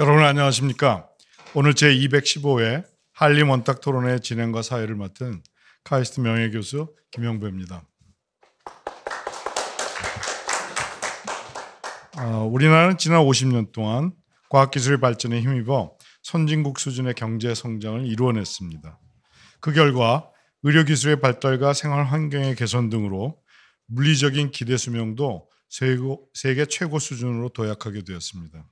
여러분 안녕하십니까? 오늘 제215회 한림 원탁 토론회 진행과 사회를 맡은 카이스트 명예 교수 김영배입니다. 어, 우리나라는 지난 50년 동안 과학기술 발전에 힘입어 선진국 수준의 경제 성장을 이루어냈습니다. 그 결과 의료기술의 발달과 생활 환경의 개선 등으로 물리적인 기대 수명도 세계 최고 수준으로 도약하게 되었습니다.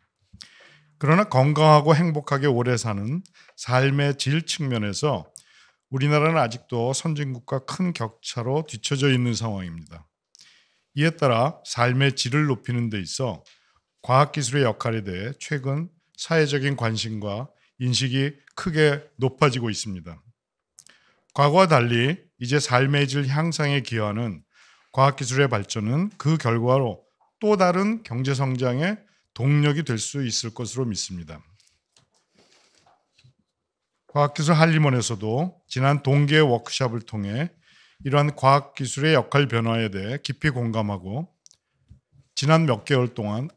그러나 건강하고 행복하게 오래 사는 삶의 질 측면에서 우리나라는 아직도 선진국과 큰 격차로 뒤처져 있는 상황입니다. 이에 따라 삶의 질을 높이는 데 있어 과학기술의 역할에 대해 최근 사회적인 관심과 인식이 크게 높아지고 있습니다. 과거와 달리 이제 삶의 질 향상에 기여하는 과학기술의 발전은 그 결과로 또 다른 경제성장의 동력이 될 수 있을 것으로 믿습니다. 과학기술 한림원에서도 지난 동계 워크숍을 통해 이러한 과학기술의 역할 변화에 대해 깊이 공감하고 지난 몇 개월 동안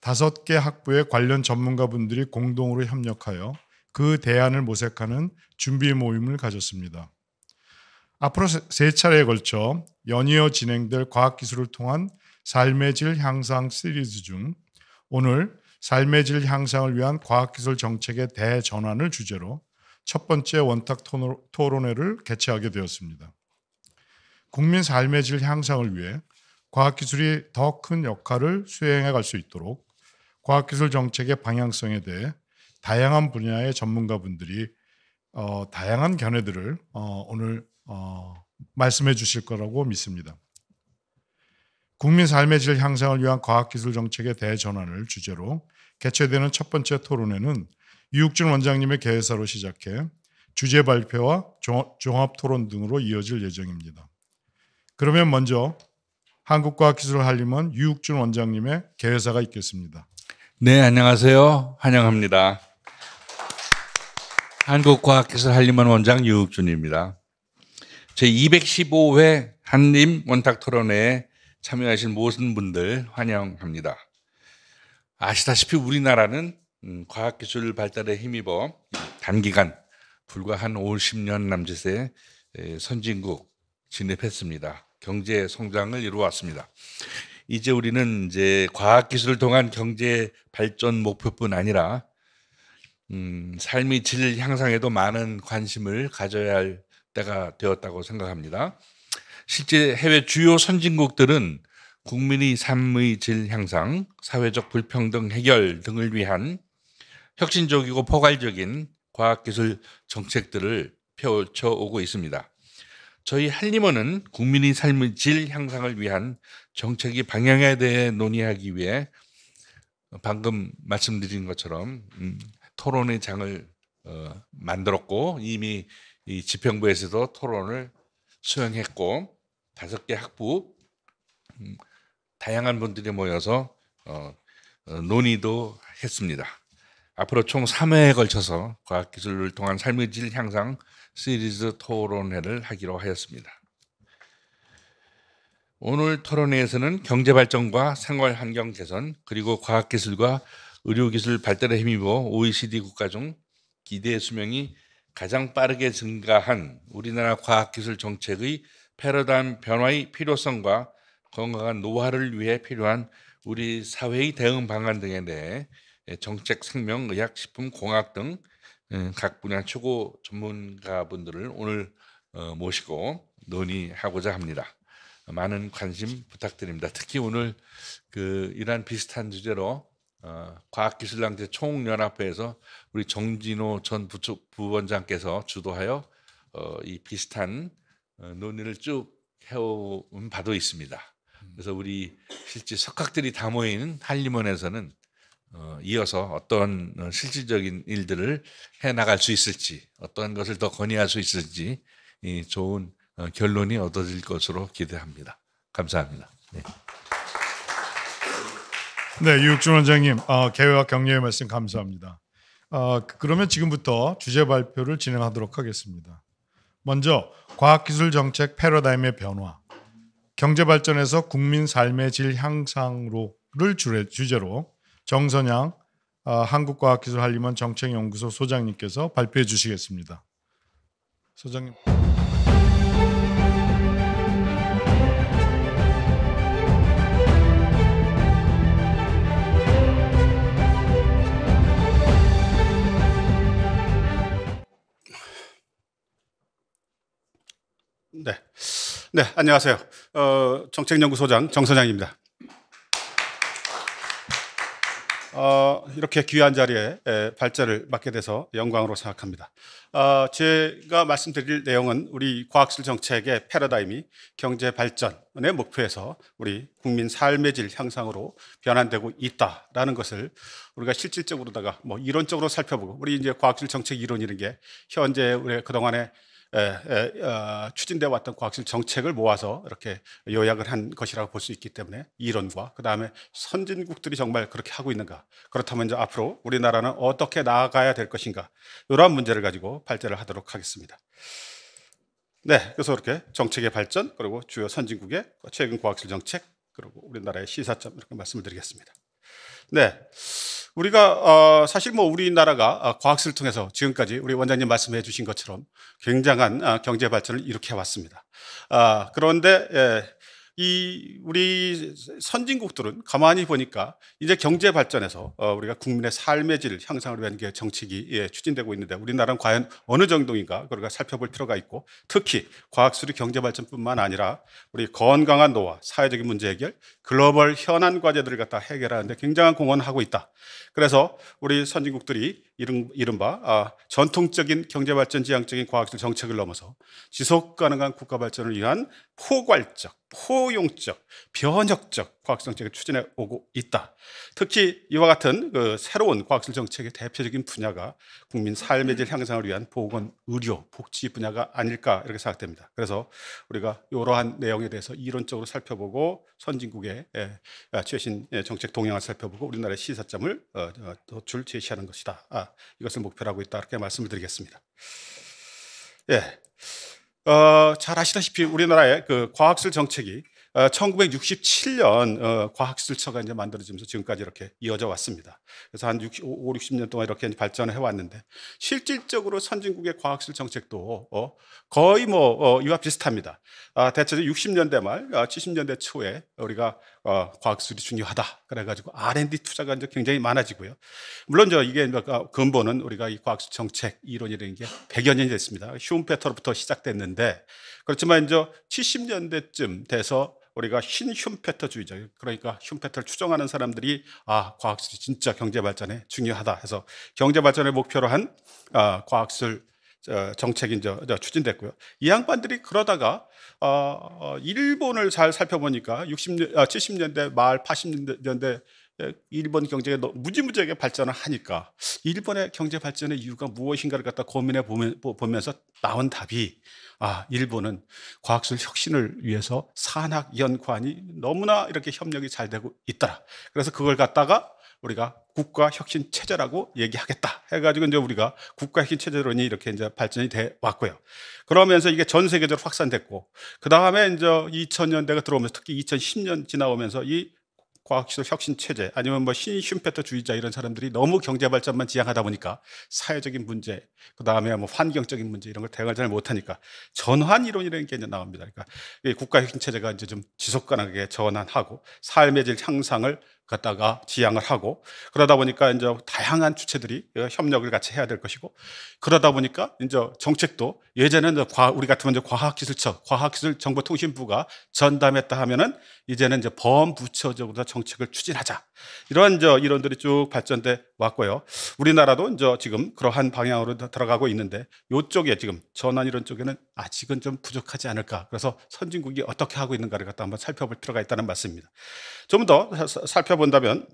다섯 개 학부의 관련 전문가분들이 공동으로 협력하여 그 대안을 모색하는 준비 모임을 가졌습니다. 앞으로 세 차례에 걸쳐 연이어 진행될 과학기술을 통한 삶의 질 향상 시리즈 중 오늘 삶의 질 향상을 위한 과학기술 정책의 대전환을 주제로 첫 번째 원탁 토론회를 개최하게 되었습니다. 국민 삶의 질 향상을 위해 과학기술이 더 큰 역할을 수행해 갈 수 있도록 과학기술 정책의 방향성에 대해 다양한 분야의 전문가분들이 어, 다양한 견해들을 어, 오늘 어, 말씀해 주실 거라고 믿습니다. 국민 삶의 질 향상을 위한 과학기술 정책의 대전환을 주제로 개최되는 첫 번째 토론회는 유욱준 원장님의 개회사로 시작해 주제 발표와 종합 토론 등으로 이어질 예정입니다. 그러면 먼저 한국과학기술 한림원 유욱준 원장님의 개회사가 있겠습니다. 네, 안녕하세요. 환영합니다. 한국과학기술 한림원 원장 유욱준입니다 제215회 한림 원탁 토론회에 참여하신 모든 분들 환영합니다. 아시다시피 우리나라는 음, 과학기술 발달에 힘입어 단기간 불과 한 50년 남짓의 선진국 진입했습니다. 경제 성장을 이루어습니다 이제 우리는 이제 과학기술을 통한 경제 발전 목표뿐 아니라 음, 삶의 질 향상에도 많은 관심을 가져야 할 때가 되었다고 생각합니다. 실제 해외 주요 선진국들은 국민의 삶의 질 향상, 사회적 불평등 해결 등을 위한 혁신적이고 포괄적인 과학기술 정책들을 펼쳐오고 있습니다. 저희 한림원은 국민의 삶의 질 향상을 위한 정책의 방향에 대해 논의하기 위해 방금 말씀드린 것처럼 음, 토론의 장을 어, 만들었고 이미 이 지평부에서도 토론을 수행했고 다섯 개 학부 음, 다양한 분들이 모여서 어, 어, 논의도 했습니다. 앞으로 총 3회에 걸쳐서 과학기술을 통한 삶의 질 향상 시리즈 토론회를 하기로 하였습니다. 오늘 토론회에서는 경제발전과 생활환경 개선 그리고 과학기술과 의료기술 발달에 힘입어 OECD 국가 중 기대 수명이 가장 빠르게 증가한 우리나라 과학기술 정책의 패러다임 변화의 필요성과 건강한 노화를 위해 필요한 우리 사회의 대응 방안 등에 대해 예, 정책, 생명, 의학, 식품, 공학 등각 예, 분야 최고 전문가분들을 오늘 어, 모시고 논의하고자 합니다. 많은 관심 부탁드립니다. 특히 오늘 그이러 비슷한 주제로 어, 과학기술랑제 총연합회에서 우리 정진호 전 부처, 부원장께서 주도하여 어, 이 비슷한 어, 논의를 쭉 해온 바도 있습니다. 그래서 우리 실제 석학들이 다 모인 한림원에서는 어, 이어서 어떤 실질적인 일들을 해 나갈 수 있을지, 어떠 것을 더 건의할 수 있을지 좋은 어, 결론이 얻어질 것으로 기대합니다. 감사합니다. 네. 네, 유익준 원장님 어, 개회와 격려의 말씀 감사합니다. 어, 그러면 지금부터 주제 발표를 진행하도록 하겠습니다. 먼저 과학기술 정책 패러다임의 변화, 경제 발전에서 국민 삶의 질 향상으로를 주제로 정선양 어, 한국과학기술한림원 정책연구소 소장님께서 발표해 주시겠습니다. 소장님. 네. 네, 안녕하세요. 어, 정책연구소장 정선장입니다. 어, 이렇게 귀한 자리에 발제를 맡게 돼서 영광으로 생각합니다. 어, 제가 말씀드릴 내용은 우리 과학술 정책의 패러다임이 경제 발전의 목표에서 우리 국민 삶의 질 향상으로 변환되고 있다라는 것을 우리가 실질적으로다가 뭐 이론적으로 살펴보고 우리 이제 과학술 정책 이론이라는 게 현재 우리 그동안에 예, 예, 어, 추진돼 왔던 과학실 정책을 모아서 이렇게 요약을 한 것이라고 볼 수 있기 때문에 이론과 그 다음에 선진국들이 정말 그렇게 하고 있는가 그렇다면 이제 앞으로 우리나라는 어떻게 나아가야 될 것인가 이러한 문제를 가지고 발제를 하도록 하겠습니다. 네, 그래서 이렇게 정책의 발전 그리고 주요 선진국의 최근 과학실 정책 그리고 우리나라의 시사점 이렇게 말씀을 드리겠습니다. 네. 우리가 어, 사실 뭐 우리나라가 어, 과학술을 통해서 지금까지 우리 원장님 말씀해 주신 것처럼 굉장한 어, 경제 발전을 일으켜 왔습니다. 아, 그런데 예, 이 우리 선진국들은 가만히 보니까 이제 경제 발전에서 어, 우리가 국민의 삶의 질 향상을 위한 게 정책이 예, 추진되고 있는데 우리나라는 과연 어느 정도인가 우리가 살펴볼 필요가 있고 특히 과학수리 경제 발전뿐만 아니라 우리 건강한 노화, 사회적인 문제 해결, 글로벌 현안 과제들을 갖다 해결하는데 굉장한 공헌을 하고 있다. 그래서 우리 선진국들이 이른, 바 아, 전통적인 경제발전 지향적인 과학적 정책을 넘어서 지속 가능한 국가 발전을 위한 포괄적, 포용적 변혁적 과학 정책을 추진해 오고 있다. 특히 이와 같은 그 새로운 과학 정책의 대표적인 분야가 국민 삶의 질 향상을 위한 보건, 의료, 복지 분야가 아닐까 이렇게 생각됩니다. 그래서 우리가 이러한 내용에 대해서 이론적으로 살펴보고 선진국의 예, 최신 정책 동향을 살펴보고 우리나라의 시사점을 도출 어, 어, 제시하는 것이다. 아, 이것을 목표로 하고 있다. 이렇게 말씀을 드리겠습니다. 예. 어, 잘 아시다시피 우리나라의 그 과학술 정책이 1967년 어, 어, 과학술처가 이제 만들어지면서 지금까지 이렇게 이어져 왔습니다. 그래서 한 60, 60년 동안 이렇게 발전을 해왔는데 실질적으로 선진국의 과학술 정책도 어, 거의 뭐 이와 비슷합니다. 아, 대체로 60년대 말 70년대 아, 초에 우리가 과학술이 중요하다 그래가지고 R&D 투자가 이제 굉장히 많아지고요. 물론 저 이게 뭐, 아, 근본은 우리가 이 과학술 정책 이론이라는 게 100여 년이 됐습니다. 휴운페터로부터 시작됐는데 그렇지만 이제 70년대쯤 돼서 우리가 신 흉패터주의자 그러니까 흉패터를 추종하는 사람들이 아 과학술이 진짜 경제 발전에 중요하다 해서 경제 발전을 목표로 한 아, 과학술 어, 정책이 이제 추진됐고요. 이 양반들이 그러다가 어, 어 일본을 잘 살펴보니까 6 0 70년대 말 80년대 예, 일본 경제가 무지무지하게 발전을 하니까 일본의 경제 발전의 이유가 무엇인가를 갖다 고민해 보면서 나온 답이 아 일본은 과학술 혁신을 위해서 산학 연관이 너무나 이렇게 협력이 잘 되고 있더라. 그래서 그걸 갖다가 우리가 국가 혁신 체제라고 얘기하겠다 해가지고 이제 우리가 국가 혁신 체제론이 이렇게 이제 발전이 돼 왔고요. 그러면서 이게 전 세계적으로 확산됐고 그 다음에 이제 2000년대가 들어오면서 특히 2010년 지나오면서 이 과학기술 혁신 체제 아니면 뭐 슈페터 주의자 이런 사람들이 너무 경제 발전만 지향하다 보니까 사회적인 문제 그 다음에 뭐 환경적인 문제 이런 걸 대응을 잘 못하니까 전환 이론이라는 게 이제 나옵니다. 그러니까 국가 혁신 체제가 이제 좀 지속 가능하게 전환하고 삶의 질 향상을 갖다가 지향을 하고 그러다 보니까 이제 다양한 주체들이 협력을 같이 해야 될 것이고 그러다 보니까 이제 정책도 예전에는 과 우리 같으면 이제 과학기술처, 과학기술정보통신부가 전담했다 하면은 이제는 이제 범부처적으로 정책을 추진하자 이런 저 이론들이 쭉 발전돼 왔고요. 우리나라도 이제 지금 그러한 방향으로 들어가고 있는데 요쪽에 지금 전환 이론 쪽에는 아직은 좀 부족하지 않을까. 그래서 선진국이 어떻게 하고 있는가를 갖다 한번 살펴볼 필요가 있다는 말씀입니다. 좀 더 살펴. 따져본다면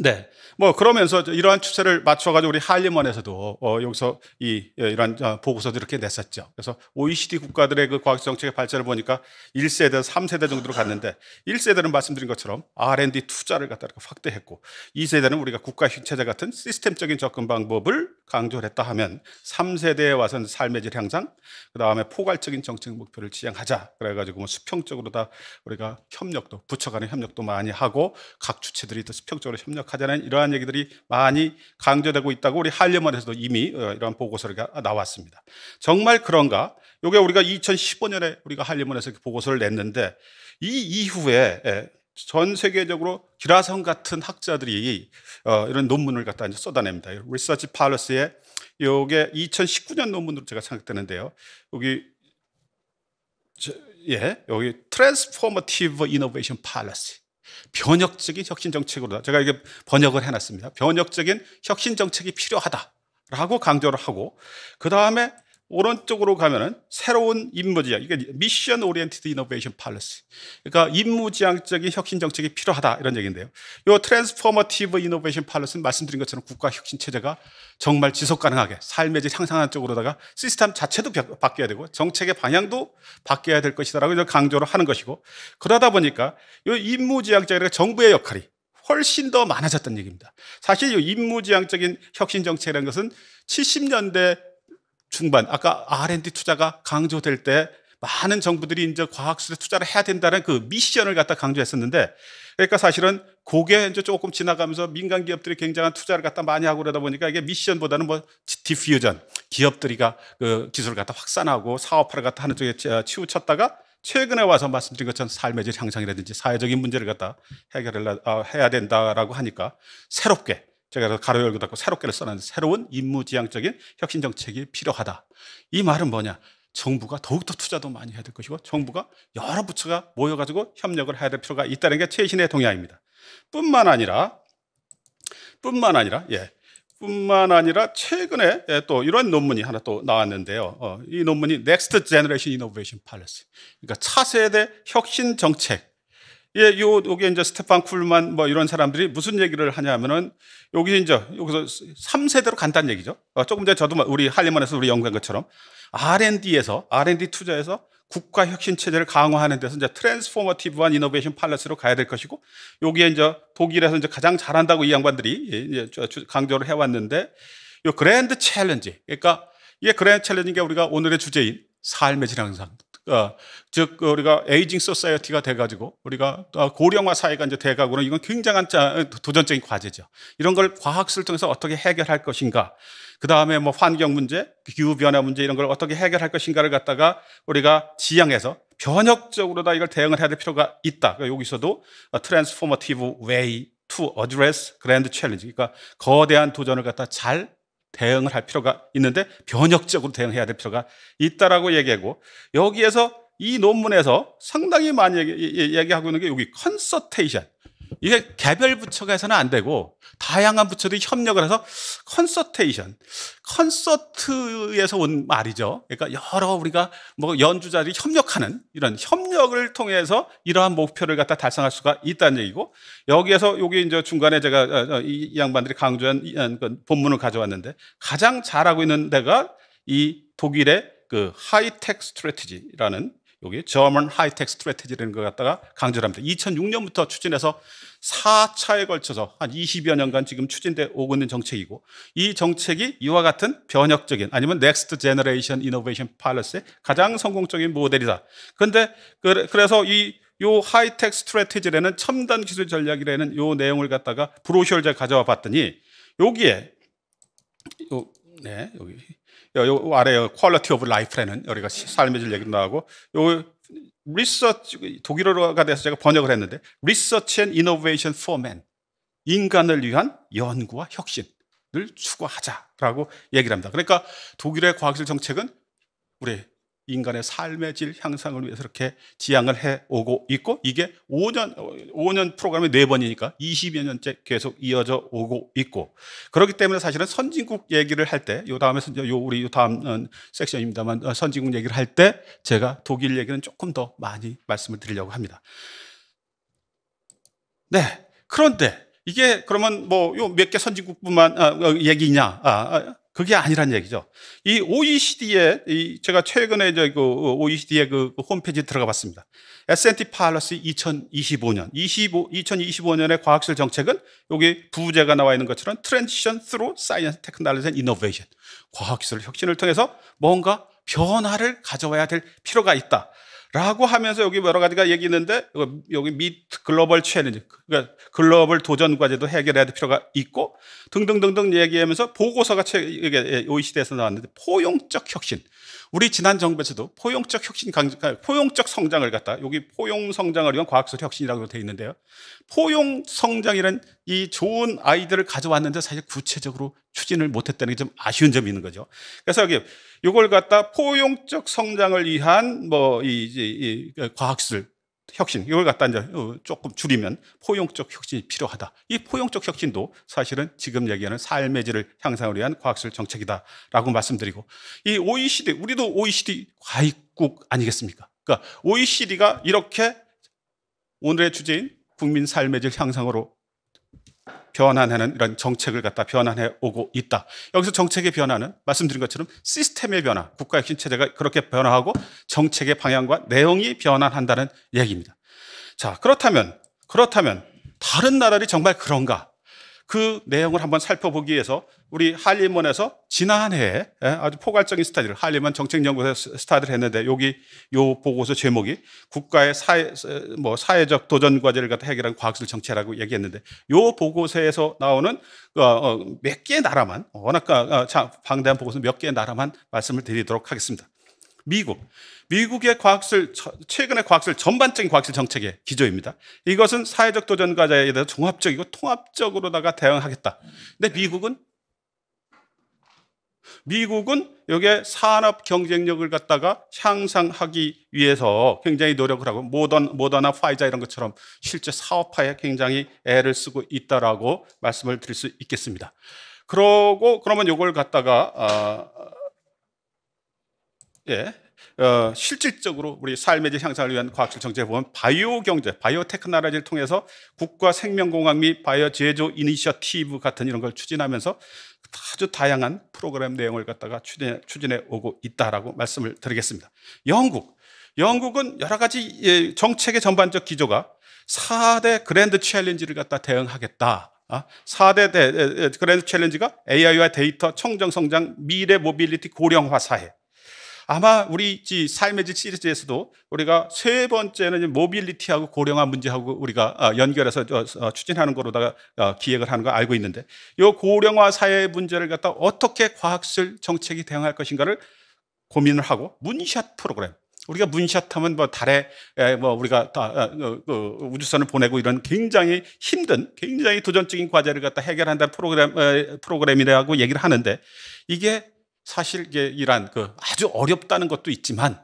네. 뭐 그러면서 이러한 추세를 맞춰가지고 우리 할리먼에서도 어 여기서 이 예, 이런 어, 보고서도 이렇게 냈었죠. 그래서 OECD 국가들의 그 과학 정책의 발전을 보니까 1세대, 3세대 정도로 갔는데 1세대는 말씀드린 것처럼 R&D 투자를 갖다 가 확대했고 2세대는 우리가 국가 흉체제 같은 시스템적인 접근 방법을 강조를 했다 하면 3세대에 와서는 삶의 질 향상, 그 다음에 포괄적인 정책 목표를 지향하자. 그래가지고 뭐 수평적으로 다 우리가 협력도 부처간의 협력도 많이 하고 각 주체들이 더 수평적으로 협력. 해석하자는 이러한 얘기들이 많이 강조되고 있다고 우리 한림원에서도 이미 어, 이러한 보고서를 나왔습니다. 정말 그런가? 이게 우리가 2015년에 우리가 한림원에서 보고서를 냈는데 이 이후에 예, 전 세계적으로 기라성 같은 학자들이 어, 이런 논문을 갖다 쏟아냅니다. 리서치 팔러스에 이게 2019년 논문으로 제가 생각되는데요. 여기 예, 여기 트랜스포머티브 이노베이션 팔러시 변혁적인 혁신 정책으로다. 제가 이게 번역을 해놨습니다. 변혁적인 혁신 정책이 필요하다라고 강조를 하고 그 다음에 오른쪽으로 가면은 새로운 임무지향, 그러 미션 오리엔티드 이노베이션 팔레스. 그러니까 임무지향적인 혁신 정책이 필요하다 이런 얘기인데요. 요 트랜스포머티브 이노베이션 팔레스는 말씀드린 것처럼 국가 혁신 체제가 정말 지속 가능하게 삶의 질 향상하는 쪽으로다가 시스템 자체도 바뀌어야 되고 정책의 방향도 바뀌어야 될 것이다라고 강조를 하는 것이고 그러다 보니까 요 임무지향적인 그러니까 정부의 역할이 훨씬 더 많아졌다는 얘기입니다. 사실 이 임무지향적인 혁신 정책이라는 것은 70년대 중반, 아까 R&D 투자가 강조될 때 많은 정부들이 이제 과학수에 투자를 해야 된다는 그 미션을 갖다 강조했었는데 그러니까 사실은 고게 이제 조금 지나가면서 민간 기업들이 굉장한 투자를 갖다 많이 하고 그러다 보니까 이게 미션보다는 뭐 디퓨전 기업들이가 그 기술을 갖다 확산하고 사업화를 갖다 하는 쪽에 치우쳤다가 최근에 와서 말씀드린 것처럼 삶의 질 향상이라든지 사회적인 문제를 갖다 해결을 어, 해야 된다라고 하니까 새롭게 제가 가로 열고 닫고 새롭게를 써놨는데 새로운 임무지향적인 혁신 정책이 필요하다. 이 말은 뭐냐? 정부가 더욱더 투자도 많이 해야 될 것이고 정부가 여러 부처가 모여가지고 협력을 해야 될 필요가 있다는 게 최신의 동향입니다. 뿐만 아니라 뿐만 아니라 예. 뿐만 아니라 최근에 예, 또 이런 논문이 하나 또 나왔는데요. 어, 이 논문이 Next Generation Innovation Policy, 그러니까 차세대 혁신 정책 예, 요, 요게 이제 스테판 쿨만 뭐 이런 사람들이 무슨 얘기를 하냐면은 여기 이제 여기서 3세대로 간단 얘기죠. 어, 조금 전에 저도 우리 할리만에서 우리 연구한 것처럼 R&D에서 R&D 투자에서 국가 혁신 체제를 강화하는 데서 이제 트랜스포머티브한 이노베이션 팔레스로 가야 될 것이고 여기에 이제 독일에서 이제 가장 잘한다고 이 양반들이 이제 강조를 해왔는데 요 그랜드 챌린지 그러니까 이게 그랜드 챌린지가 우리가 오늘의 주제인 삶의 진상상도 어, 즉 그 우리가 에이징 소사이어티가 돼가지고 우리가 고령화 사회가 이제 돼가고는 이건 굉장한 도전적인 과제죠. 이런 걸 과학술을 통해서 어떻게 해결할 것인가. 그 다음에 뭐 환경 문제, 기후 변화 문제 이런 걸 어떻게 해결할 것인가를 갖다가 우리가 지향해서 변혁적으로 다 이걸 대응을 해야 될 필요가 있다. 그러니까 여기서도 트랜스포머티브 웨이 투 어드레스 그랜드 챌린지. 그러니까 거대한 도전을 갖다 잘 대응을 할 필요가 있는데 변혁적으로 대응해야 될 필요가 있다라고 얘기하고 여기에서 이 논문에서 상당히 많이 얘기, 하고 있는 게 여기 컨서테이션 이게 개별 부처가 해서는 안 되고 다양한 부처들이 협력을 해서 컨서테이션, 컨서트에서 온 말이죠. 그러니까 여러 우리가 뭐 연주자들이 협력하는 이런 협력을 통해서 이러한 목표를 갖다 달성할 수가 있다는 얘기고 여기에서 여기 이제 중간에 제가 어, 어, 이 양반들이 강조한 본문을 가져왔는데 가장 잘하고 있는 데가 이 독일의 그 하이텍 스트레티지라는 여기 German High Tech Strategy라는 걸 갖다가 강조를 합니다. 2006년부터 추진해서 4차에 걸쳐서 한 20여 년간 지금 추진돼 오고 있는 정책이고 이 정책이 이와 같은 변혁적인 아니면 Next Generation Innovation Policy의 가장 성공적인 모델이다. 그런데 그, 그래서 이 요 하이텍 스트레티지라는 첨단 기술 전략이라는 요 내용을 갖다가 브로셔를 제가 가져와 봤더니 여기에 요, 네, 여기 요 아래 퀄리티 오브 라이프라는 우리가 삶의 질 얘기도 나오고 요 리서치 독일어가 돼서 제가 번역을 했는데 리서치 앤 이노베이션 포 맨. 인간을 위한 연구와 혁신을 추구하자라고 얘기를 합니다. 그러니까 독일의 과학실 정책은 우리 인간의 삶의 질 향상을 위해서 이렇게 지향을 해 오고 있고 이게 5년 5년 프로그램이 4번이니까 20여 년째 계속 이어져 오고 있고 그렇기 때문에 사실은 선진국 얘기를 할 때 요 다음에 요 우리 요 다음 어, 섹션입니다만 어, 선진국 얘기를 할 때 제가 독일 얘기는 조금 더 많이 말씀을 드리려고 합니다. 네. 그런데 이게 그러면 뭐 요 몇 개 선진국뿐만 아, 어, 얘기냐? 아, 아 그게 아니란 얘기죠. 이 OECD에 이 제가 최근에 저그 OECD의 그 홈페이지 들어가 봤습니다. S&T 팔러스 2025년 25 2025년의 과학실 정책은 여기 부제가 나와 있는 것처럼 트랜지션 스로 사이언스 테크놀로지 앤 이노베이션 과학기술 혁신을 통해서 뭔가 변화를 가져와야 될 필요가 있다. 라고 하면서 여기 여러 가지가 얘기 있는데 여기 미트 글로벌 챌린지 그러니까 글로벌 도전 과제도 해결해야 될 필요가 있고 등등등등 얘기하면서 보고서가 이게 OECD에서 나왔는데 포용적 혁신 우리 지난 정부에서도 포용적 혁신 강 포용적 성장을 갖다 여기 포용 성장을 위한 과학술 혁신이라고 돼 있는데요 포용 성장이란 이 좋은 아이들을 가져왔는데 사실 구체적으로 추진을 못했다는 게 좀 아쉬운 점이 있는 거죠 그래서 여기 이걸 갖다 포용적 성장을 위한 뭐이 이제 이 과학술 혁신 이걸 갖다 이제 어, 조금 줄이면 포용적 혁신이 필요하다. 이 포용적 혁신도 사실은 지금 얘기하는 삶의 질을 향상을 위한 과학술 정책이다라고 말씀드리고 이 OECD 우리도 OECD 과입국 아니겠습니까? 그러니까 OECD가 이렇게 오늘의 주제인 국민 삶의 질 향상으로 변환하는 이런 정책을 갖다 변환해 오고 있다. 여기서 정책의 변화는 말씀드린 것처럼 시스템의 변화, 국가의 혁신 체제가 그렇게 변화하고 정책의 방향과 내용이 변환한다는 얘기입니다. 자, 그렇다면 그렇다면 다른 나라들이 정말 그런가? 그 내용을 한번 살펴보기 위해서 우리 할리먼에서 지난해 예, 아주 포괄적인 스타디를 할리먼 정책연구소 에서 스타디를 했는데 여기 요 보고서 제목이 국가의 사회 뭐 사회적 도전 과제를 갖다 해결한 과학술 정체라고 얘기했는데 요 보고서에서 나오는 어, 어, 몇개 나라만 워낙 아, 아, 방대한 보고서 몇개 나라만 말씀을 드리도록 하겠습니다. 미국. 미국의 과학술, 최근의 과학술 전반적인 과학술 정책의 기조입니다. 이것은 사회적 도전과제에 대해서 종합적이고 통합적으로다가 대응하겠다. 근데 네. 미국은 미국은 여기에 산업 경쟁력을 갖다가 향상하기 위해서 굉장히 노력을 하고 모던, 모더나 파이자 이런 것처럼 실제 사업화에 굉장히 애를 쓰고 있다라고 말씀을 드릴 수 있겠습니다. 그러고 그러면 이걸 갖다가 어, 예. 어, 실질적으로 우리 삶의 질 향상을 위한 과학적 정책 보면 바이오 경제, 바이오 테크놀로지를 통해서 국가 생명공학 및 바이오 제조 이니셔티브 같은 이런 걸 추진하면서 아주 다양한 프로그램 내용을 갖다가 추진해, 추진해 오고 있다라고 말씀을 드리겠습니다. 영국. 영국은 여러 가지 예, 정책의 전반적 기조가 4대 그랜드 챌린지를 갖다 대응하겠다. 4대 아, 그랜드 챌린지가 AI와 데이터, 청정 성장, 미래 모빌리티, 고령화 사회. 아마 우리 삶의 질 시리즈에서도 우리가 세 번째는 모빌리티하고 고령화 문제하고 우리가 아, 연결해서 어, 추진하는 거로다가 어, 기획을 하는 거 알고 있는데 이 고령화 사회 문제를 갖다 어떻게 과학술 정책이 대응할 것인가를 고민을 하고 문샷 프로그램 우리가 문샷하면 뭐 달에 뭐 우리가 다 어, 그 우주선을 보내고 이런 굉장히 힘든 굉장히 도전적인 과제를 갖다 해결한다는 프로그램 프로그램이라고 얘기를 하는데 이게 사실 이란 그 아주 어렵다는 것도 있지만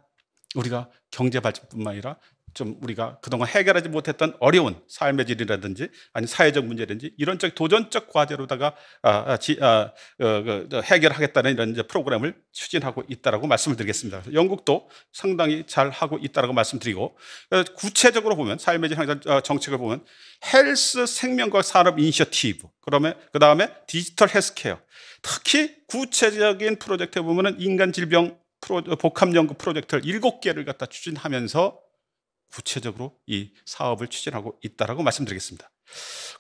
우리가 경제 발전뿐만 아니라 좀 우리가 그동안 해결하지 못했던 어려운 삶의 질이라든지 아니 면 사회적 문제든지 이런적 도전적 과제로다가 아, 아, 지, 아, 어, 그, 해결하겠다는 이런 이제 프로그램을 추진하고 있다라고 말씀을 드리겠습니다. 영국도 상당히 잘 하고 있다라고 말씀드리고 어, 구체적으로 보면 삶의 질 향상 어, 정책을 보면 헬스 생명과 산업 이니셔티브 그다음 그다음에 디지털 헬스케어 특히 구체적인 프로젝트 보면은 인간 질병 프로, 복합 연구 프로젝트를 일곱 개를 갖다 추진하면서 구체적으로 이 사업을 추진하고 있다라고 말씀드리겠습니다.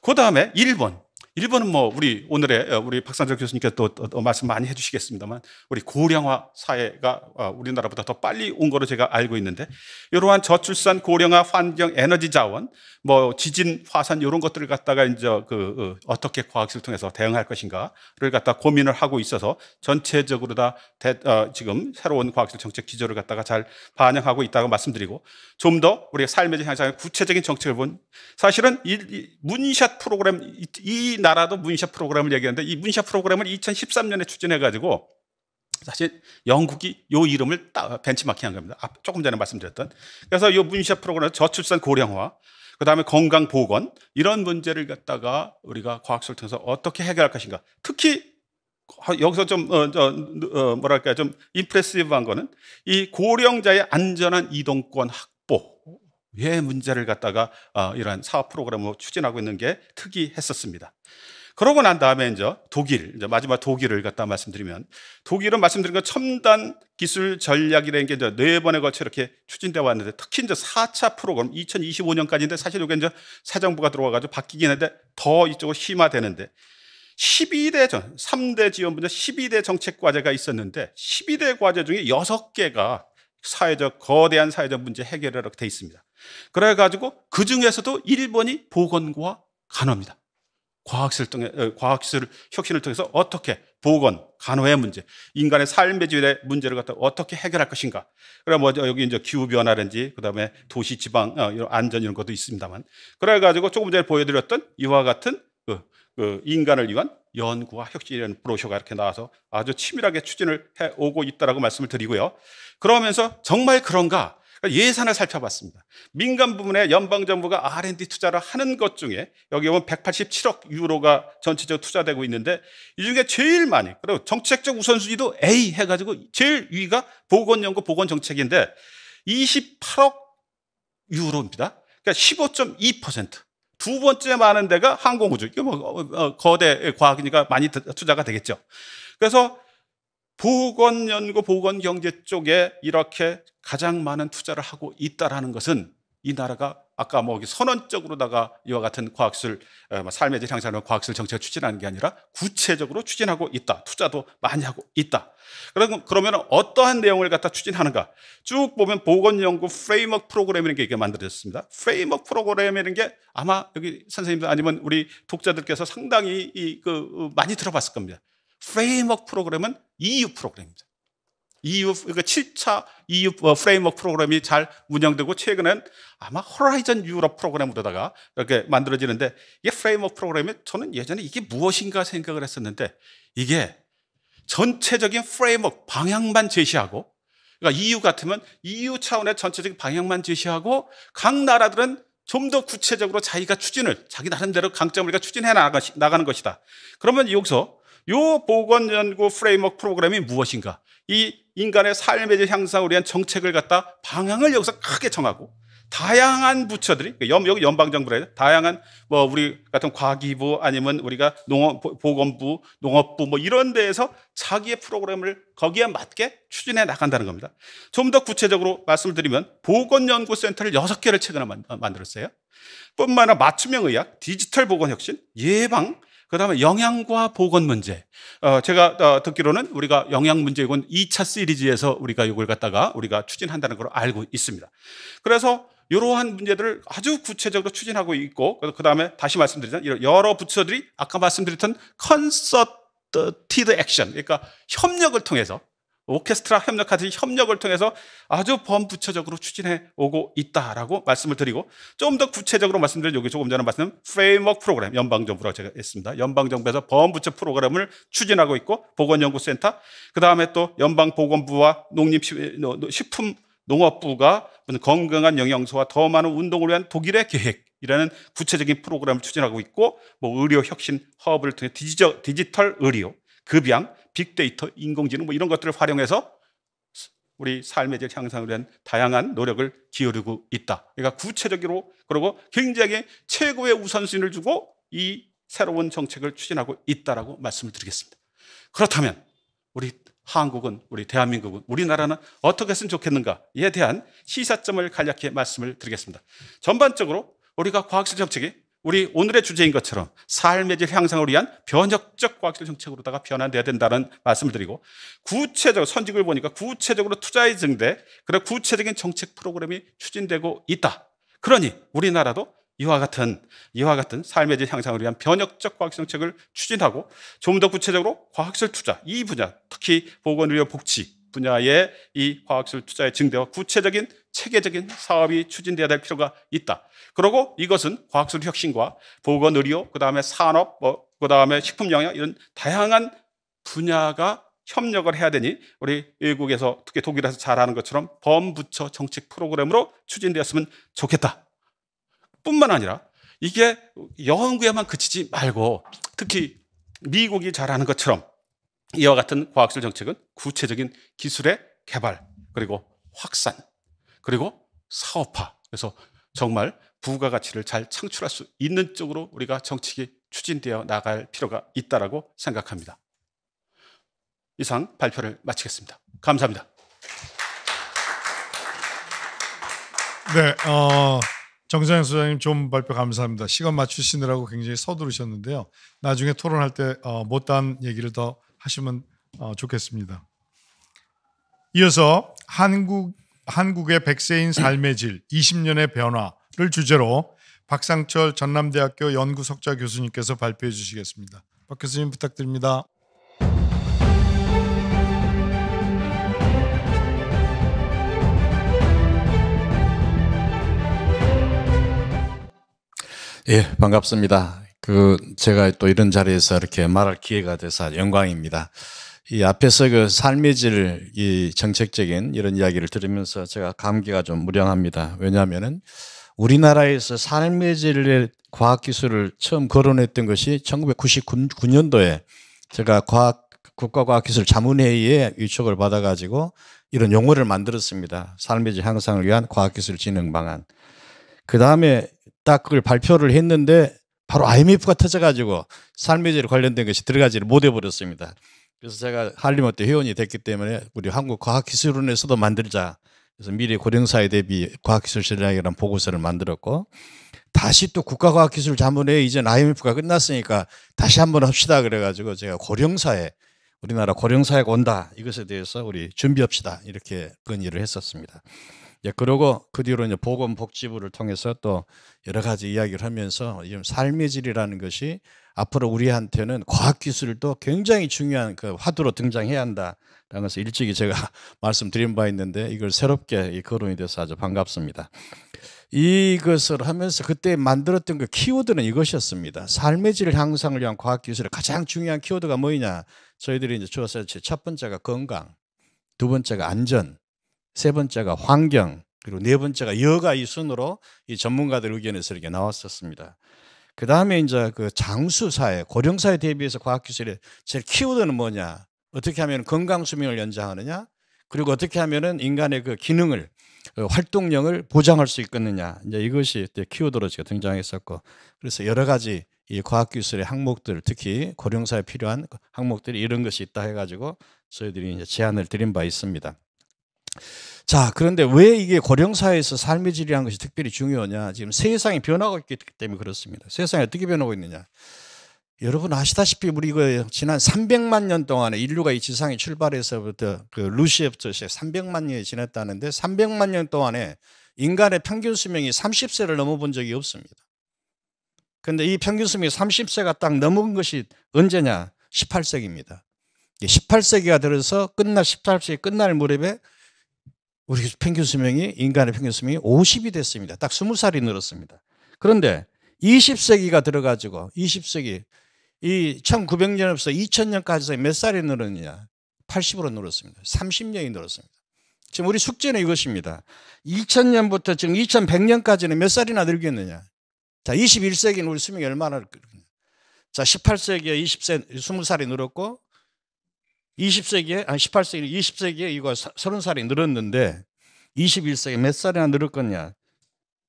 그 다음에 일번 일본은 뭐 우리 오늘의 어, 우리 박상철 교수님께서 또 말씀 많이 해주시겠습니다만 우리 고령화 사회가 어, 우리나라보다 더 빨리 온 거로 제가 알고 있는데 이러한 저출산 고령화 환경 에너지 자원 뭐 지진 화산 이런 것들을 갖다가 이제 그 어, 어떻게 과학실 통해서 대응할 것인가를 갖다 고민을 하고 있어서 전체적으로 다 대, 어, 지금 새로운 과학실 정책 기조를 갖다가 잘 반영하고 있다고 말씀드리고 좀 더 우리의 삶의 향상의 구체적인 정책을 본 사실은 이, 이 문샷 프로그램 이, 이 나라도 문샤 프로그램을 얘기하는데 이 문샤 프로그램을 2013년에 추진해가지고 사실 영국이 요 이름을 벤치마킹한 겁니다. 조금 전에 말씀드렸던. 그래서 요 문샤 프로그램 저출산 고령화, 그 다음에 건강 보건 이런 문제를 갖다가 우리가 과학술 통해서 어떻게 해결할 것인가. 특히 여기서 좀 어, 저, 어, 뭐랄까 좀 임프레시브한 거는 이 고령자의 안전한 이동권 확보 왜 예, 문제를 갖다가 어, 이러한 사업 프로그램을 추진하고 있는 게 특이했었습니다. 그러고 난 다음에 이제 독일, 이제 마지막 독일을 갖다 말씀드리면 독일은 말씀드린 것 첨단 기술 전략이라는 게이네 번에 걸쳐 이렇게 추진되어 왔는데 특히 이제 4차 프로그램 2025년까지인데 사실 이게 이제 새 정부가 들어와가지고 바뀌긴 했는데 더 이쪽으로 심화되는데 12대 전, 3대 지원 분야 12대 정책 과제가 있었는데 12대 과제 중에 6개가 사회적, 거대한 사회적 문제 해결이라고 돼 있습니다. 그래가지고 그 중에서도 1번이 보건과 간호입니다. 과학실 통해, 어, 과학실 혁신을 통해서 어떻게 보건, 간호의 문제, 인간의 삶의 질의 문제를 갖다 어떻게 해결할 것인가. 그래, 뭐, 여기 이제 기후변화라든지, 그 다음에 도시 지방, 어, 안전 이런 것도 있습니다만. 그래가지고 조금 전에 보여드렸던 이와 같은 그, 그 인간을 위한 연구와 혁신이라는 브로셔가 이렇게 나와서 아주 치밀하게 추진을 해오고 있다라고 말씀을 드리고요. 그러면서 정말 그런가? 예산을 살펴봤습니다. 민간 부문에 연방 정부가 R&D 투자를 하는 것 중에 여기 보면 187억 유로가 전체적으로 투자되고 있는데 이 중에 제일 많이 그리고 정책적 우선순위도 A 해가지고 제일 위가 보건 연구 보건 정책인데 28억 유로입니다. 그러니까 15.2%. 두 번째 많은 데가 항공우주. 이게 뭐 어, 어, 거대 과학이니까 많이 투자가 되겠죠. 그래서 보건 연구, 보건 경제 쪽에 이렇게 가장 많은 투자를 하고 있다라는 것은 이 나라가 아까 뭐 선언적으로다가 이와 같은 과학술 어, 뭐 삶의 질 향상하는 과학술 정책을 추진하는 게 아니라 구체적으로 추진하고 있다. 투자도 많이 하고 있다. 그러면 그 어떠한 내용을 갖다 추진하는가? 쭉 보면 보건 연구 프레임워크 프로그램이라는 게 이게 만들어졌습니다. 프레임워크 프로그램이라는 게 아마 여기 선생님들 아니면 우리 독자들께서 상당히 이그 어, 많이 들어봤을 겁니다. 프레임워크 프로그램은 EU 프로그램입니다. EU, 그러니까 7차 EU 어, 프레임워크 프로그램이 잘 운영되고 최근엔 아마 호라이즌 유럽 프로그램으로다가 이렇게 만들어지는데 이게 프레임워크 프로그램이 저는 예전에 이게 무엇인가 생각을 했었는데 이게 전체적인 프레임워크 방향만 제시하고 그러니까 EU 같으면 EU 차원의 전체적인 방향만 제시하고 각 나라들은 좀 더 구체적으로 자기가 추진을 자기 나름대로 강점을 우리가 추진해 나가는 것이다. 그러면 여기서 요 보건연구 프레임워크 프로그램이 무엇인가? 이 인간의 삶의 질 향상을 위한 정책을 갖다 방향을 여기서 크게 정하고 다양한 부처들이 그 여기 연방정부라 해 다양한 뭐 우리 같은 과기부 아니면 우리가 농업 보건부 농업부 뭐 이런 데에서 자기의 프로그램을 거기에 맞게 추진해 나간다는 겁니다. 좀 더 구체적으로 말씀을 드리면 보건연구센터를 여섯 개를 최근에 어, 만들었어요. 뿐만 아니라 맞춤형 의학, 디지털 보건혁신, 예방, 그 다음에 영양과 보건 문제. 어, 제가 어, 듣기로는 우리가 영양 문제 이건 2차 시리즈에서 우리가 이걸 갖다가 우리가 추진한다는 걸 알고 있습니다. 그래서 이러한 문제들을 아주 구체적으로 추진하고 있고 그 다음에 다시 말씀드리자면 여러 부처들이 아까 말씀드렸던 컨서티드 액션 그러니까 협력을 통해서 오케스트라 협력하듯이 협력을 통해서 아주 범부처적으로 추진해 오고 있다라고 말씀을 드리고 좀 더 구체적으로 말씀드린 여기 조금 전에 말씀 프레임워크 프로그램 연방정부라고 제가 했습니다. 연방정부에서 범부처 프로그램을 추진하고 있고 보건연구센터 그다음에 또 연방보건부와 농림식품농업부가 건강한 영양소와 더 많은 운동을 위한 독일의 계획 이라는 구체적인 프로그램을 추진하고 있고 뭐 의료 혁신 허브를 통해 디지털 의료 급양 빅데이터, 인공지능 뭐 이런 것들을 활용해서 우리 삶의 질 향상을 위한 다양한 노력을 기울이고 있다. 그러니까 구체적으로 그리고 굉장히 최고의 우선순위를 주고 이 새로운 정책을 추진하고 있다라고 말씀을 드리겠습니다. 그렇다면 우리 한국은 우리 대한민국은 우리나라는 어떻게 했으면 좋겠는가에 대한 시사점을 간략히 말씀을 드리겠습니다. 전반적으로 우리가 과학수 정책이 우리 오늘의 주제인 것처럼 삶의 질 향상을 위한 변혁적 과학적 정책으로다가 변환돼야 된다는 말씀을 드리고 구체적 선직을 보니까 구체적으로 투자의 증대 그런 구체적인 정책 프로그램이 추진되고 있다. 그러니 우리나라도 이와 같은 이와 같은 삶의 질 향상을 위한 변혁적 과학 정책을 추진하고 좀 더 구체적으로 과학술 투자 이 분야 특히 보건의료 복지 분야의 이 과학기술 투자의 증대와 구체적인 체계적인 사업이 추진돼야 될 필요가 있다. 그리고 이것은 과학술 혁신과 보건 의료, 그다음에 산업, 뭐 그다음에 식품 영양 이런 다양한 분야가 협력을 해야 되니 우리 외국에서 특히 독일에서 잘하는 것처럼 범부처 정책 프로그램으로 추진되었으면 좋겠다. 뿐만 아니라 이게 연구에만 그치지 말고 특히 미국이 잘하는 것처럼 이와 같은 과학술 정책은 구체적인 기술의 개발, 그리고 확산, 그리고 사업화. 그래서 정말 부가가치를 잘 창출할 수 있는 쪽으로 우리가 정책이 추진되어 나갈 필요가 있다라고 생각합니다. 이상 발표를 마치겠습니다. 감사합니다. 네, 어, 정상현 소장님 좀 발표 감사합니다. 시간 맞추시느라고 굉장히 서두르셨는데요. 나중에 토론할 때 어, 못다한 얘기를 더 하시면 어, 좋겠습니다. 이어서 한국 한국의 백세인 삶의 질 20년의 변화를 주제로 박상철 전남대학교 연구석좌 교수님께서 발표해 주시겠습니다. 박 교수님 부탁드립니다. 예, 반갑습니다. 그 제가 또 이런 자리에서 이렇게 말할 기회가 돼서 영광입니다. 이 앞에서 그 삶의 질 이 정책적인 이런 이야기를 들으면서 제가 감기가 좀 무량합니다. 왜냐하면은 우리나라에서 삶의 질의 과학 기술을 처음 거론했던 것이 1999년도에 제가 과학 국가과학기술 자문회의에 위촉을 받아가지고 이런 용어를 만들었습니다. 삶의 질 향상을 위한 과학기술 진흥 방안. 그 다음에 딱 그걸 발표를 했는데 바로 IMF가 터져가지고 삶의 질 관련된 것이 들어가지를 못해 버렸습니다. 그래서 제가 한림어대 회원이 됐기 때문에 우리 한국과학기술원에서도 만들자. 그래서 미래 고령사회 대비 과학기술 실력이라는 보고서를 만들었고 다시 또 국가과학기술 자문에 이제 IMF가 끝났으니까 다시 한번 합시다 그래가지고 제가 고령사회 우리나라 고령사회가 온다 이것에 대해서 우리 준비합시다 이렇게 건의를 했었습니다. 예, 그러고 그 뒤로 이제 보건복지부를 통해서 또 여러 가지 이야기를 하면서 지금 삶의 질이라는 것이 앞으로 우리한테는 과학기술도 굉장히 중요한 그 화두로 등장해야 한다라는 것을 일찍이 제가 말씀드린 바 있는데 이걸 새롭게 거론이 돼서 아주 반갑습니다. 이것을 하면서 그때 만들었던 그 키워드는 이것이었습니다. 삶의 질 향상을 위한 과학기술의 가장 중요한 키워드가 뭐냐? 저희들이 이제 주었을 때 첫 번째가 건강, 두 번째가 안전, 세 번째가 환경, 그리고 네 번째가 여가 이 순으로 이 전문가들 의견에서 이렇게 나왔었습니다. 그 다음에 이제 그 장수사회, 고령사회 대비해서 과학기술의 제일 키워드는 뭐냐? 어떻게 하면 건강수명을 연장하느냐? 그리고 어떻게 하면은 인간의 그 기능을, 그활동력을 어, 보장할 수 있겠느냐? 이제 이것이 키워드로 제가 등장했었고, 그래서 여러 가지 이 과학기술의 항목들, 특히 고령사에 필요한 그 항목들이 이런 것이 있다 해가지고 저희들이 이제 제안을 드린 바 있습니다. 자, 그런데 왜 이게 고령사회에서 삶의 질이라는 것이 특별히 중요하냐? 지금 세상이 변하고 있기 때문에 그렇습니다. 세상이 어떻게 변하고 있느냐? 여러분 아시다시피 우리 그 지난 300만 년 동안에 인류가 이 지상에 출발해서부터 그 루시에부터 시작 300만 년이 지났다는데 300만 년 동안에 인간의 평균 수명이 30세를 넘어본 적이 없습니다. 근데 이 평균 수명이 30세가 딱 넘은 것이 언제냐? 18세기입니다. 18세기가 들어서 끝날 18세기 끝날 무렵에 우리 평균 수명이 인간의 평균 수명이 50이 됐습니다. 딱 20살이 늘었습니다. 그런데 20세기가 들어가지고 20세기 이1 9 0 0년에서 2000년까지 몇 살이 늘었느냐? 80으로 늘었습니다. 30년이 늘었습니다. 지금 우리 숙제는 이것입니다. 2000년부터 지금 2100년까지는 몇 살이나 늘겠느냐? 자, 21세기는 우리 수명이 얼마나 늘겠느냐? 자, 18세기에 20세, 20살이 늘었고 20세기에 아니 18세기 20세기에 이거 30살이 늘었는데 21세기 몇 살이나 늘었거냐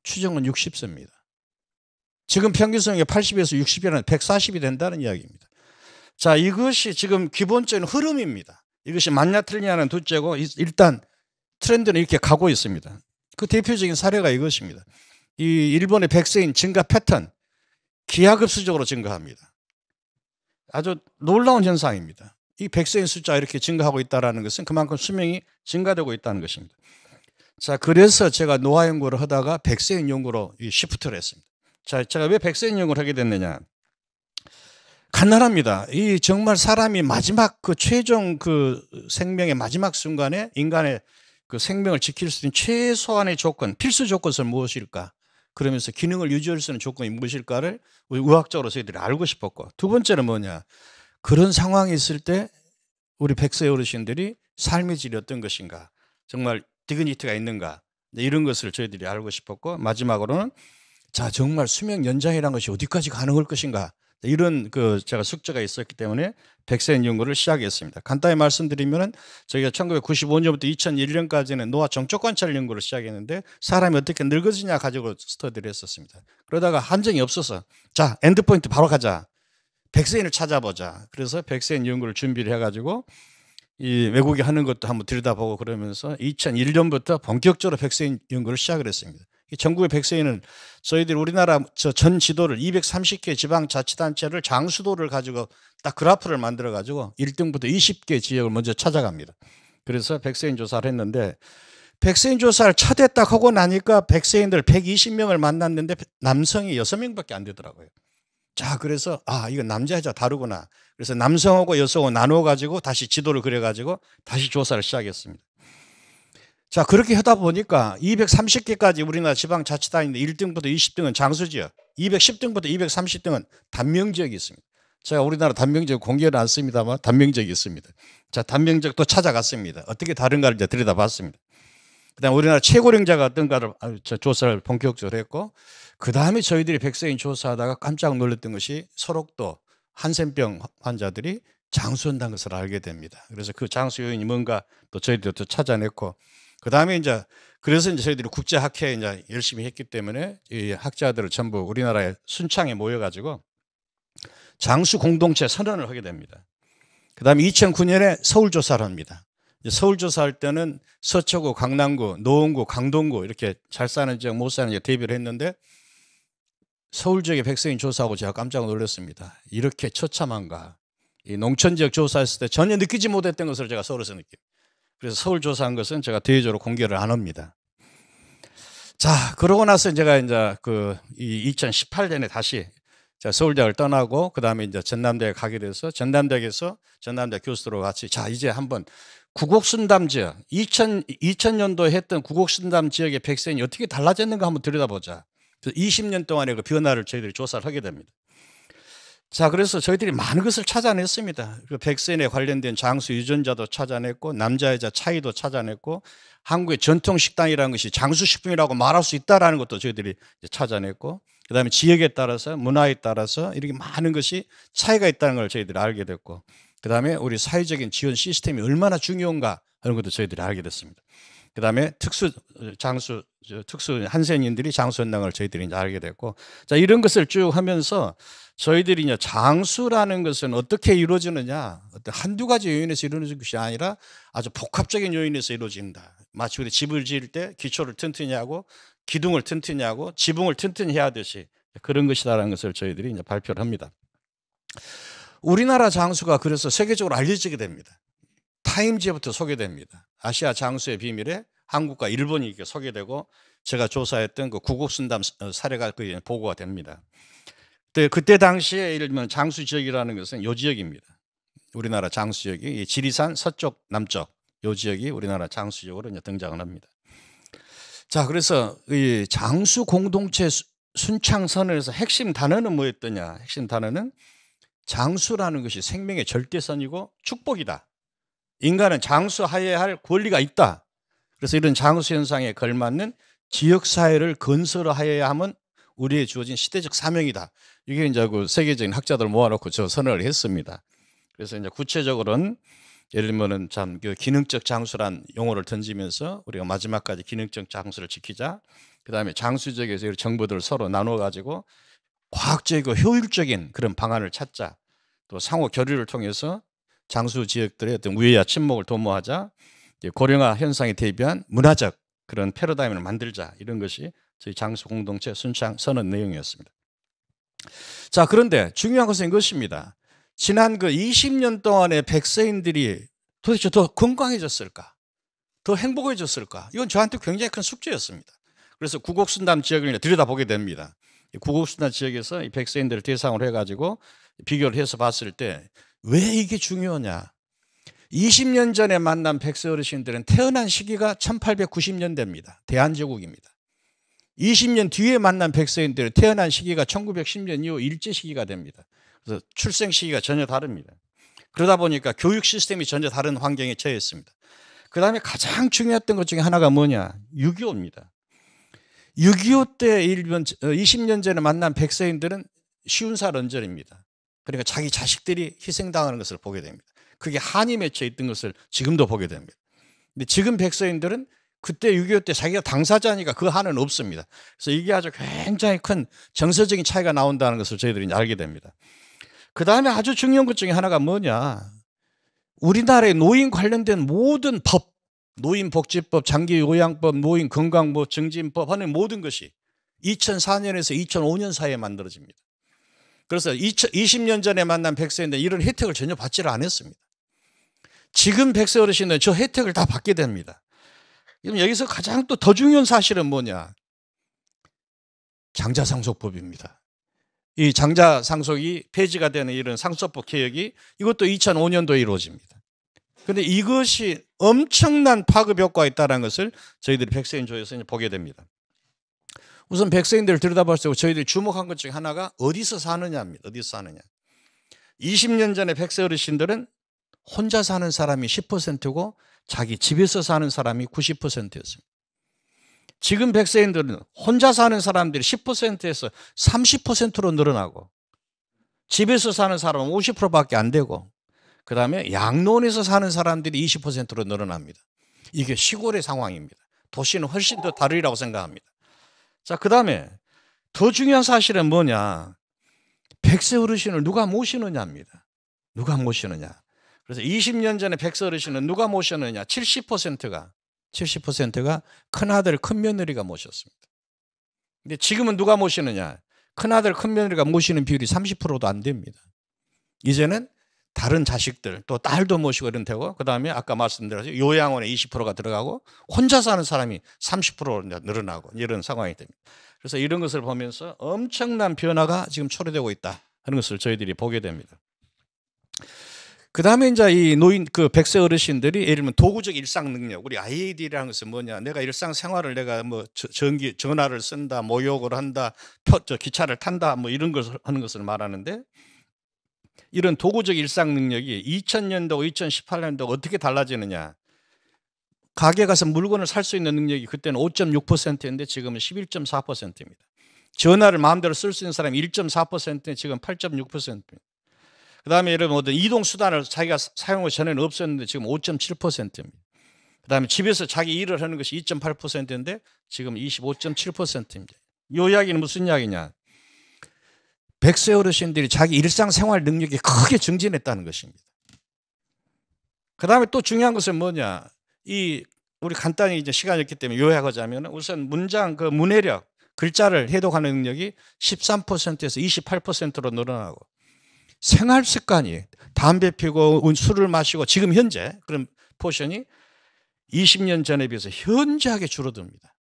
추정은 60세입니다. 지금 평균성이 80에서 60이라는 140이 된다는 이야기입니다. 자, 이것이 지금 기본적인 흐름입니다. 이것이 맞냐 틀리냐는 둘째고 일단 트렌드는 이렇게 가고 있습니다. 그 대표적인 사례가 이것입니다. 이 일본의 백세인 증가 패턴 기하급수적으로 증가합니다. 아주 놀라운 현상입니다. 이 백세인 숫자 가 이렇게 증가하고 있다는 것은 그만큼 수명이 증가되고 있다는 것입니다. 자, 그래서 제가 노화 연구를 하다가 백세인 연구로 시프트를 했습니다. 자, 제가 왜 백세인 연구를 하게 됐느냐. 간단합니다. 이 정말 사람이 마지막 그 최종 그 생명의 마지막 순간에 인간의 그 생명을 지킬 수 있는 최소한의 조건, 필수 조건은 무엇일까? 그러면서 기능을 유지할 수 있는 조건이 무엇일까를 의학적으로 저희들이 알고 싶었고 두 번째는 뭐냐? 그런 상황이 있을 때 우리 백세 어르신들이 삶의 질이 어떤 것인가 정말 디그니티가 있는가 네, 이런 것을 저희들이 알고 싶었고 마지막으로는 자 정말 수명 연장이라는 것이 어디까지 가능할 것인가 네, 이런 그 제가 숙제가 있었기 때문에 백세 연구를 시작했습니다. 간단히 말씀드리면은 저희가 1995년부터 2001년까지는 노화 정적 관찰 연구를 시작했는데 사람이 어떻게 늙어지냐 가지고 스터디를 했었습니다. 그러다가 한정이 없어서 자 엔드포인트 바로 가자. 백세인을 찾아보자. 그래서 백세인 연구를 준비를 해가지고 이 외국이 하는 것도 한번 들여다보고 그러면서 2001년부터 본격적으로 백세인 연구를 시작을 했습니다. 전국의 백세인은 저희들이 우리나라 전 지도를 230개 지방자치단체를 장수도를 가지고 딱 그래프를 만들어 가지고 1등부터 20개 지역을 먼저 찾아갑니다. 그래서 백세인 조사를 했는데 백세인 조사를 차대 다 하고 나니까 백세인들 120명을 만났는데 남성이 6명밖에 안 되더라고요. 자, 그래서 아, 이거 남자 여자 다르구나. 그래서 남성하고 여성을 나누어 가지고 다시 지도를 그려 가지고 다시 조사를 시작했습니다. 자, 그렇게 하다 보니까 230개까지 우리나라 지방 자치단인데 1등부터 20등은 장수 지역, 210등부터 230등은 단명 지역이 있습니다. 제가 우리나라 단명 지역 공개를안 씁니다만 단명 지역이 있습니다. 자, 단명 지역도 찾아갔습니다. 어떻게 다른가를 이제 들여다봤습니다. 그다음 우리나라 최고령자가 어떤가를 조사를 본격적으로 했고 그 다음에 저희들이 백세인 조사하다가 깜짝 놀랐던 것이 설옥도 한센병 환자들이 장수한다는 것을 알게 됩니다. 그래서 그 장수 요인이 뭔가 또 저희들도 또 찾아냈고 그 다음에 이제 그래서 이제 저희들이 국제 학회 이제 열심히 했기 때문에 이 학자들을 전부 우리나라에 순창에 모여가지고 장수 공동체 선언을 하게 됩니다. 그 다음에 2009년에 서울 조사를 합니다. 서울 조사할 때는 서초구, 강남구, 노원구, 강동구 이렇게 잘 사는 지역, 못 사는 지역 대비를 했는데 서울 지역의 백성인 조사하고 제가 깜짝 놀랐습니다. 이렇게 처참한가. 이 농촌 지역 조사했을 때 전혀 느끼지 못했던 것을 제가 서울에서 느낍니다 그래서 서울 조사한 것은 제가 대외적으로 공개를 안 합니다. 자, 그러고 나서 제가 이제 그 2018년에 다시 서울대학을 떠나고 그다음에 이제 전남대에 가게 돼서 전남대에서 전남대 교수로 같이 자, 이제 한번 구곡순담 지역 2000, 2000년도에 했던 구곡순담 지역의 백성이 어떻게 달라졌는가 한번 들여다보자. 20년 동안의 그 변화를 저희들이 조사를 하게 됩니다. 자, 그래서 저희들이 많은 것을 찾아냈습니다. 그 백선에 관련된 장수 유전자도 찾아냈고, 남자, 여자 차이도 찾아냈고, 한국의 전통 식당이라는 것이 장수식품이라고 말할 수있다는 것도 저희들이 찾아냈고, 그 다음에 지역에 따라서, 문화에 따라서 이렇게 많은 것이 차이가 있다는 걸 저희들이 알게 됐고, 그 다음에 우리 사회적인 지원 시스템이 얼마나 중요한가 하는 것도 저희들이 알게 됐습니다. 그다음에 특수 장수 특수 한센인들이 장수현당을 저희들이 이제 알게 됐고 자 이런 것을 쭉 하면서 저희들이 이제 장수라는 것은 어떻게 이루어지느냐 어떤 한두 가지 요인에서 이루어지는 것이 아니라 아주 복합적인 요인에서 이루어진다 마치 우리 집을 지을 때 기초를 튼튼히 하고 기둥을 튼튼히 하고 지붕을 튼튼히 해야 듯이 그런 것이다라는 것을 저희들이 이제 발표를 합니다 우리나라 장수가 그래서 세계적으로 알려지게 됩니다 타임즈부터 소개됩니다. 아시아 장수의 비밀에 한국과 일본이 이렇게 소개되고 제가 조사했던 그 구국순담 어, 사례가 그 보고가 됩니다. 그때, 네, 그때 당시에 예를 들면 장수 지역이라는 것은 요 지역입니다. 우리나라 장수 지역이 지리산 서쪽 남쪽 요 지역이 우리나라 장수 지역으로 이제 등장을 합니다. 자, 그래서 이 장수 공동체 순창선언에서 핵심 단어는 뭐였더냐? 핵심 단어는 장수라는 것이 생명의 절대선이고 축복이다. 인간은 장수하여야 할 권리가 있다. 그래서 이런 장수 현상에 걸맞는 지역 사회를 건설하여야 함은 우리의 주어진 시대적 사명이다. 이게 이제 그 세계적인 학자들 모아놓고 저 선언을 했습니다. 그래서 이제 구체적으로는 예를 들면은 참 그 기능적 장수란 용어를 던지면서 우리가 마지막까지 기능적 장수를 지키자. 그다음에 장수지역에서정부들 서로 나눠 가지고 과학적이고 효율적인 그런 방안을 찾자. 또 상호 교류를 통해서 장수 지역들의 어떤 우애와 침묵을 도모하자 고령화 현상에 대비한 문화적 그런 패러다임을 만들자 이런 것이 저희 장수 공동체 순창 선언 내용이었습니다. 자 그런데 중요한 것은 이것입니다. 지난 그 20년 동안의 백세인들이 도대체 더 건강해졌을까? 더 행복해졌을까? 이건 저한테 굉장히 큰 숙제였습니다. 그래서 구곡순담 지역을 들여다보게 됩니다. 구곡순담 지역에서 이 백세인들을 대상으로 해가지고 비교를 해서 봤을 때왜 이게 중요하냐? 20년 전에 만난 백세 어르신들은 태어난 시기가 1890년대입니다. 대한제국입니다. 20년 뒤에 만난 백세인들은 태어난 시기가 1910년 이후 일제 시기가 됩니다. 그래서 출생 시기가 전혀 다릅니다. 그러다 보니까 교육 시스템이 전혀 다른 환경에 처해 있습니다. 그 다음에 가장 중요했던 것 중에 하나가 뭐냐? 6.25입니다. 6.25 때 20년 전에 만난 백세인들은 쉬운 살 언절입니다. 그러니까 자기 자식들이 희생당하는 것을 보게 됩니다. 그게 한이 맺혀 있던 것을 지금도 보게 됩니다. 근데 지금 백성인들은 그때 6.25 때 자기가 당사자니까 그 한은 없습니다. 그래서 이게 아주 굉장히 큰 정서적인 차이가 나온다는 것을 저희들이 알게 됩니다. 그 다음에 아주 중요한 것 중에 하나가 뭐냐. 우리나라의 노인 관련된 모든 법, 노인복지법, 장기요양법, 노인건강법, 증진법 하는 모든 것이 2004년에서 2005년 사이에 만들어집니다. 그래서 20년 전에 만난 백세인데 이런 혜택을 전혀 받지를 않았습니다. 지금 백세 어르신은 저 혜택을 다 받게 됩니다. 그럼 여기서 가장 또 더 중요한 사실은 뭐냐? 장자상속법입니다. 이 장자상속이 폐지가 되는 이런 상속법 개혁이 이것도 2005년도에 이루어집니다. 그런데 이것이 엄청난 파급 효과가 있다는 것을 저희들이 백세인 조에서 보게 됩니다. 우선 백성들을 들여다봤을 때 저희들이 주목한 것 중에 하나가 어디서 사느냐입니다. 어디서 사느냐. 20년 전에 백세 어르신들은 혼자 사는 사람이 10%고 자기 집에서 사는 사람이 90%였습니다. 지금 백세인들은 혼자 사는 사람들이 10%에서 30%로 늘어나고 집에서 사는 사람은 50%밖에 안 되고 그 다음에 양론에서 사는 사람들이 20%로 늘어납니다. 이게 시골의 상황입니다. 도시는 훨씬 더 다르리라고 생각합니다. 자, 그 다음에 더 중요한 사실은 뭐냐. 백세 어르신을 누가 모시느냐입니다. 누가 모시느냐. 그래서 20년 전에 백세 어르신은 누가 모셨느냐. 70%가, 70%가 큰아들, 큰며느리가 모셨습니다. 근데 지금은 누가 모시느냐. 큰아들, 큰며느리가 모시는 비율이 30%도 안 됩니다. 이제는 다른 자식들 또 딸도 모시고 이런 되고 그다음에 아까 말씀드렸죠 요양원에 20%가 들어가고 혼자 사는 사람이 30% 늘어나고 이런 상황이 됩니다. 그래서 이런 것을 보면서 엄청난 변화가 지금 초래되고 있다 하는 것을 저희들이 보게 됩니다. 그 다음에 이제 이 노인 그 백세 어르신들이 예를 들면 도구적 일상 능력 우리 IAD라는 것은 뭐냐 내가 일상 생활을 내가 뭐 전기 전화를 쓴다 모욕을 한다 표, 저 기차를 탄다 뭐 이런 것을 하는 것을 말하는데 이런 도구적 일상 능력이 2000년도, 2018년도 어떻게 달라지느냐. 가게 가서 물건을 살 수 있는 능력이 그때는 5.6%였는데 지금은 11.4%입니다. 전화를 마음대로 쓸 수 있는 사람이 1.4%인데 지금 8.6%입니다. 그 다음에 여러분 어떤 이동수단을 자기가 사용을 전에는 없었는데 지금 5.7%입니다. 그 다음에 집에서 자기 일을 하는 것이 2.8%인데 지금 25.7%입니다. 이 이야기는 무슨 이야기냐? 백세 어르신들이 자기 일상생활 능력이 크게 증진했다는 것입니다. 그 다음에 또 중요한 것은 뭐냐. 이, 우리 간단히 이제 시간이 없기 때문에 요약하자면 우선 문장, 그 문해력, 글자를 해독하는 능력이 13%에서 28%로 늘어나고 생활 습관이 담배 피고 술을 마시고 지금 현재 그런 포션이 20년 전에 비해서 현저하게 줄어듭니다.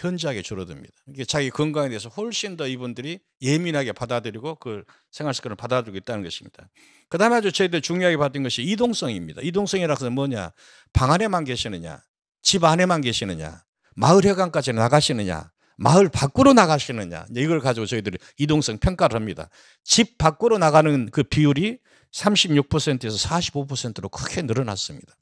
현저하게 줄어듭니다. 이게 자기 건강에 대해서 훨씬 더 이분들이 예민하게 받아들이고 그 생활 습관을 받아들이고 있다는 것입니다. 그 다음에 아주 저희들 중요하게 봤던 것이 이동성입니다. 이동성이라서 뭐냐? 방 안에만 계시느냐? 집 안에만 계시느냐? 마을 회관까지 나가시느냐? 마을 밖으로 나가시느냐? 이걸 가지고 저희들이 이동성 평가를 합니다. 집 밖으로 나가는 그 비율이 36%에서 45%로 크게 늘어났습니다.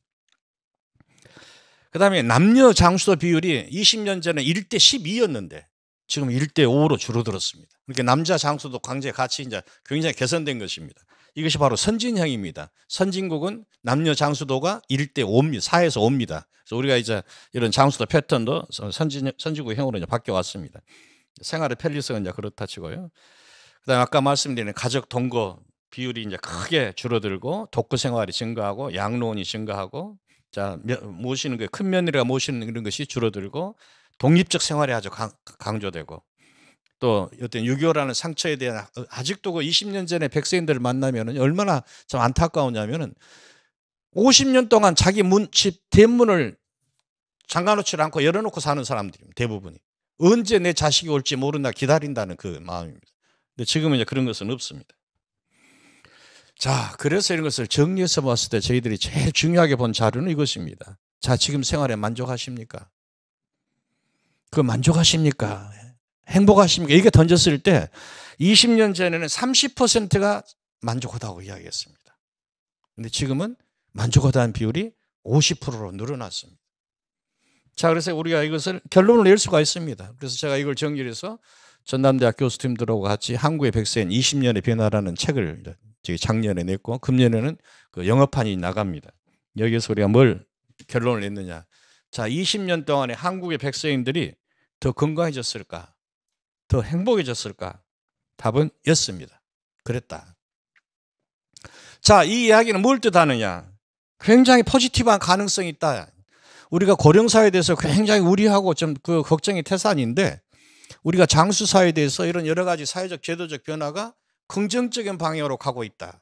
그 다음에 남녀 장수도 비율이 20년 전에 1대 12였는데 지금 1대 5로 줄어들었습니다. 그러니까 남자 장수도 강제 같이 이제 굉장히 개선된 것입니다. 이것이 바로 선진형입니다. 선진국은 남녀 장수도가 1대 5입니다. 4에서 5입니다. 그래서 우리가 이제 이런 장수도 패턴도 선진, 선진국형으로 이제 바뀌어 왔습니다. 생활의 편리성은 이제 그렇다 치고요. 그 다음에 아까 말씀드린 가족 동거 비율이 이제 크게 줄어들고 독거 생활이 증가하고 양로원이 증가하고 자 모시는 게큰 며느리가 모시는 이런 것이 줄어들고 독립적 생활이 아주 강, 강조되고 또 어떤 유교라는 상처에 대한 아, 아직도 그 20년 전에 백세인들을 만나면은 얼마나 참 안타까우냐면은 50년 동안 자기 문, 집 대문을 잠가놓지 않고 열어놓고 사는 사람들입니다. 대부분이. 언제 내 자식이 올지 모른다 기다린다는 그 마음입니다. 근데 지금은 이제 그런 것은 없습니다. 자, 그래서 이런 것을 정리해서 봤을 때 저희들이 제일 중요하게 본 자료는 이것입니다. 자, 지금 생활에 만족하십니까? 그 만족하십니까? 행복하십니까? 이게 던졌을 때 20년 전에는 30%가 만족하다고 이야기했습니다. 근데 지금은 만족하다는 비율이 50%로 늘어났습니다. 자, 그래서 우리가 이것을 결론을 낼 수가 있습니다. 그래서 제가 이걸 정리해서 전남대학 교수팀들하고 같이 한국의 백세인 20년의 변화라는 책을 저기 작년에 냈고 금년에는 그영업판이 나갑니다. 여기서 우리가 뭘 결론을 냈느냐? 자, 20년 동안에 한국의 백성인들이 더 건강해졌을까? 더 행복해졌을까? 답은 였습니다. 그랬다. 자, 이 이야기는 뭘 뜻하느냐? 굉장히 포지티브한 가능성이 있다. 우리가 고령사회에 대해서 굉장히 우려하고 좀 그 걱정이 태산인데 우리가 장수사회에 대해서 이런 여러 가지 사회적 제도적 변화가 긍정적인 방향으로 가고 있다.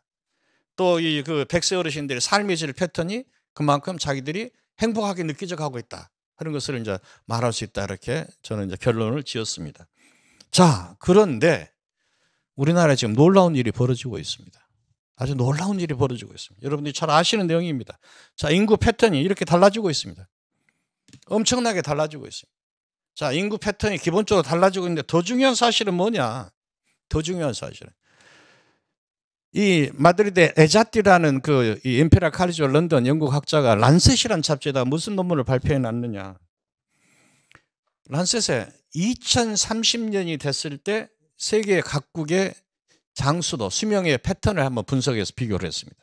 또 이 그 백세 어르신들의 삶의 질 패턴이 그만큼 자기들이 행복하게 느끼져가고 있다. 하는 것을 이제 말할 수 있다. 이렇게 저는 이제 결론을 지었습니다. 자, 그런데 우리나라에 지금 놀라운 일이 벌어지고 있습니다. 아주 놀라운 일이 벌어지고 있습니다. 여러분들이 잘 아시는 내용입니다. 자, 인구 패턴이 이렇게 달라지고 있습니다. 엄청나게 달라지고 있습니다. 자, 인구 패턴이 기본적으로 달라지고 있는데 더 중요한 사실은 뭐냐? 더 중요한 사실은 이 마드리드 에자티라는 그 임페라 칼리지 런던 영국 학자가 란셋이란 잡지에다 무슨 논문을 발표해 놨느냐. 란셋에 2030년이 됐을 때 세계 각국의 장수도 수명의 패턴을 한번 분석해서 비교를 했습니다.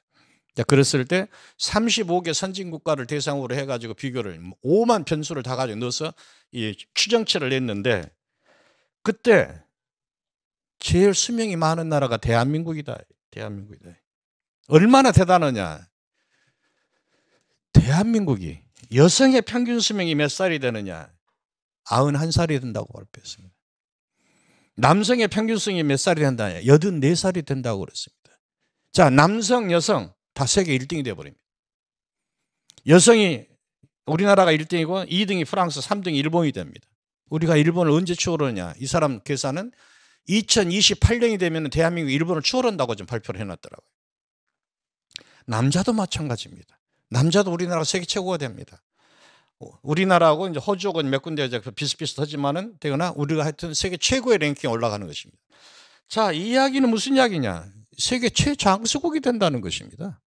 그랬을 때 35개 선진국가를 대상으로 해가지고 비교를 5만 변수를 다 가지고 넣어서 이 추정치를 냈는데 그때 제일 수명이 많은 나라가 대한민국이다. 대한민국이 돼. 얼마나 대단하냐. 대한민국이 여성의 평균 수명이 몇 살이 되느냐? 91살이 된다고 발표했습니다. 남성의 평균 수명이 몇 살이 된다냐? 84살이 된다고 그랬습니다. 자, 남성, 여성 다 세계 1등이 되어버립니다. 여성이 우리나라가 1등이고 2등이 프랑스, 3등이 일본이 됩니다. 우리가 일본을 언제 추월하냐? 느이 사람 계산은 2028년이 되면 대한민국 일본을 추월한다고 좀 발표를 해놨더라고요. 남자도 마찬가지입니다. 남자도 우리나라 세계 최고가 됩니다. 어, 우리나라하고 이제 호주하고몇 군데 이제 그 비슷비슷하지만은 되거나 우리가 하여튼 세계 최고의 랭킹에 올라가는 것입니다. 자, 이 이야기는 무슨 이야기냐? 세계 최장수국이 된다는 것입니다.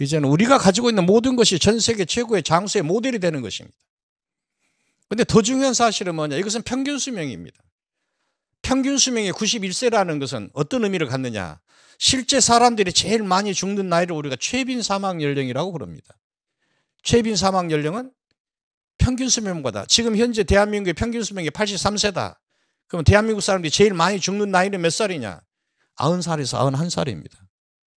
이제는 우리가 가지고 있는 모든 것이 전 세계 최고의 장수의 모델이 되는 것입니다. 근데 더 중요한 사실은 뭐냐? 이것은 평균 수명입니다. 평균 수명이 91세라는 것은 어떤 의미를 갖느냐? 실제 사람들이 제일 많이 죽는 나이를 우리가 최빈 사망 연령이라고 부릅니다. 최빈 사망 연령은 평균 수명보다 지금 현재 대한민국의 평균 수명이 83세다. 그럼 대한민국 사람들이 제일 많이 죽는 나이는 몇 살이냐? 90살에서 91살입니다.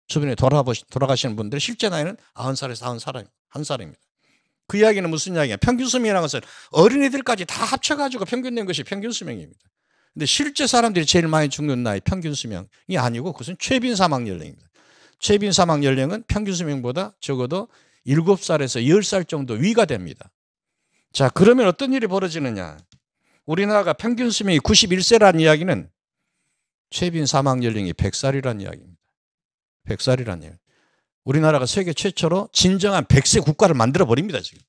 주변에 돌아보시, 돌아가시는 분들 실제 나이는 90살에서 91살입니다. 그 이야기는 무슨 이야기냐? 평균 수명이라는 것은 어린애들까지 다 합쳐가지고 평균된 것이 평균 수명입니다. 근데 실제 사람들이 제일 많이 죽는 나이 평균 수명이 아니고 그것은 최빈 사망 연령입니다. 최빈 사망 연령은 평균 수명보다 적어도 7살에서 10살 정도 위가 됩니다. 자, 그러면 어떤 일이 벌어지느냐? 우리나라가 평균 수명이 91세라는 이야기는 최빈 사망 연령이 100살이라는 이야기입니다. 100살이라는 이야기. 우리나라가 세계 최초로 진정한 100세 국가를 만들어 버립니다, 지금.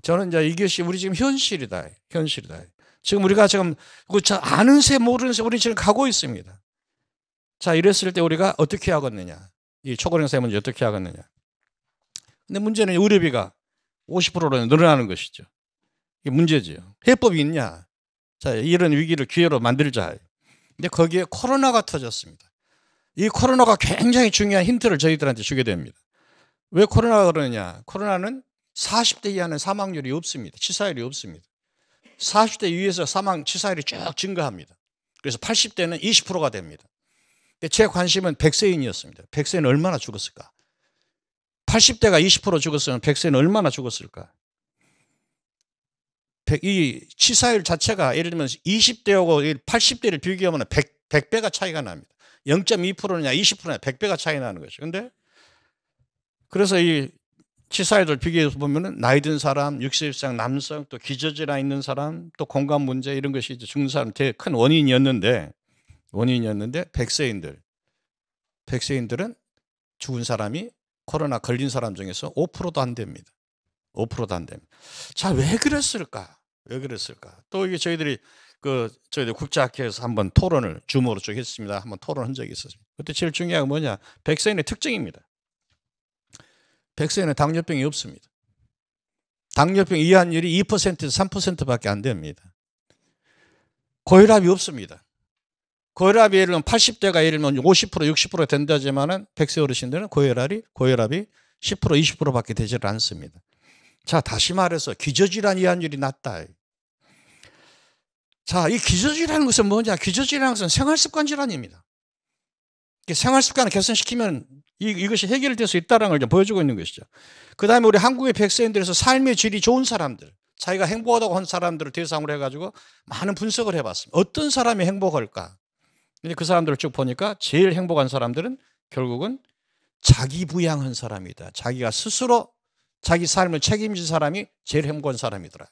저는 이제 이것이 우리 지금 현실이다. 현실이다. 지금 우리가 지금 그 아는 새 모르는 새 우리 지금 가고 있습니다. 자 이랬을 때 우리가 어떻게 하겠느냐? 이 초고령 세 문제 어떻게 하겠느냐? 근데 문제는 의료비가 50%로 늘어나는 것이죠. 이게 문제지요. 해법이 있냐? 자 이런 위기를 기회로 만들자. 근데 거기에 코로나가 터졌습니다. 이 코로나가 굉장히 중요한 힌트를 저희들한테 주게 됩니다. 왜 코로나가 그러느냐? 코로나는 40대 이하는 사망률이 없습니다. 치사율이 없습니다. 40대 이후에서 사망 치사율이 쭉 증가합니다. 그래서 80대는 20%가 됩니다. 근데 제 관심은 100세인이었습니다. 100세는 얼마나 죽었을까? 80대가 20% 죽었으면 100세는 얼마나 죽었을까? 이 치사율 자체가 예를 들면 20대하고 80대를 비교하면 100, 100배가 차이가 납니다. 0.2%냐 20%냐 100배가 차이 나는 거이죠 근데 그래서 이 치사율을 비교해서 보면 나이 든 사람, 60상 남성, 또 기저질환 있는 사람, 또 건강 문제 이런 것이 이제 중사람 되게 큰 원인이었는데 원인이었는데 백세인들백세인들은 죽은 사람이 코로나 걸린 사람 중에서 5%도 안 됩니다. 5%도 안 됩니다. 자, 왜 그랬을까? 왜 그랬을까? 또 이게 저희들이 그 저희들 국제학회에서 한번 토론을 줌으로 쭉 했습니다. 한번 토론한 적이 있었습니다. 그때 제일 중요한 게 뭐냐? 백세인의 특징입니다. 백세에는 당뇨병이 없습니다. 당뇨병 이완율이 2%에서 3%밖에 안 됩니다. 고혈압이 없습니다. 고혈압이 예를 들면 80대가 예를 들면 50% 60% 된다지만은 100세 어르신들은 고혈압이 고혈압이 10% 20%밖에 되질 않습니다. 자, 다시 말해서 기저질환 이완율이 낮다. 자, 이 기저질환 것은 뭐냐? 기저질환 것은 생활습관 질환입니다. 생활습관을 개선시키면 이, 이것이 해결될 수 있다는 걸 보여주고 있는 것이죠. 그 다음에 우리 한국의 백성들에서 삶의 질이 좋은 사람들, 자기가 행복하다고 한 사람들을 대상으로 해가지고 많은 분석을 해봤습니다. 어떤 사람이 행복할까? 근데 그 사람들을 쭉 보니까 제일 행복한 사람들은 결국은 자기 부양한 사람이다. 자기가 스스로 자기 삶을 책임진 사람이 제일 행복한 사람이더라.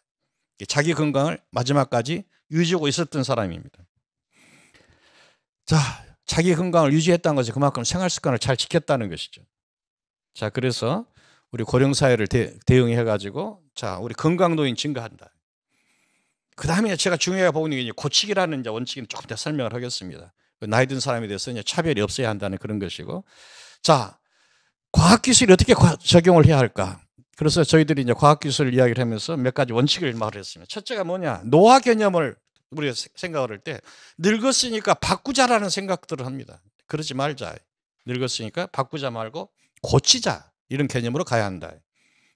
자기 건강을 마지막까지 유지하고 있었던 사람입니다. 자, 자기 건강을 유지했다는 것이 그만큼 생활 습관을 잘 지켰다는 것이죠. 자, 그래서 우리 고령 사회를 대, 응해 가지고 자, 우리 건강 노인 증가한다. 그다음에 제가 중요하게 보는 게 이제 고치기라는 이제 원칙은 조금 더 설명을 하겠습니다. 그 나이 든 사람에 대해서 이제 차별이 없어야 한다는 그런 것이고. 자, 과학 기술이 어떻게 적용을 해야 할까? 그래서 저희들이 이제 과학 기술 을 이야기를 하면서 몇 가지 원칙을 말했습니다. 첫째가 뭐냐? 노화 개념을 우리가 생각을 할때 늙었으니까 바꾸자라는 생각들을 합니다. 그러지 말자. 늙었으니까 바꾸자 말고 고치자 이런 개념으로 가야 한다.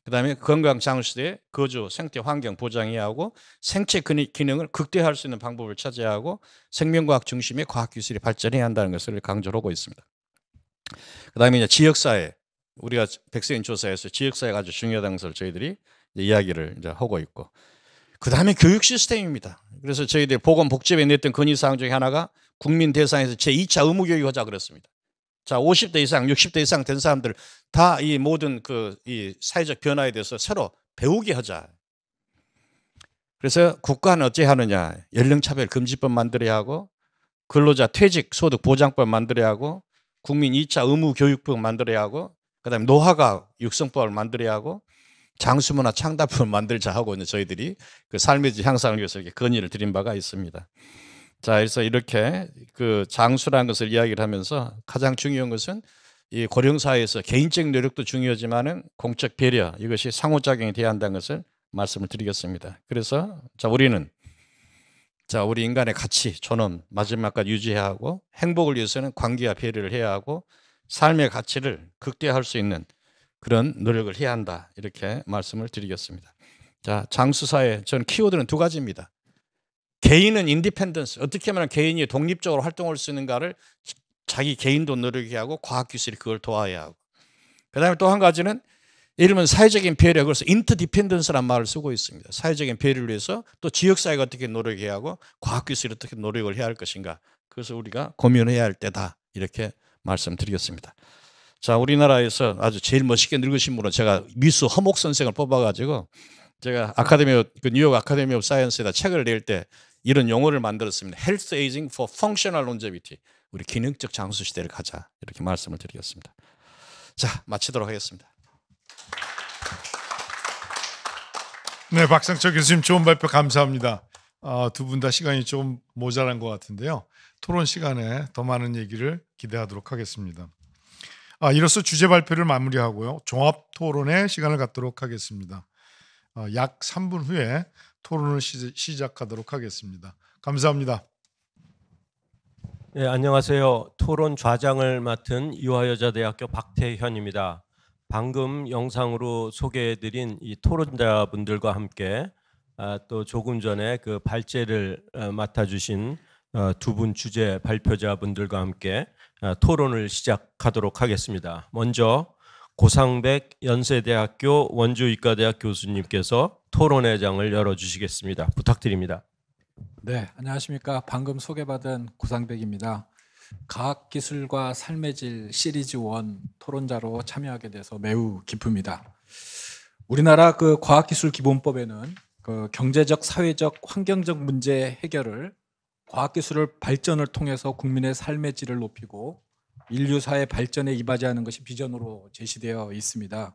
그 다음에 건강 장시대 거주 생태 환경 보장해야 하고 생체 기능을 극대화할 수 있는 방법을 찾아야 하고 생명과학 중심의 과학기술이 발전해야 한다는 것을 강조 하고 있습니다. 그 다음에 이제 지역사회 우리가 백세인 조사에서 지역사회가 아주 중요하다는 것을 저희들이 이야기를 이제 하고 있고 그 다음에 교육 시스템입니다. 그래서 저희들 보건복지부에 냈던 건의사항 중에 하나가 국민 대상에서 제2차 의무교육 하자 그랬습니다. 자, 50대 이상, 60대 이상 된 사람들 다 이 모든 그 이 사회적 변화에 대해서 새로 배우게 하자. 그래서 국가는 어찌 하느냐. 연령차별 금지법 만들어야 하고 근로자 퇴직 소득 보장법 만들어야 하고 국민 2차 의무 교육법 만들어야 하고 그다음에 노화가 육성법을 만들어야 하고 장수문화 창답을 만들자 하고 이제 저희들이 그 삶의 질 향상을 위해서 이렇게 건의를 드린 바가 있습니다. 자, 그래서 이렇게 그 장수라는 것을 이야기를 하면서 가장 중요한 것은 이 고령 사회에서 개인적 노력도 중요하지만은 공적 배려 이것이 상호작용이 돼야 한다는 것을 말씀을 드리겠습니다. 그래서 자 우리는 자 우리 인간의 가치 존엄 마지막까지 유지해야 하고 행복을 위해서는 관계와 배려를 해야 하고 삶의 가치를 극대화할 수 있는 그런 노력을 해야 한다. 이렇게 말씀을 드리겠습니다. 자, 장수사의전 키워드는 두 가지입니다. 개인은 인디펜던스 어떻게 하면 개인이 독립적으로 활동할 수 있는가를 자기 개인도 노력해야 하고 과학기술이 그걸 도와야 하고 그다음에 또 한 가지는 이를 들면 사회적인 배려 그래서 인터디펜던스란 말을 쓰고 있습니다. 사회적인 배려를 위해서 또 지역사회가 어떻게 노력해야 하고 과학기술이 어떻게 노력을 해야 할 것인가 그래서 우리가 고민해야 할 때다 이렇게 말씀드리겠습니다. 자, 우리나라에서 아주 제일 멋있게 늙으신 분은 제가 미수 허목 선생을 뽑아가지고 제가 아카데미, 그 뉴욕 아카데미 오브 사이언스에다 책을 낼 때 이런 용어를 만들었습니다. Health Aging for Functional Longevity. 우리 기능적 장수 시대를 가자. 이렇게 말씀을 드리겠습니다. 자, 마치도록 하겠습니다. 네, 박상철 교수님 좋은 발표 감사합니다. 아, 두분 다 시간이 좀 모자란 것 같은데요. 토론 시간에 더 많은 얘기를 기대하도록 하겠습니다. 아, 이로써 주제 발표를 마무리하고요. 종합 토론의 시간을 갖도록 하겠습니다. 아, 약 3분 후에 토론을 시, 작하도록 하겠습니다. 감사합니다. 네, 안녕하세요. 토론 좌장을 맡은 이화여자대학교 박태현입니다. 방금 영상으로 소개해드린 이 토론자분들과 함께 아, 또 조금 전에 그 발제를 어, 맡아주신 어, 두분 주제 발표자분들과 함께 어, 토론을 시작하도록 하겠습니다. 먼저 고상백 연세대학교 원주의과대학 교수님께서 토론회장을 열어주시겠습니다. 부탁드립니다. 네, 안녕하십니까. 방금 소개받은 고상백입니다. 과학기술과 삶의 질 시리즈 1 토론자로 참여하게 돼서 매우 기쁩니다. 우리나라 그 과학기술 기본법에는 그 경제적, 사회적, 환경적 문제 해결을 과학기술 을 발전을 통해서 국민의 삶의 질을 높이고 인류 사회 발전에 이바지하는 것이 비전으로 제시되어 있습니다.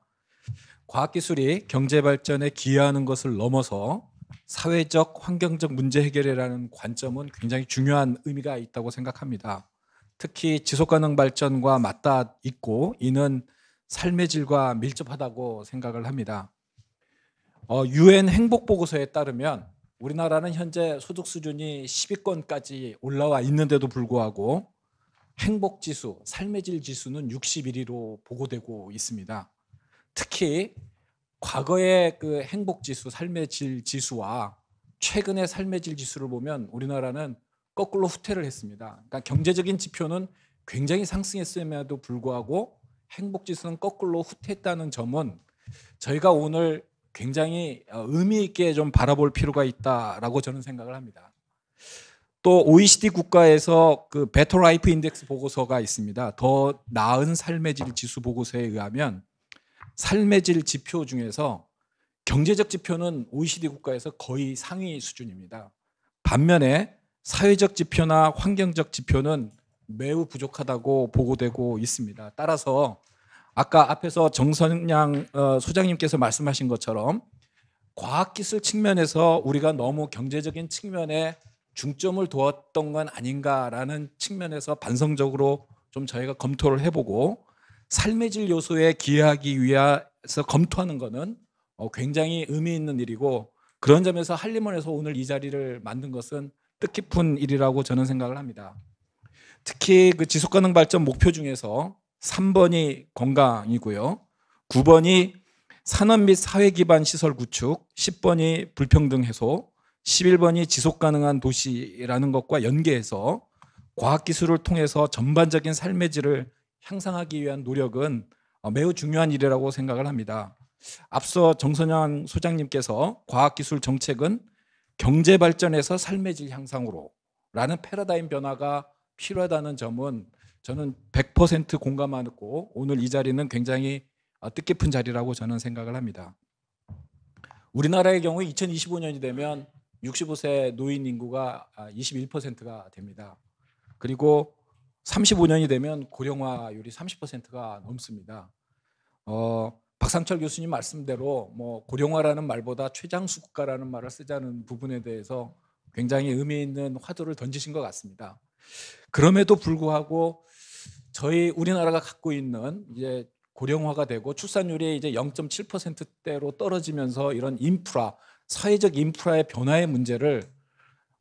과학기술이 경제 발전에 기여하는 것을 넘어서 사회적, 환경적 문제 해결이라는 관점은 굉장히 중요한 의미가 있다고 생각합니다. 특히 지속가능 발전과 맞닿아 있고 이는 삶의 질과 밀접하다고 생각을 합니다. 어, 유엔 행복 보고서에 따르면 우리나라는 현재 소득 수준이 10위권까지 올라와 있는데도 불구하고 행복 지수, 삶의 질 지수는 61위로 보고되고 있습니다. 특히 과거의 그 행복 지수, 삶의 질 지수와 최근의 삶의 질 지수를 보면 우리나라는 거꾸로 후퇴를 했습니다. 그러니까 경제적인 지표는 굉장히 상승했음에도 불구하고 행복 지수는 거꾸로 후퇴했다는 점은 저희가 오늘 굉장히 어, 의미 있게 좀 바라볼 필요가 있다라고 저는 생각을 합니다. 또 OECD 국가에서 그 베터 라이프 인덱스 보고서가 있습니다. 더 나은 삶의 질 지수 보고서에 의하면 삶의 질 지표 중에서 경제적 지표는 OECD 국가에서 거의 상위 수준입니다. 반면에 사회적 지표나 환경적 지표는 매우 부족하다고 보고되고 있습니다. 따라서 아까 앞에서 정선양 어, 소장님께서 말씀하신 것처럼 과학기술 측면에서 우리가 너무 경제적인 측면에 중점을 두었던 건 아닌가라는 측면에서 반성적으로 좀 저희가 검토를 해보고 삶의 질 요소에 기여하기 위해서 검토하는 것은 어, 굉장히 의미 있는 일이고 그런 점에서 한림원에서 오늘 이 자리를 만든 것은 뜻깊은 일이라고 저는 생각을 합니다. 특히 그 지속가능 발전 목표 중에서 3번이 건강이고요. 9번이 산업 및 사회 기반 시설 구축, 10번이 불평등 해소, 11번이 지속 가능한 도시라는 것과 연계해서 과학 기술을 통해서 전반적인 삶의 질을 향상하기 위한 노력은 매우 중요한 일이라고 생각을 합니다. 앞서 정선영 소장님께서 과학 기술 정책은 경제 발전에서 삶의 질 향상으로라는 패러다임 변화가 필요하다는 점은 저는 100% 공감하고 오늘 이 자리는 굉장히 아, 뜻깊은 자리라고 저는 생각을 합니다. 우리나라의 경우 2025년이 되면 65세 노인 인구가 21%가 아, 됩니다. 그리고 35년이 되면 고령화율이 30%가 넘습니다. 어, 박상철 교수님 말씀대로 뭐 고령화라는 말보다 최장수 국가라는 말을 쓰자는 부분에 대해서 굉장히 의미 있는 화두를 던지신 것 같습니다. 그럼에도 불구하고 저희 우리나라가 갖고 있는 이제 고령화가 되고 출산율이 이제 0.7%대로 떨어지면서 이런 인프라, 사회적 인프라의 변화의 문제를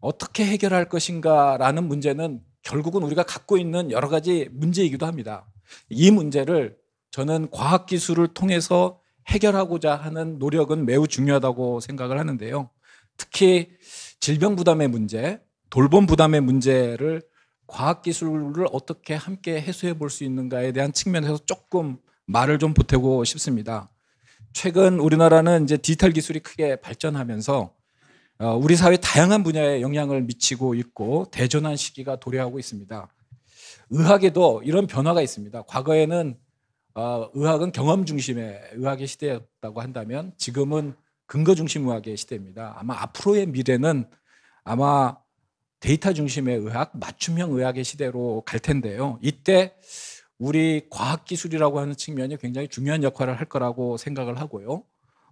어떻게 해결할 것인가라는 문제는 결국은 우리가 갖고 있는 여러 가지 문제이기도 합니다. 이 문제를 저는 과학 기술을 통해서 해결하고자 하는 노력은 매우 중요하다고 생각을 하는데요. 특히 질병 부담의 문제, 돌봄 부담의 문제를 과학기술을 어떻게 함께 해소해 볼 수 있는가에 대한 측면에서 조금 말을 좀 보태고 싶습니다. 최근 우리나라는 이제 디지털 기술이 크게 발전하면서 어, 우리 사회 다양한 분야에 영향을 미치고 있고 대전환 시기가 도래하고 있습니다. 의학에도 이런 변화가 있습니다. 과거에는 어, 의학은 경험 중심의 의학의 시대였다고 한다면 지금은 근거 중심 의학의 시대입니다. 아마 앞으로의 미래는 아마 데이터 중심의 의학, 맞춤형 의학의 시대로 갈 텐데요. 이때 우리 과학기술이라고 하는 측면이 굉장히 중요한 역할을 할 거라고 생각을 하고요.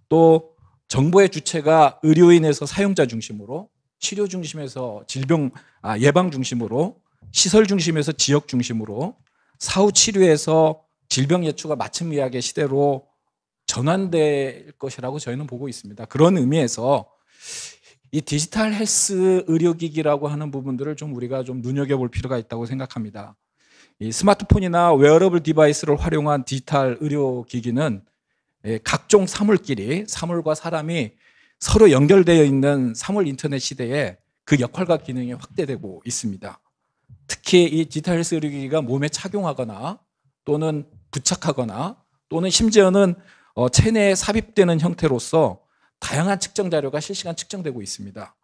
또 정보의 주체가 의료인에서 사용자 중심으로 치료 중심에서 질병 아, 예방 중심으로 시설 중심에서 지역 중심으로 사후 치료에서 질병 예측과 맞춤 의학의 시대로 전환될 것이라고 저희는 보고 있습니다. 그런 의미에서 이 디지털 헬스 의료기기라고 하는 부분들을 좀 우리가 좀 눈여겨볼 필요가 있다고 생각합니다. 이 스마트폰이나 웨어러블 디바이스를 활용한 디지털 의료기기는 예, 각종 사물끼리 사물과 사람이 서로 연결되어 있는 사물 인터넷 시대에 그 역할과 기능이 확대되고 있습니다. 특히 이 디지털 헬스 의료기기가 몸에 착용하거나 또는 부착하거나 또는 심지어는 어, 체내에 삽입되는 형태로서 다양한 측정 자료가 실시간 측정되고 있습니다.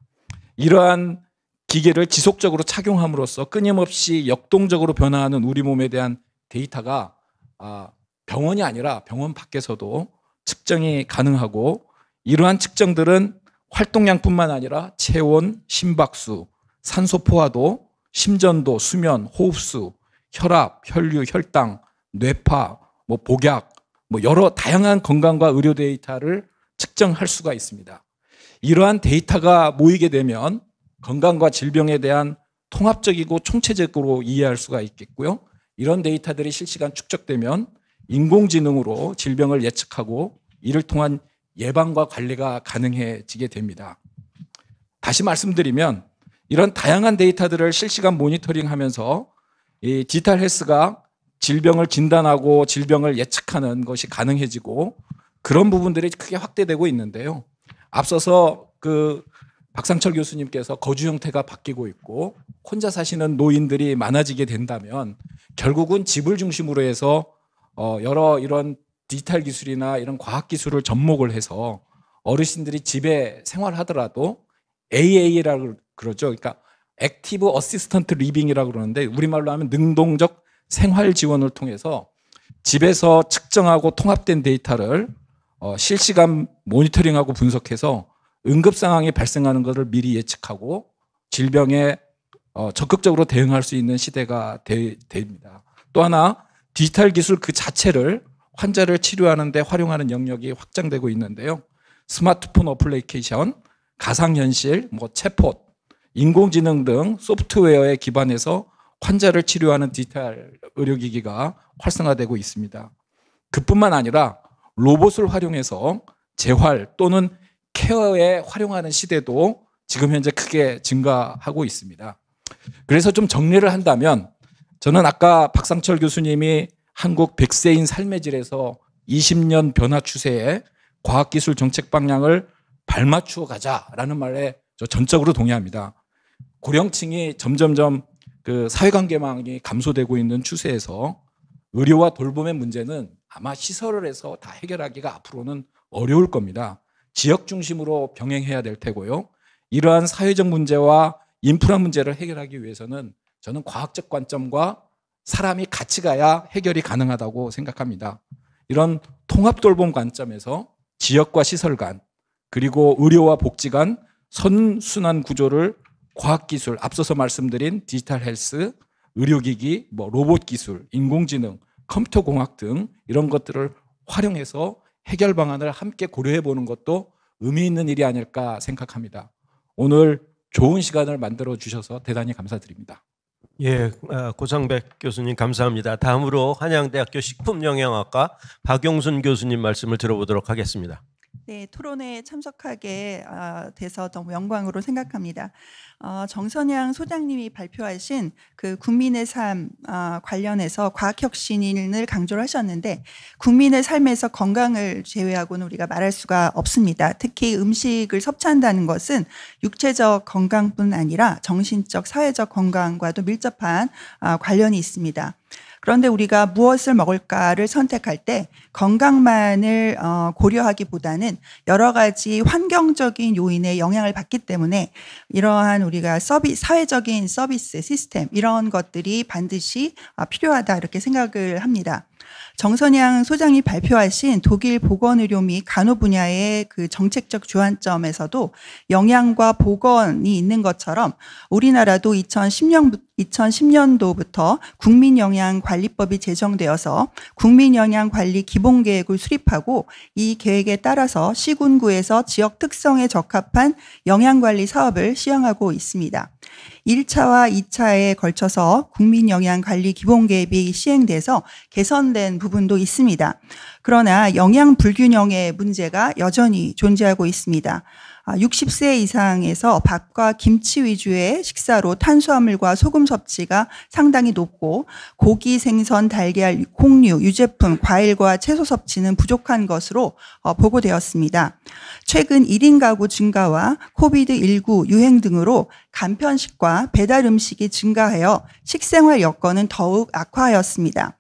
이러한 기계를 지속적으로 착용함으로써 끊임없이 역동적으로 변화하는 우리 몸에 대한 데이터가 아, 병원이 아니라 병원 밖에서도 측정이 가능하고 이러한 측정들은 활동량뿐만 아니라 체온, 심박수, 산소 포화도, 심전도, 수면, 호흡수, 혈압, 혈류, 혈당, 뇌파, 뭐 복약, 뭐 여러 다양한 건강과 의료 데이터를 측정할 수가 있습니다. 이러한 데이터가 모이게 되면 건강과 질병에 대한 통합적이고 총체적으로 이해할 수가 있겠고요. 이런 데이터들이 실시간 축적되면 인공지능으로 질병을 예측하고 이를 통한 예방과 관리가 가능해지게 됩니다. 다시 말씀드리면 이런 다양한 데이터들을 실시간 모니터링 하면서 이 디지털 헬스가 질병을 진단하고 질병을 예측하는 것이 가능해지고 그런 부분들이 크게 확대되고 있는데요. 앞서서 그 박상철 교수님께서 거주 형태가 바뀌고 있고 혼자 사시는 노인들이 많아지게 된다면 결국은 집을 중심으로 해서 어 여러 이런 디지털 기술이나 이런 과학 기술을 접목을 해서 어르신들이 집에 생활하더라도 AA라고 그러죠. 그러니까 액티브 어시스턴트 리빙이라고 그러는데 우리말로 하면 능동적 생활 지원을 통해서 집에서 측정하고 통합된 데이터를 어, 실시간 모니터링하고 분석해서 응급 상황이 발생하는 것을 미리 예측하고 질병에 어, 적극적으로 대응할 수 있는 시대가 되, 됩니다. 또 하나 디지털 기술 그 자체를 환자를 치료하는데 활용하는 영역이 확장되고 있는데요. 스마트폰 어플리케이션, 가상현실, 뭐체봇 인공지능 등 소프트웨어에 기반해서 환자를 치료하는 디지털 의료기기가 활성화되고 있습니다. 그뿐만 아니라 로봇을 활용해서 재활 또는 케어에 활용하는 시대도 지금 현재 크게 증가하고 있습니다. 그래서 좀 정리를 한다면 저는 아까 박상철 교수님이 한국 100세인 삶의 질에서 20년 변화 추세에 과학기술 정책 방향을 발맞추어 가자라는 말에 저 전적으로 동의합니다. 고령층이 점점점 그 사회관계망이 감소되고 있는 추세에서 의료와 돌봄의 문제는 아마 시설을 해서 다 해결하기가 앞으로는 어려울 겁니다. 지역 중심으로 병행해야 될 테고요. 이러한 사회적 문제와 인프라 문제를 해결하기 위해서는 저는 과학적 관점과 사람이 같이 가야 해결이 가능하다고 생각합니다. 이런 통합 돌봄 관점에서 지역과 시설 간 그리고 의료와 복지 간 선순환 구조를 과학기술 앞서서 말씀드린 디지털 헬스 의료기기 뭐 로봇 기술 인공지능 컴퓨터 공학 등 이런 것들을 활용해서 해결 방안을 함께 고려해 보는 것도 의미 있는 일이 아닐까 생각합니다. 오늘 좋은 시간을 만들어 주셔서 대단히 감사드립니다. 예, 아, 고상백 교수님 감사합니다. 다음으로 한양대학교 식품영양학과 박용순 교수님 말씀을 들어보도록 하겠습니다. 네, 토론에 참석하게 아, 돼서 너무 영광으로 생각합니다. 어, 정선양 소장님이 발표하신 그 국민의 삶 어, 관련해서 과학혁신을 강조를 하셨는데 국민의 삶에서 건강을 제외하고는 우리가 말할 수가 없습니다. 특히 음식을 섭취한다는 것은 육체적 건강뿐 아니라 정신적, 사회적 건강과도 밀접한 어, 관련이 있습니다. 그런데 우리가 무엇을 먹을까를 선택할 때 건강만을 어, 고려하기보다는 여러 가지 환경적인 요인에 영향을 받기 때문에 이러한 우리 우리가 서비 사회적인 서비스 시스템 이런 것들이 반드시 아, 필요하다 이렇게 생각을 합니다. 정선양 소장이 발표하신 독일 보건의료 및 간호 분야의 그 정책적 주안점에서도 영양과 보건이 있는 것처럼 우리나라도 2010년, 2010년도부터 국민영양관리법이 제정되어서 국민영양관리 기본계획을 수립하고 이 계획에 따라서 시군구에서 지역 특성에 적합한 영양관리 사업을 시행하고 있습니다. 1차와2차에 걸쳐서 국민영양관리기본계획이 시행돼서 개선된 부분도 있습니다. 그러나 영양 불균형의 문제가 여전히 존재하고 있습니다. 60세 아, 이상에서 밥과 김치 위주의 식사로 탄수화물과 소금 섭취가 상당히 높고 고기, 생선, 달걀, 콩류, 유제품, 과일과 채소 섭취는 부족한 것으로 어, 보고되었습니다. 최근 1인 가구 증가와 코비드19 유행 등으로 간편식과 배달 음식이 증가하여 식생활 여건은 더욱 악화하였습니다.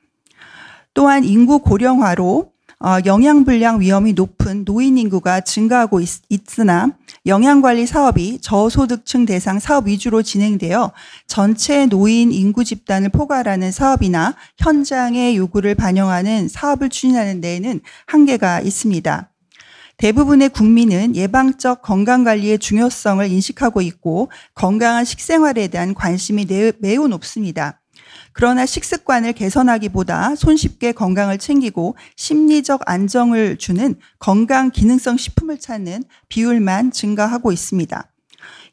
또한 인구 고령화로 어, 영양불량 위험이 높은 노인 인구가 증가하고 있, 으나 영양관리 사업이 저소득층 대상 사업 위주로 진행되어 전체 노인 인구 집단을 포괄하는 사업이나 현장의 요구를 반영하는 사업을 추진하는 데에는 한계가 있습니다. 대부분의 국민은 예방적 건강관리의 중요성을 인식하고 있고 건강한 식생활에 대한 관심이 매우 높습니다. 그러나 식습관을 개선하기보다 손쉽게 건강을 챙기고 심리적 안정을 주는 건강 기능성 식품을 찾는 비율만 증가하고 있습니다.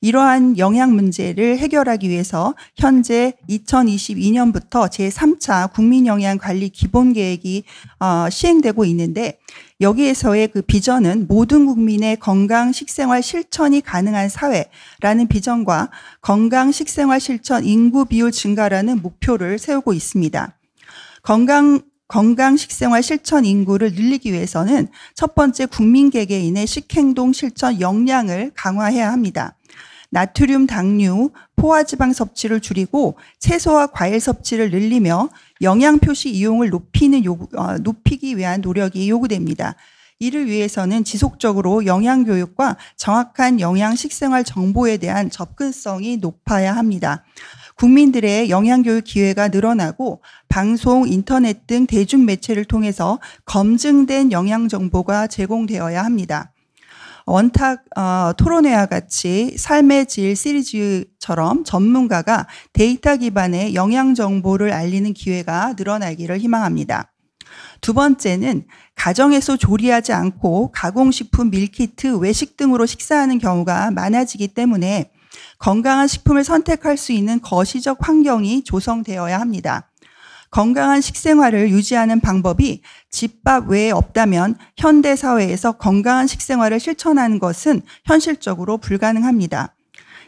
이러한 영양 문제를 해결하기 위해서 현재 2022년부터 제3차 국민영양관리 기본계획이 어, 시행되고 있는데 여기에서의 그 비전은 모든 국민의 건강 식생활 실천이 가능한 사회라는 비전과 건강 식생활 실천 인구 비율 증가라는 목표를 세우고 있습니다. 건강 건강 식생활 실천 인구를 늘리기 위해서는 첫 번째 국민 개개인의 식행동 실천 역량을 강화해야 합니다. 나트륨 당류, 포화지방 섭취를 줄이고 채소와 과일 섭취를 늘리며 영양 표시 이용을 높이는 요구, 어, 높이기 위한 노력이 요구됩니다. 이를 위해서는 지속적으로 영양 교육과 정확한 영양 식생활 정보에 대한 접근성이 높아야 합니다. 국민들의 영양 교육 기회가 늘어나고 방송, 인터넷 등 대중 매체를 통해서 검증된 영양 정보가 제공되어야 합니다. 원탁 어, 토론회와 같이 삶의 질 시리즈처럼 전문가가 데이터 기반의 영양 정보를 알리는 기회가 늘어나기를 희망합니다. 두 번째는 가정에서 조리하지 않고 가공식품, 밀키트, 외식 등으로 식사하는 경우가 많아지기 때문에 건강한 식품을 선택할 수 있는 거시적 환경이 조성되어야 합니다. 건강한 식생활을 유지하는 방법이 집밥 외에 없다면 현대 사회에서 건강한 식생활을 실천하는 것은 현실적으로 불가능합니다.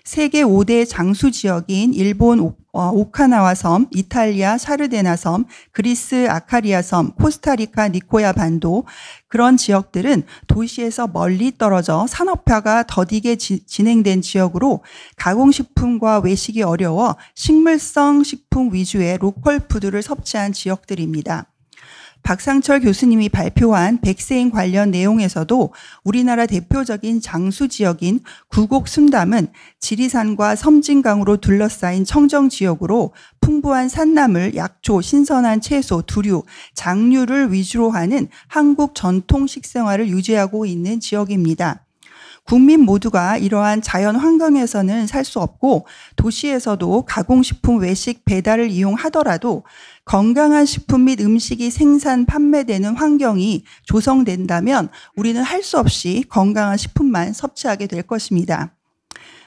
세계 5대 장수 지역인 일본 오, 어, 카나와 섬, 이탈리아 사르데나 섬, 그리스 아카리아 섬, 코스타리카 니코야 반도 그런 지역들은 도시에서 멀리 떨어져 산업화가 더디게 지, 진행된 지역으로 가공식품과 외식이 어려워 식물성 식품 위주의 로컬 푸드를 섭취한 지역들입니다. 박상철 교수님이 발표한 백세인 관련 내용에서도 우리나라 대표적인 장수 지역인 구곡 순담은 지리산과 섬진강으로 둘러싸인 청정 지역으로 풍부한 산나물, 약초, 신선한 채소, 두류, 장류를 위주로 하는 한국 전통 식생활을 유지하고 있는 지역입니다. 국민 모두가 이러한 자연 환경에서는 살 수 없고 도시에서도 가공식품 외식 배달을 이용하더라도 건강한 식품 및 음식이 생산 판매되는 환경이 조성된다면 우리는 할 수 없이 건강한 식품만 섭취하게 될 것입니다.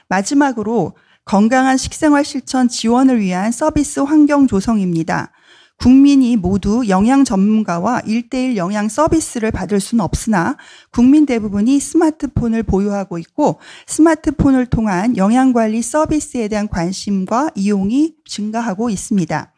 마지막으로 건강한 식생활 실천 지원을 위한 서비스 환경 조성입니다. 국민이 모두 영양 전문가와 일대일 영양 서비스를 받을 수는 없으나 국민 대부분이 스마트폰을 보유하고 있고 스마트폰을 통한 영양 관리 서비스에 대한 관심과 이용이 증가하고 있습니다.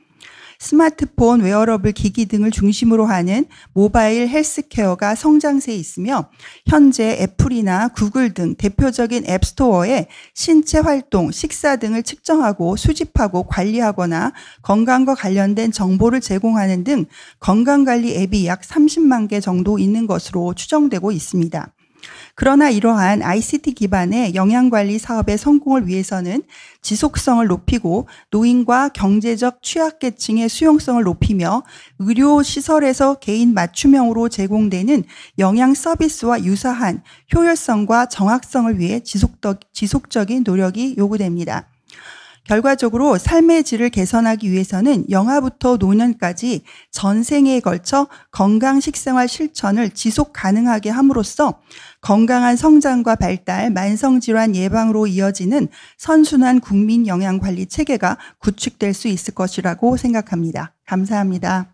스마트폰, 웨어러블 기기 등을 중심으로 하는 모바일 헬스케어가 성장세에 있으며 현재 애플이나 구글 등 대표적인 앱스토어에 신체 활동, 식사 등을 측정하고 수집하고 관리하거나 건강과 관련된 정보를 제공하는 등 건강관리 앱이 약 30만 개 정도 있는 것으로 추정되고 있습니다. 그러나 이러한 ICT 기반의 영양관리 사업의 성공을 위해서는 지속성을 높이고 노인과 경제적 취약계층의 수용성을 높이며 의료시설에서 개인 맞춤형으로 제공되는 영양 서비스와 유사한 효율성과 정확성을 위해 지속적, 지속적인 노력이 요구됩니다. 결과적으로 삶의 질을 개선하기 위해서는 영아부터 노년까지 전생에 걸쳐 건강 식생활 실천을 지속 가능하게 함으로써 건강한 성장과 발달, 만성질환 예방으로 이어지는 선순환 국민 영양관리 체계가 구축될 수 있을 것이라고 생각합니다. 감사합니다.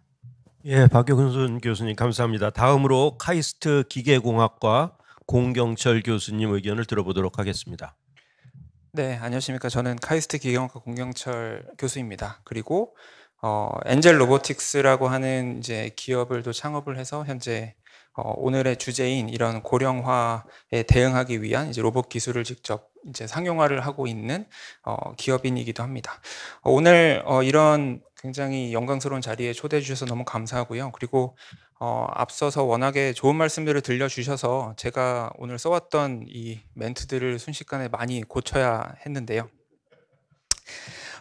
예, 박경순 교수님 감사합니다. 다음으로 카이스트 기계공학과 공경철 교수님 의견을 들어보도록 하겠습니다. 네, 안녕하십니까. 저는 카이스트 기경학과 공경철 교수입니다. 그리고 어, 엔젤 로보틱스라고 하는 이제 기업을 또 창업을 해서 현재 어, 오늘의 주제인 이런 고령화에 대응하기 위한 이제 로봇 기술을 직접 이제 상용화를 하고 있는 어, 기업인이기도 합니다. 어, 오늘 어, 이런 굉장히 영광스러운 자리에 초대해 주셔서 너무 감사하고요. 그리고 어, 앞서서 워낙에 좋은 말씀들을 들려주셔서 제가 오늘 써왔던 이 멘트들을 순식간에 많이 고쳐야 했는데요.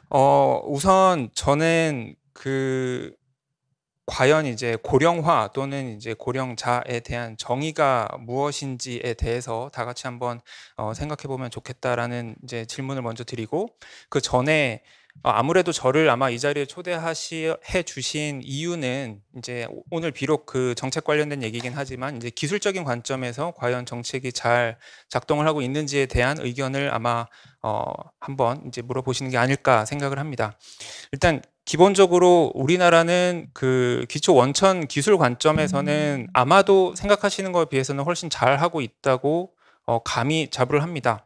어, 우선 저는 그 과연 이제 고령화 또는 이제 고령자에 대한 정의가 무엇인지에 대해서 다 같이 한번 어, 생각해 보면 좋겠다라는 이제 질문을 먼저 드리고 그 전에 어, 아무래도 저를 아마 이 자리에 초대하시 해 주신 이유는 이제 오늘 비록 그 정책 관련된 얘기긴 하지만 이제 기술적인 관점에서 과연 정책이 잘 작동을 하고 있는지에 대한 의견을 아마 어 한번 이제 물어보시는 게 아닐까 생각을 합니다. 일단 기본적으로 우리나라는 그 기초 원천 기술 관점에서는 음. 아마도 생각하시는 것에 비해서는 훨씬 잘 하고 있다고 어 감히 자부를 합니다.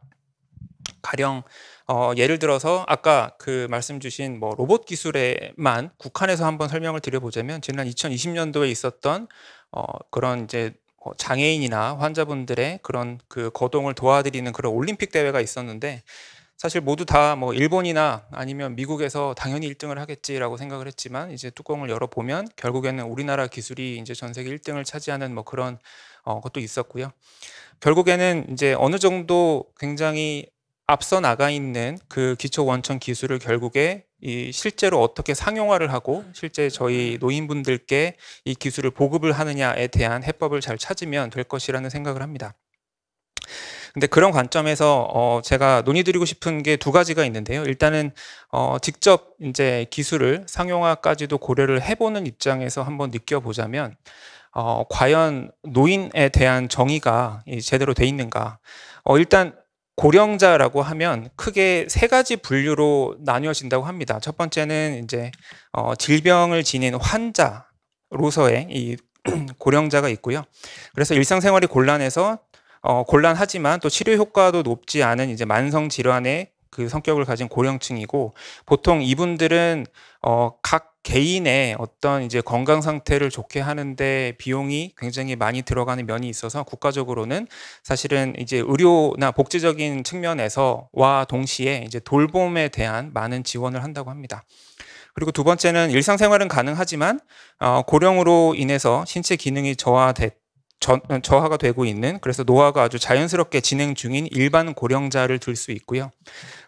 가령 어, 예를 들어서 아까 그 말씀 주신 뭐 로봇 기술에만 국한해서 한번 설명을 드려보자면 지난 2020년도에 있었던 어, 그런 이제 뭐 장애인이나 환자분들의 그런 그 거동을 도와드리는 그런 올림픽 대회가 있었는데 사실 모두 다 뭐 일본이나 아니면 미국에서 당연히 1등을 하겠지라고 생각을 했지만 이제 뚜껑을 열어 보면 결국에는 우리나라 기술이 이제 전 세계 1등을 차지하는 뭐 그런 어 것도 있었고요. 결국에는 이제 어느 정도 굉장히 앞서 나가 있는 그 기초 원천 기술을 결국에 이 실제로 어떻게 상용화를 하고 실제 저희 노인분들께 이 기술을 보급을 하느냐에 대한 해법을 잘 찾으면 될 것이라는 생각을 합니다. 근데 그런 관점에서 어 제가 논의드리고 싶은 게 두 가지가 있는데요. 일단은 어 직접 이제 기술을 상용화까지도 고려를 해보는 입장에서 한번 느껴보자면 어 과연 노인에 대한 정의가 제대로 돼 있는가? 어 일단 고령자라고 하면 크게 세 가지 분류로 나뉘어진다고 합니다. 첫 번째는 이제 어, 질병을 지닌 환자로서의 이 고령자가 있고요. 그래서 일상생활이 곤란해서 어, 곤란하지만 또 치료 효과도 높지 않은 이제 만성 질환의 그 성격을 가진 고령층이고 보통 이분들은 어, 각 개인의 어떤 이제 건강 상태를 좋게 하는데 비용이 굉장히 많이 들어가는 면이 있어서 국가적으로는 사실은 이제 의료나 복지적인 측면에서와 동시에 이제 돌봄에 대한 많은 지원을 한다고 합니다. 그리고 두 번째는 일상생활은 가능하지만 어, 고령으로 인해서 신체 기능이 저하됐 저하가 되고 있는 그래서 노화가 아주 자연스럽게 진행 중인 일반 고령자를 들 수 있고요.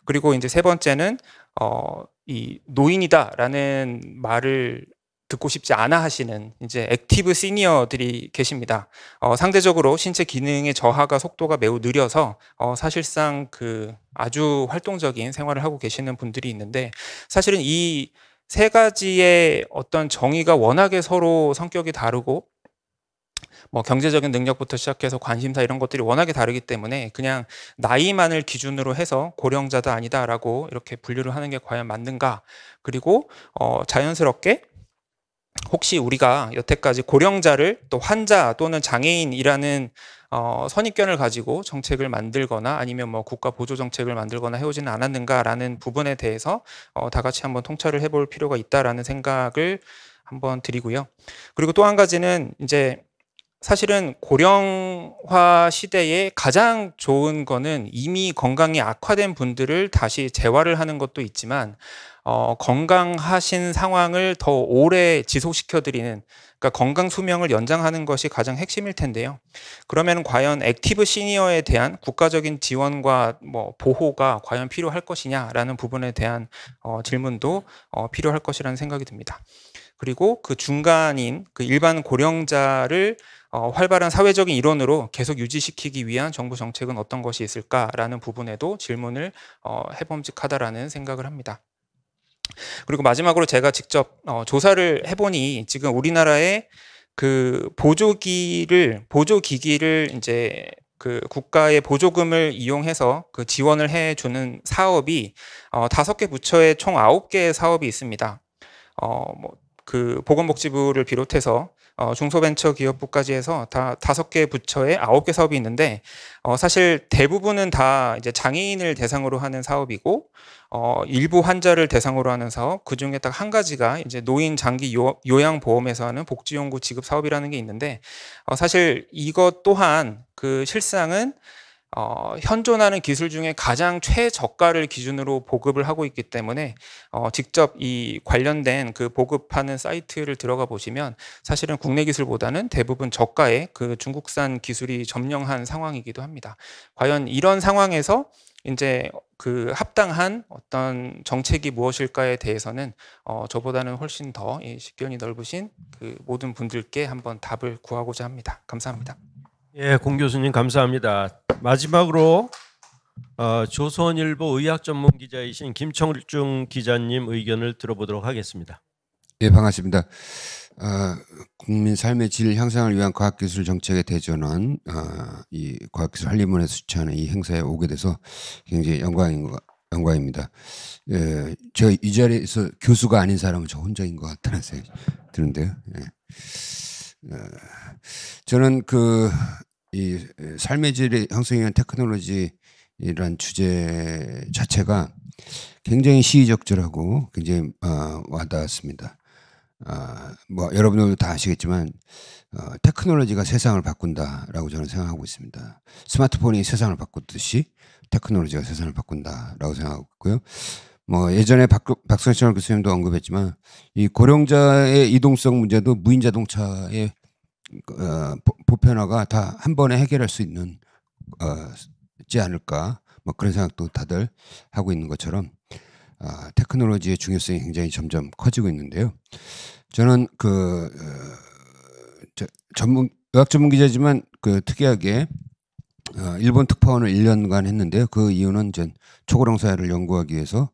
그리고 이제 세 번째는 어, 이 노인이다라는 말을 듣고 싶지 않아 하시는 이제 액티브 시니어들이 계십니다. 어, 상대적으로 신체 기능의 저하가 속도가 매우 느려서 어, 사실상 그 아주 활동적인 생활을 하고 계시는 분들이 있는데 사실은 이 세 가지의 어떤 정의가 워낙에 서로 성격이 다르고 뭐 경제적인 능력부터 시작해서 관심사 이런 것들이 워낙에 다르기 때문에 그냥 나이만을 기준으로 해서 고령자다 아니다라고 이렇게 분류를 하는 게 과연 맞는가 그리고 어 자연스럽게 혹시 우리가 여태까지 고령자를 또 환자 또는 장애인이라는 어, 선입견을 가지고 정책을 만들거나 아니면 뭐 국가 보조 정책을 만들거나 해오지는 않았는가라는 부분에 대해서 어, 다 같이 한번 통찰을 해볼 필요가 있다라는 생각을 한번 드리고요. 그리고 또 한 가지는 이제 사실은 고령화 시대에 가장 좋은 거는 이미 건강이 악화된 분들을 다시 재활을 하는 것도 있지만 어, 건강하신 상황을 더 오래 지속시켜드리는 그러니까 건강 수명을 연장하는 것이 가장 핵심일 텐데요. 그러면 과연 액티브 시니어에 대한 국가적인 지원과 뭐 보호가 과연 필요할 것이냐라는 부분에 대한 어, 질문도 어, 필요할 것이라는 생각이 듭니다. 그리고 그 중간인 그 일반 고령자를 어, 활발한 사회적인 이론으로 계속 유지시키기 위한 정부 정책은 어떤 것이 있을까라는 부분에도 질문을 어, 해봄직하다라는 생각을 합니다. 그리고 마지막으로 제가 직접 어, 조사를 해보니 지금 우리나라의 그 보조기를 보조기기를 이제 그 국가의 보조금을 이용해서 그 지원을 해주는 사업이 어, 다섯 개 부처에 총 아홉 개의 사업이 있습니다. 어, 뭐, 그 보건복지부를 비롯해서 어, 중소벤처기업부까지 해서 다 다섯 개 부처에 아홉 개 사업이 있는데 어, 사실 대부분은 다 이제 장애인을 대상으로 하는 사업이고 어, 일부 환자를 대상으로 하는 사업 그 중에 딱 한 가지가 이제 노인 장기 요, 요양보험에서 하는 복지연구 지급 사업이라는 게 있는데 어, 사실 이것 또한 그 실상은 어, 현존하는 기술 중에 가장 최저가를 기준으로 보급을 하고 있기 때문에 어, 직접 이 관련된 그 보급하는 사이트를 들어가 보시면 사실은 국내 기술보다는 대부분 저가의 그 중국산 기술이 점령한 상황이기도 합니다. 과연 이런 상황에서 이제 그 합당한 어떤 정책이 무엇일까에 대해서는 어, 저보다는 훨씬 더 식견이 넓으신 그 모든 분들께 한번 답을 구하고자 합니다. 감사합니다. 예, 공 교수님 감사합니다. 마지막으로 어, 조선일보 의학 전문 기자이신 김청중 기자님 의견을 들어보도록 하겠습니다. 예, 반갑습니다. 어, 국민 삶의 질 향상을 위한 과학기술 정책의 대전환, 어, 이 과학기술 한림원에 수차하는 이 행사에 오게 돼서 굉장히 영광인 것, 영광입니다. 예, 제이 자리에서 교수가 아닌 사람은 저 혼자인 것 같다는 생각이 드는데요. 예. 네. 저는 그이 삶의 질의 형성에 의한 테크놀로지라는 주제 자체가 굉장히 시의적절하고 굉장히 어, 와닿았습니다. 어, 뭐 여러분들도 다 아시겠지만 어, 테크놀로지가 세상을 바꾼다라고 저는 생각하고 있습니다. 스마트폰이 세상을 바꿨듯이 테크놀로지가 세상을 바꾼다라고 생각하고 있고요. 뭐 예전에 박, 박성철 교수님도 언급했지만 이 고령자의 이동성 문제도 무인 자동차의 어, 보편화가 다 한 번에 해결할 수 있는 어지 않을까 뭐 그런 생각도 다들 하고 있는 것처럼 어, 테크놀로지의 중요성이 굉장히 점점 커지고 있는데요. 저는 그 어, 저, 전문 의학 전문 기자지만 그 특이하게 어, 일본 특파원을 1년간 했는데요. 그 이유는 전 초고령 사회를 연구하기 위해서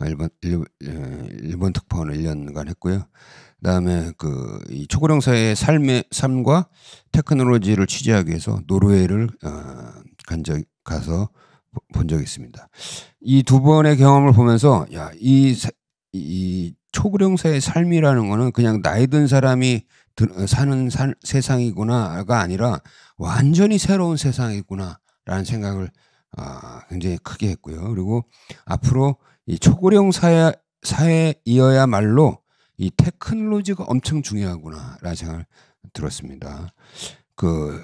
아, 일본 일본, 예, 일본 특파원을 1년간 했고요. 그다음에 그이 초고령 사회의 삶의 삶과 테크놀로지를 취재하기 위해서 노르웨이를 어, 간적 가서 본 적이 있습니다. 이 두 번의 경험을 보면서 야이 이 초고령 사회의 삶이라는 거는 그냥 나이 든 사람이 사는 사, 세상이구나가 아니라 완전히 새로운 세상이구나라는 생각을 아, 굉장히 크게 했고요. 그리고 앞으로 이 초고령 사회, 사회이어야말로 이 테크놀로지가 엄청 중요하구나라는 생각을 들었습니다. 그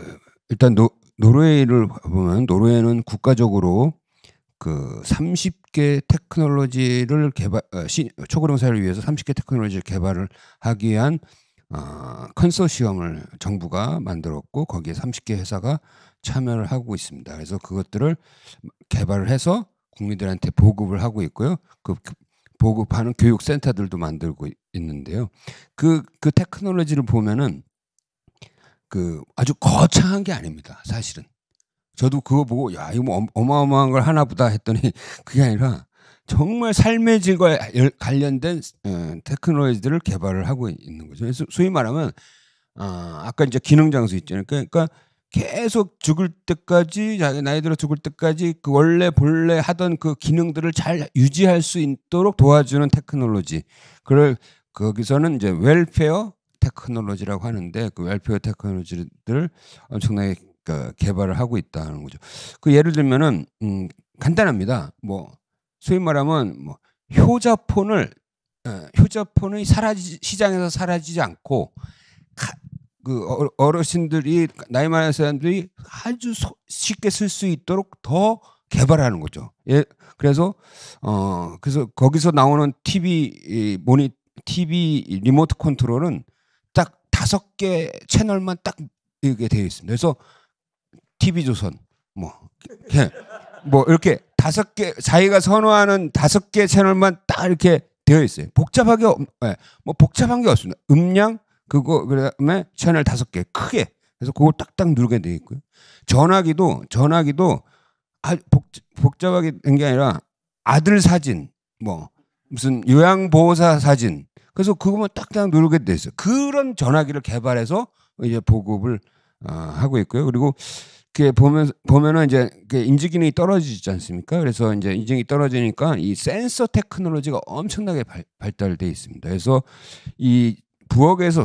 일단 노, 노르웨이를 보면 노르웨이는 국가적으로 그 30개 테크놀로지를 개발 어, 초고령 사회를 위해서 30개 테크놀로지를 개발을 하기 위한 어, 컨소시엄을 정부가 만들었고 거기에 30개 회사가 참여를 하고 있습니다. 그래서 그것들을 개발을 해서 국민들한테 보급을 하고 있고요. 그 보급하는 교육센터들도 만들고 있는데요. 그, 그 테크놀로지를 보면은 그 아주 거창한 게 아닙니다. 사실은. 저도 그거 보고 야, 이거 뭐 어마어마한 걸 하나보다 했더니 그게 아니라 정말 삶의 질과 관련된 어, 테크놀로지들을 개발을 하고 있는 거죠. 그래서 소위 말하면 아, 아까 이제 기능 장수 있잖아요. 그러니까 계속 죽을 때까지 자기 나이 들어 죽을 때까지 그 원래 본래 하던 그 기능들을 잘 유지할 수 있도록 도와주는 테크놀로지. 그걸 거기서는 이제 웰페어 테크놀로지라고 하는데 그 웰페어 테크놀로지를 엄청나게 그 개발을 하고 있다는 거죠. 그 예를 들면은 음 간단합니다. 뭐 소위 말하면 뭐 효자폰을 어, 효자폰이 사라지 시장에서 사라지지 않고 그 어르신들이 나이 많은 사람들이 아주 쉽게 쓸 수 있도록 더 개발하는 거죠. 예, 그래서 어 그래서 거기서 나오는 TV 모니 TV 리모트 컨트롤은 딱 다섯 개 채널만 딱 이렇게 되어 있습니다. 그래서 TV 조선 뭐, 이렇게, 뭐 이렇게 다섯 개 자기가 선호하는 다섯 개 채널만 딱 이렇게 되어 있어요. 복잡하게 네, 뭐 복잡한 게 없습니다. 음량, 그거 그다음에 채널 다섯 개 크게 그래서 그걸 딱딱 누르게 돼 있고요. 전화기도 전화기도 아, 복, 잡하게 된 게 아니라 아들 사진 뭐 무슨 요양보호사 사진 그래서 그것만 딱딱 누르게 돼 있어요. 그런 전화기를 개발해서 이제 보급을 어, 하고 있고요. 그리고 이렇게 보면 보면은 이제 인지 기능이 떨어지지 않습니까? 그래서 이제 인증이 떨어지니까 이 센서 테크놀로지가 엄청나게 발달돼 있습니다. 그래서 이 부엌에서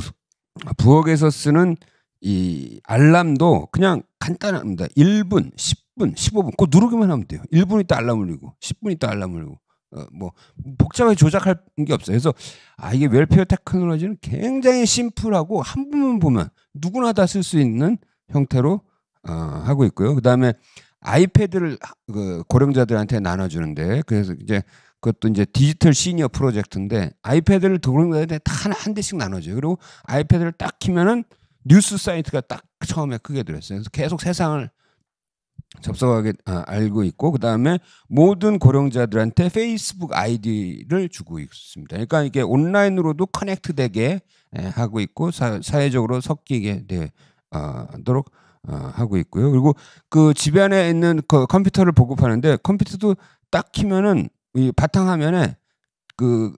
부엌에서 쓰는 이 알람도 그냥 간단합니다. 1분, 10분, 15분. 그거 누르기만 하면 돼요. 1분 있다 알람 울리고 10분 있다 알람 울리고 어, 뭐 복잡하게 조작할 게 없어요. 그래서 아 이게 웰페어 테크놀로지는 굉장히 심플하고 한 부분 보면 누구나 다 쓸 수 있는 형태로 어, 하고 있고요. 그다음에 아이패드를 그 고령자들한테 나눠주는데 그래서 이제 그것도 이제 디지털 시니어 프로젝트인데 아이패드를 도료들한테 다 한 대씩 나눠줘요. 그리고 아이패드를 딱 키면은 뉴스 사이트가 딱 처음에 크게 들었어요. 그래서 계속 세상을 접속하게 아, 알고 있고 그 다음에 모든 고령자들한테 페이스북 아이디를 주고 있습니다. 그러니까 이게 온라인으로도 커넥트되게 에, 예, 하고 있고 사, 회적으로 섞이게 되도록 아, 어, 아, 어, 하고 있고요. 그리고 그 집안에 있는 그 컴퓨터를 보급하는데 컴퓨터도 딱 키면은 이 바탕화면에 그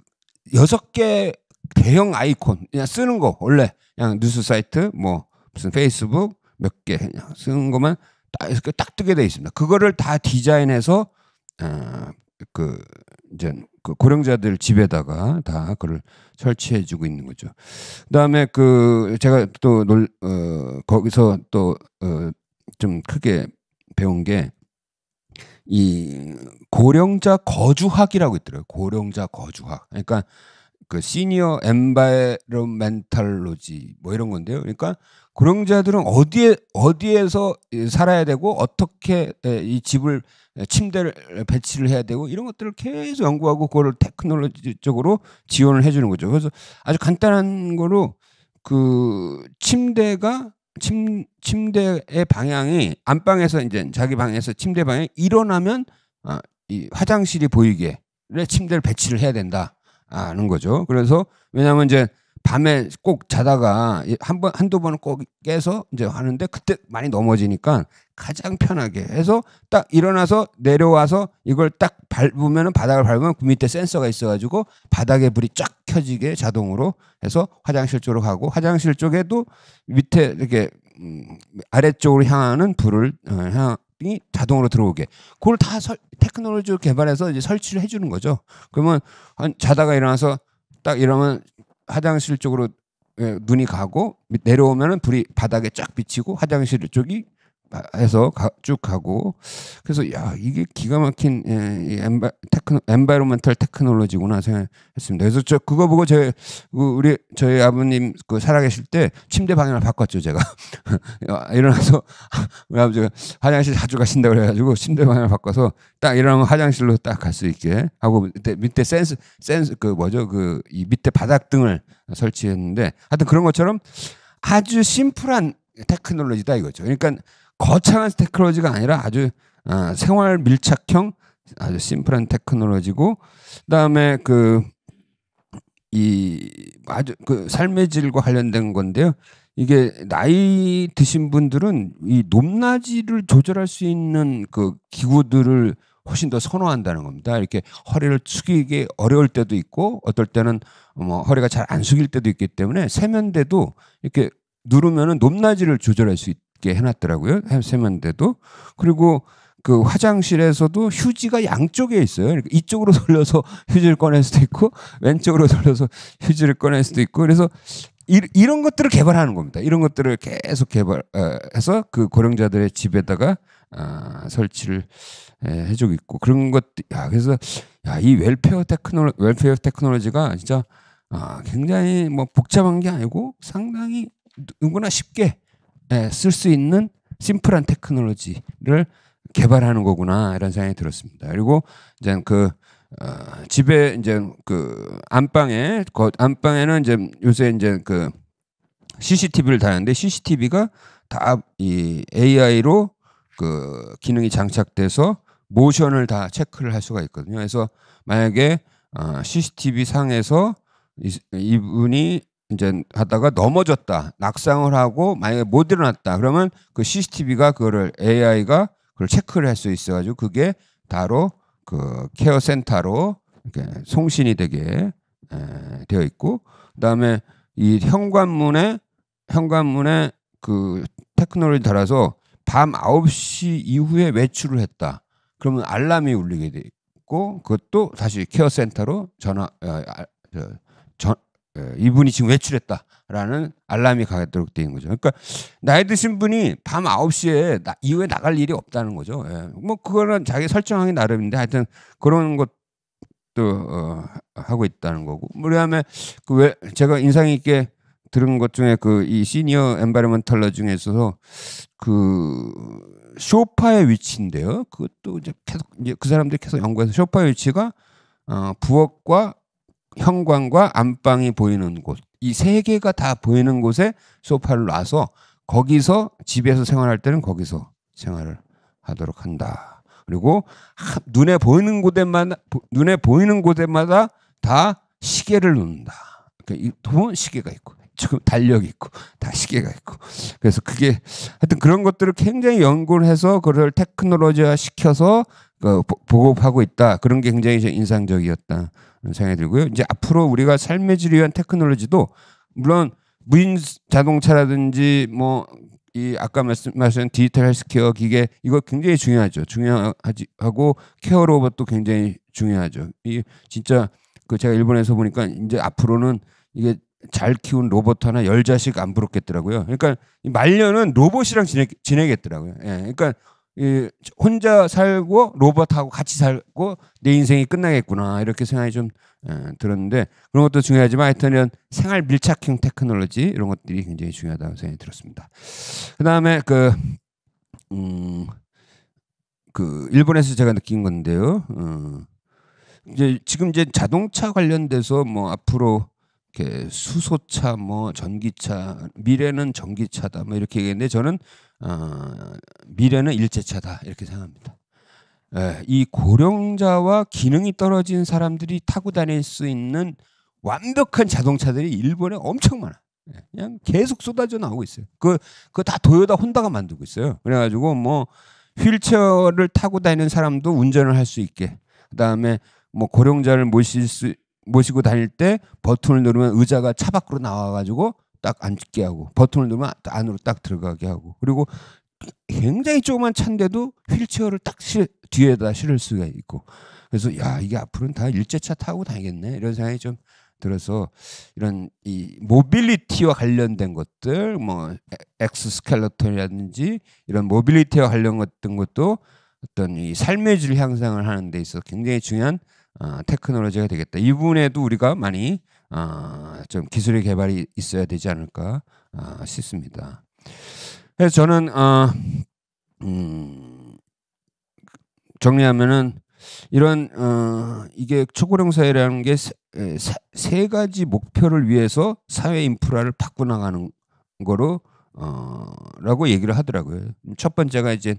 여섯 개 대형 아이콘 그냥 쓰는 거 원래 그냥 뉴스 사이트 뭐 무슨 페이스북 몇 개 그냥 쓰는 것만 딱 이렇게 딱 뜨게 돼 있습니다. 그거를 다 디자인해서 어그 이제 그 고령자들 집에다가 다 그걸 설치해 주고 있는 거죠. 그다음에 그 제가 또놀 어, 거기서 또좀 어 크게 배운 게이 고령자 거주학이라고 있더라고요. 고령자 거주학. 그러니까 그 시니어 엠바이러멘탈로지뭐 이런 건데요. 그러니까 고령자들은 어디에 어디에서 살아야 되고 어떻게 이 집을 침대를 배치를 해야 되고 이런 것들을 계속 연구하고 그걸 테크놀로지적으로 지원을 해주는 거죠. 그래서 아주 간단한 거로 그 침대가 침, 침대의 방향이 안방에서 이제 자기 방에서 침대 방향 일어나면 아, 이 화장실이 보이게 침대를 배치를 해야 된다는 거죠. 그래서 왜냐하면 이제 밤에 꼭 자다가 한번 한두 번은 꼭 깨서 이제 하는데 그때 많이 넘어지니까 가장 편하게 해서 딱 일어나서 내려와서 이걸 딱 밟으면 바닥을 밟으면 그 밑에 센서가 있어가지고 바닥에 불이 쫙 켜지게 자동으로 해서 화장실 쪽으로 가고 화장실 쪽에도 밑에 이렇게 음, 아래쪽으로 향하는 불을 어, 향, 이 자동으로 들어오게 그걸 다 설, 테크놀로지를 개발해서 이제 설치를 해주는 거죠. 그러면 한, 자다가 일어나서 딱 이러면 화장실 쪽으로 예, 눈이 가고 내려오면은 불이 바닥에 쫙 비치고 화장실 쪽이 해서 가, 쭉 가고 그래서 야 이게 기가 막힌 에, 예, 이 엠바, 테크노, 엠바이로멘탈 테크놀로지구나 생각했습니다. 그래서 저 그거 보고 제 그 우리 저희 아버님 그 살아계실 때 침대 방향을 바꿨죠 제가 일어나서 우리 아버지가 화장실 자주 가신다 그래가지고 침대 방향을 바꿔서 딱 일어나면 화장실로 딱 갈 수 있게 하고 밑에, 밑에 센스 센스 그 뭐죠 그 이 밑에 바닥 등을 설치했는데 하여튼 그런 것처럼 아주 심플한 테크놀로지다 이거죠. 그러니까 거창한 테크놀로지가 아니라 아주 아, 생활 밀착형 아주 심플한 테크놀로지고 그다음에 그 이 아주 그 삶의 질과 관련된 건데요. 이게 나이 드신 분들은 이 높낮이를 조절할 수 있는 그 기구들을 훨씬 더 선호한다는 겁니다. 이렇게 허리를 숙이기 어려울 때도 있고 어떨 때는 뭐 허리가 잘 안 숙일 때도 있기 때문에 세면대도 이렇게 누르면은 높낮이를 조절할 수 있다. 있게 해놨더라고요. 세면대도. 그리고 그 화장실에서도 휴지가 양쪽에 있어요. 그러니까 이쪽으로 돌려서 휴지를 꺼낼 수도 있고 왼쪽으로 돌려서 휴지를 꺼낼 수도 있고 그래서 이, 런 것들을 개발하는 겁니다. 이런 것들을 계속 개발해서 어, 그 고령자들의 집에다가 아, 설치를 해주고 있고 그런 것. 야, 그래서 야, 이 웰페어 테크놀 웰페어 테크놀로지가 진짜 아, 굉장히 뭐 복잡한 게 아니고 상당히 누구나 쉽게 예, 쓸수 있는 심플한 테크놀로지를 개발하는 거구나 이런 생각이 들었습니다. 그리고 이제 그 어, 집에 이제 그 안방에 그 안방에는 이제 요새 이제 그 CCTV를 다는데 CCTV가 다 이 AI로 그 기능이 장착돼서 모션을 다 체크를 할 수가 있거든요. 그래서 만약에 어, CCTV 상에서 이, 이분이 이제 하다가 넘어졌다. 낙상을 하고 만약에 못 일어났다. 그러면 그 CCTV가 그거를 AI가 그걸 체크를 할 수 있어 가지고 그게 바로 그 케어 센터로 이렇게 송신이 되게 에, 되어 있고 그다음에 이 현관문에 현관문에 그 테크놀로지 달아서 밤 9시 이후에 외출을 했다. 그러면 알람이 울리게 돼 있고 그것도 다시 케어 센터로 전화 어, 아, 저, 전, 예, 이분이 지금 외출했다라는 알람이 가도록 겠 되는 어있 거죠. 그러니까 나이 드신 분이 밤 9시에 나, 이후에 나갈 일이 없다는 거죠. 예. 뭐 그거는 자기 설정하기 나름인데 하여튼 그런 것도 어, 하고 있다는 거고. 뭐냐하면그 왜 제가 인상 있게 들은 것 중에 그 이 시니어 엠바리러먼털러 중에 있어서 그 쇼파의 위치인데요. 그것도 이제 계속 이제 그 사람들이 계속 연구해서 쇼파의 위치가 어, 부엌과 현관과 안방이 보이는 곳, 이 세 개가 다 보이는 곳에 소파를 놔서 거기서 집에서 생활할 때는 거기서 생활을 하도록 한다. 그리고 눈에 보이는 곳에마다 눈에 보이는 곳에마다 다 시계를 놓는다. 그러니까 돈 시계가 있고 지금 달력이 있고 다 시계가 있고 그래서 그게 하여튼 그런 것들을 굉장히 연구를 해서 그걸 테크놀로지화 시켜서 어, 보급하고 있다. 그런 게 굉장히 인상적이었다. 생각이 들고요. 이제 앞으로 우리가 삶의 질을 위한 테크놀로지도 물론 무인 자동차라든지 뭐 이 아까 말씀하신 디지털 헬스케어 기계 이거 굉장히 중요하죠. 중요하지 하고 케어 로봇도 굉장히 중요하죠. 이 진짜 그 제가 일본에서 보니까 이제 앞으로는 이게 잘 키운 로봇 하나 열 자식 안 부럽겠더라고요. 그러니까 말년은 로봇이랑 지내, 지내겠더라고요. 예. 그러니까 혼자 살고 로봇하고 같이 살고 내 인생이 끝나겠구나 이렇게 생각이 좀 들었는데 그런 것도 중요하지만 하여튼 이런 생활 밀착형 테크놀로지 이런 것들이 굉장히 중요하다고 생각이 들었습니다. 그다음에 그 음, 그 일본에서 제가 느낀 건데요. 어, 이제 지금 이제 자동차 관련돼서 뭐 앞으로 이렇게 수소차 뭐 전기차 미래는 전기차다 뭐 이렇게 얘기했는데 저는 어, 미래는 일제차다 이렇게 생각합니다. 에, 예, 이 고령자와 기능이 떨어진 사람들이 타고 다닐 수 있는 완벽한 자동차들이 일본에 엄청 많아. 예, 그냥 계속 쏟아져 나오고 있어요. 그 그 다 도요다 혼다가 만들고 있어요. 그래가지고 뭐 휠체어를 타고 다니는 사람도 운전을 할 수 있게 그다음에 뭐 고령자를 모실 수 모시고 다닐 때 버튼을 누르면 의자가 차 밖으로 나와가지고 딱 앉게 하고 버튼을 누르면 안으로 딱 들어가게 하고 그리고 굉장히 조그만 찬데도 휠체어를 딱 실, 뒤에다 실을 수가 있고 그래서 야 이게 앞으로는 다 일제차 타고 다니겠네 이런 생각이 좀 들어서 이런 이 모빌리티와 관련된 것들 뭐 엑스스켈레톤이라든지 이런 모빌리티와 관련된 것도 어떤 이 삶의 질 향상을 하는 데 있어서 굉장히 중요한 어, 테크놀로지가 되겠다. 이분에도 부 우리가 많이 아, 좀 기술의 개발이 있어야 되지 않을까 아, 싶습니다. 그래서 저는 어, 음, 정리하면은 이런 어, 이게 초고령 사회라는 게세 세 가지 목표를 위해서 사회 인프라를 바꿔나가는 거로 어, 라고 얘기를 하더라고요. 첫 번째가 이제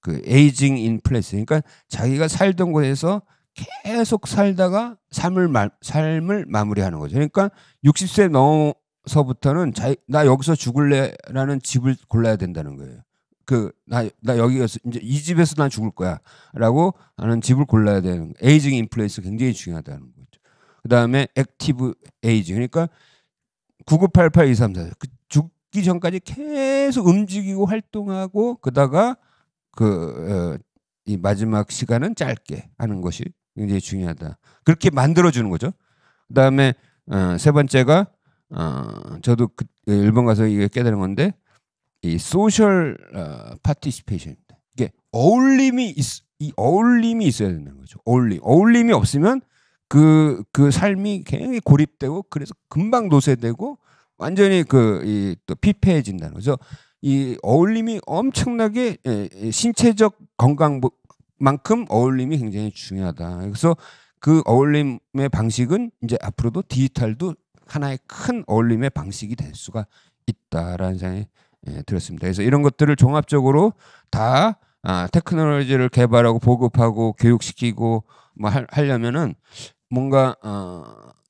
그 에이징 인 플레이스 그러니까 자기가 살던 곳에서 계속 살다가 삶을 마, 삶을 마무리하는 거죠. 그러니까 60세 넘어서부터는 자, 나 여기서 죽을래라는 집을 골라야 된다는 거예요. 그 나 나 여기서 에 이제 이 집에서 난 죽을 거야라고 하는 집을 골라야 되는 에이징 인플레이스 굉장히 중요하다는 거죠. 그다음에 액티브 에이징 그러니까 9 9 8 8 2 3 4그 죽기 전까지 계속 움직이고 활동하고 그다가 그이 어, 마지막 시간은 짧게 하는 것이 굉장히 중요하다. 그렇게 만들어주는 거죠. 그 다음에 어, 세 번째가 어, 저도 그, 그 일본 가서 이게 깨달은 건데 이 소셜 어, 파티시페이션입니다. 이게 어울림이 있, 이 어울림이 있어야 된다는 거죠. 어울림 어울림이 없으면 그그 그 삶이 굉장히 고립되고 그래서 금방 노쇠되고 완전히 그이또 피폐해진다는 거죠. 이 어울림이 엄청나게 에, 예, 예, 신체적 건강 만큼 어울림이 굉장히 중요하다. 그래서 그 어울림의 방식은 이제 앞으로도 디지털도 하나의 큰 어울림의 방식이 될 수가 있다라는 생각이 예, 들었습니다. 그래서 이런 것들을 종합적으로 다 아, 테크놀로지를 개발하고 보급하고 교육시키고 뭐 하, 하려면은 뭔가 어,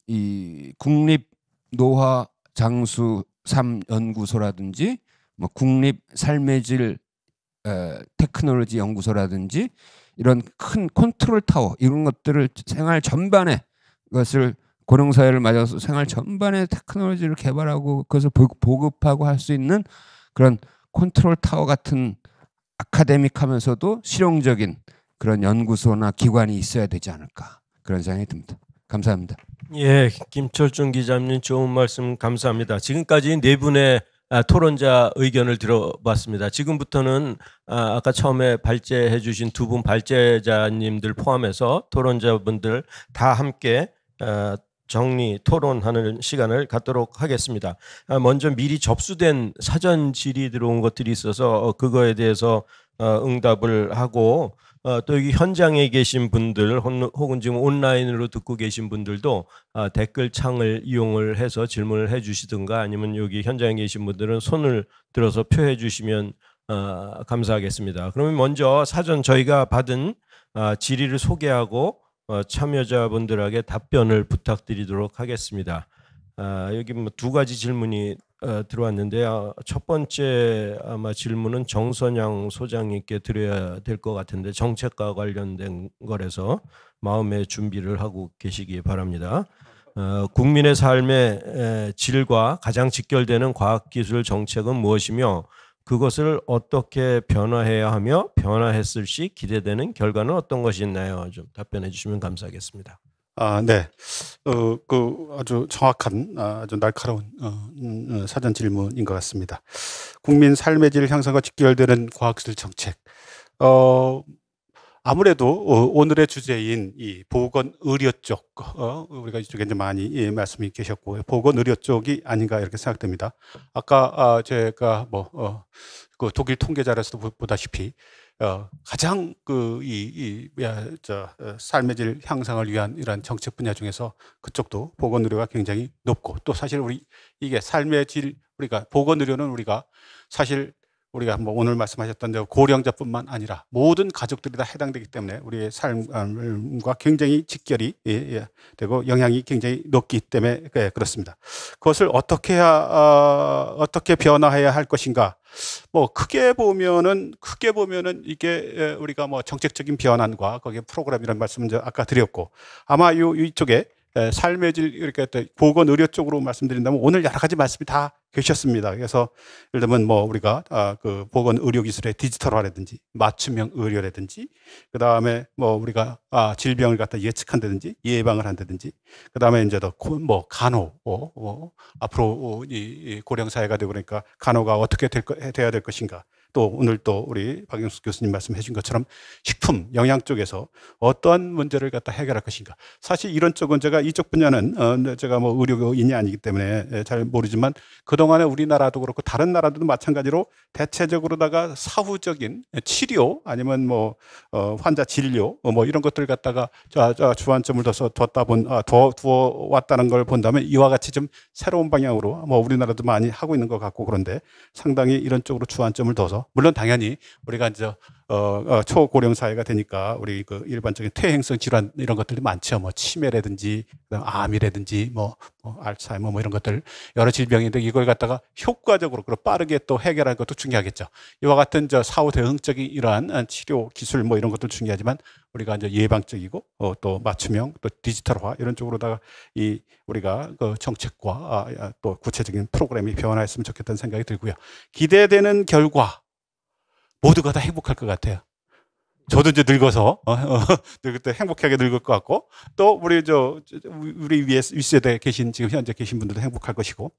이 국립 노화 장수 삼 연구소라든지 뭐 국립 삶의 질 에, 테크놀로지 연구소라든지 이런 큰 컨트롤 타워 이런 것들을 생활 전반에 그것을 고령사회를 맞아서 생활 전반에 테크놀로지를 개발하고 그것을 보급하고 할 수 있는 그런 컨트롤 타워 같은 아카데믹하면서도 실용적인 그런 연구소나 기관이 있어야 되지 않을까 그런 생각이 듭니다. 감사합니다. 예, 김철준 기자님 좋은 말씀 감사합니다. 지금까지 네 분의 아, 토론자 의견을 들어봤습니다. 지금부터는 아, 아까 처음에 발제해 주신 두 분 발제자님들 포함해서 토론자분들 다 함께 아, 정리, 토론하는 시간을 갖도록 하겠습니다. 먼저 미리 접수된 사전 질의 들어온 것들이 있어서 어, 그거에 대해서 어, 응답을 하고 어, 또 여기 현장에 계신 분들 혹은 지금 온라인으로 듣고 계신 분들도 어, 댓글 창을 이용을 해서 질문을 해주시든가 아니면 여기 현장에 계신 분들은 손을 들어서 표해 주시면 어, 감사하겠습니다. 그러면 먼저 사전 저희가 받은 어, 질의를 소개하고 어, 참여자분들에게 답변을 부탁드리도록 하겠습니다. 아, 여기 뭐두 가지 질문이 어, 들어왔는데요. 첫 번째 아마 질문은 정선양 소장님께 드려야 될 것 같은데 정책과 관련된 거라서 마음의 준비를 하고 계시기 바랍니다. 어, 국민의 삶의 에, 질과 가장 직결되는 과학기술 정책은 무엇이며 그것을 어떻게 변화해야 하며 변화했을 시 기대되는 결과는 어떤 것이 있나요? 좀 답변해 주시면 감사하겠습니다. 아, 네. 어, 그 아주 정확한 아, 아주 날카로운 어, 음, 어, 사전 질문인 것 같습니다. 국민 삶의 질 향상과 직결되는 과학기술 정책. 어, 아무래도 어, 오늘의 주제인 이 보건 의료 쪽, 어, 우리가 이쪽에 이제 많이 예, 말씀이 계셨고, 보건 의료 쪽이 아닌가 이렇게 생각됩니다. 아까 아, 제가 뭐, 어, 그 독일 통계 자료에서도 보다시피 어, 가장 그이 이, 이, 저, 어, 삶의 질 향상을 위한 이런 정책 분야 중에서 그쪽도 보건 의료가 굉장히 높고 또 사실 우리 이게 삶의 질 우리가 보건 의료는 우리가 사실 우리가 뭐 오늘 말씀하셨던 대 고령자뿐만 아니라 모든 가족들이 다 해당되기 때문에 우리의 삶과 굉장히 직결이 예, 예, 되고 영향이 굉장히 높기 때문에 예, 그렇습니다. 그것을 어떻게 해야, 아, 어떻게 변화해야 할 것인가? 뭐 크게 보면은 크게 보면은 이게 우리가 뭐 정책적인 변환과 거기에 프로그램이라는 말씀을 아까 드렸고 아마 요 이쪽에 삶의 질 이렇게 보건 의료 쪽으로 말씀드린다면 오늘 여러 가지 말씀이 다 계셨습니다. 그래서 예를 들면 뭐 우리가 아, 그 보건 의료 기술의 디지털화라든지 맞춤형 의료라든지 그 다음에 뭐 우리가 아, 질병을 갖다 예측한다든지 예방을 한다든지 그 다음에 이제 더 뭐 간호 뭐 앞으로 이 고령 사회가 되고 그러니까 간호가 어떻게 될 거, 돼야 될 것인가 또 오늘 또 우리 박영수 교수님 말씀해 주신 것처럼 식품, 영양 쪽에서 어떠한 문제를 갖다 해결할 것인가. 사실 이런 쪽은 제가 이쪽 분야는 어, 제가 뭐 의료인이 아니기 때문에 예, 잘 모르지만 그동안에 우리나라도 그렇고 다른 나라들도 마찬가지로 대체적으로다가 사후적인 치료 아니면 뭐 어, 환자 진료 뭐 이런 것들 갖다가 주안점을 둬서 뒀다 본, 아, 둬, 두어 왔다는 걸 본다면 이와 같이 좀 새로운 방향으로 뭐 우리나라도 많이 하고 있는 것 같고 그런데 상당히 이런 쪽으로 주안점을 둬서 물론 당연히 우리가 이제 어, 어, 초고령 사회가 되니까 우리 그 일반적인 퇴행성 질환 이런 것들이 많죠. 뭐 치매라든지 암이라든지 뭐, 뭐 알츠하이머 뭐 이런 것들 여러 질병인데 이걸 갖다가 효과적으로 그리고 빠르게 또 해결하는 것도 중요하겠죠. 이와 같은 저 사후 대응적인 이러한 치료 기술 뭐 이런 것들 중요하지만 우리가 이제 예방적이고 어, 또 맞춤형 또 디지털화 이런 쪽으로다가 이 우리가 그 정책과 아, 또 구체적인 프로그램이 변화했으면 좋겠다는 생각이 들고요. 기대되는 결과 모두가 다 행복할 것 같아요. 저도 이제 늙어서 어, 어, 늙을 때 행복하게 늙을 것 같고 또 우리 저 우리 위에 위세대에 계신 지금 현재 계신 분들도 행복할 것이고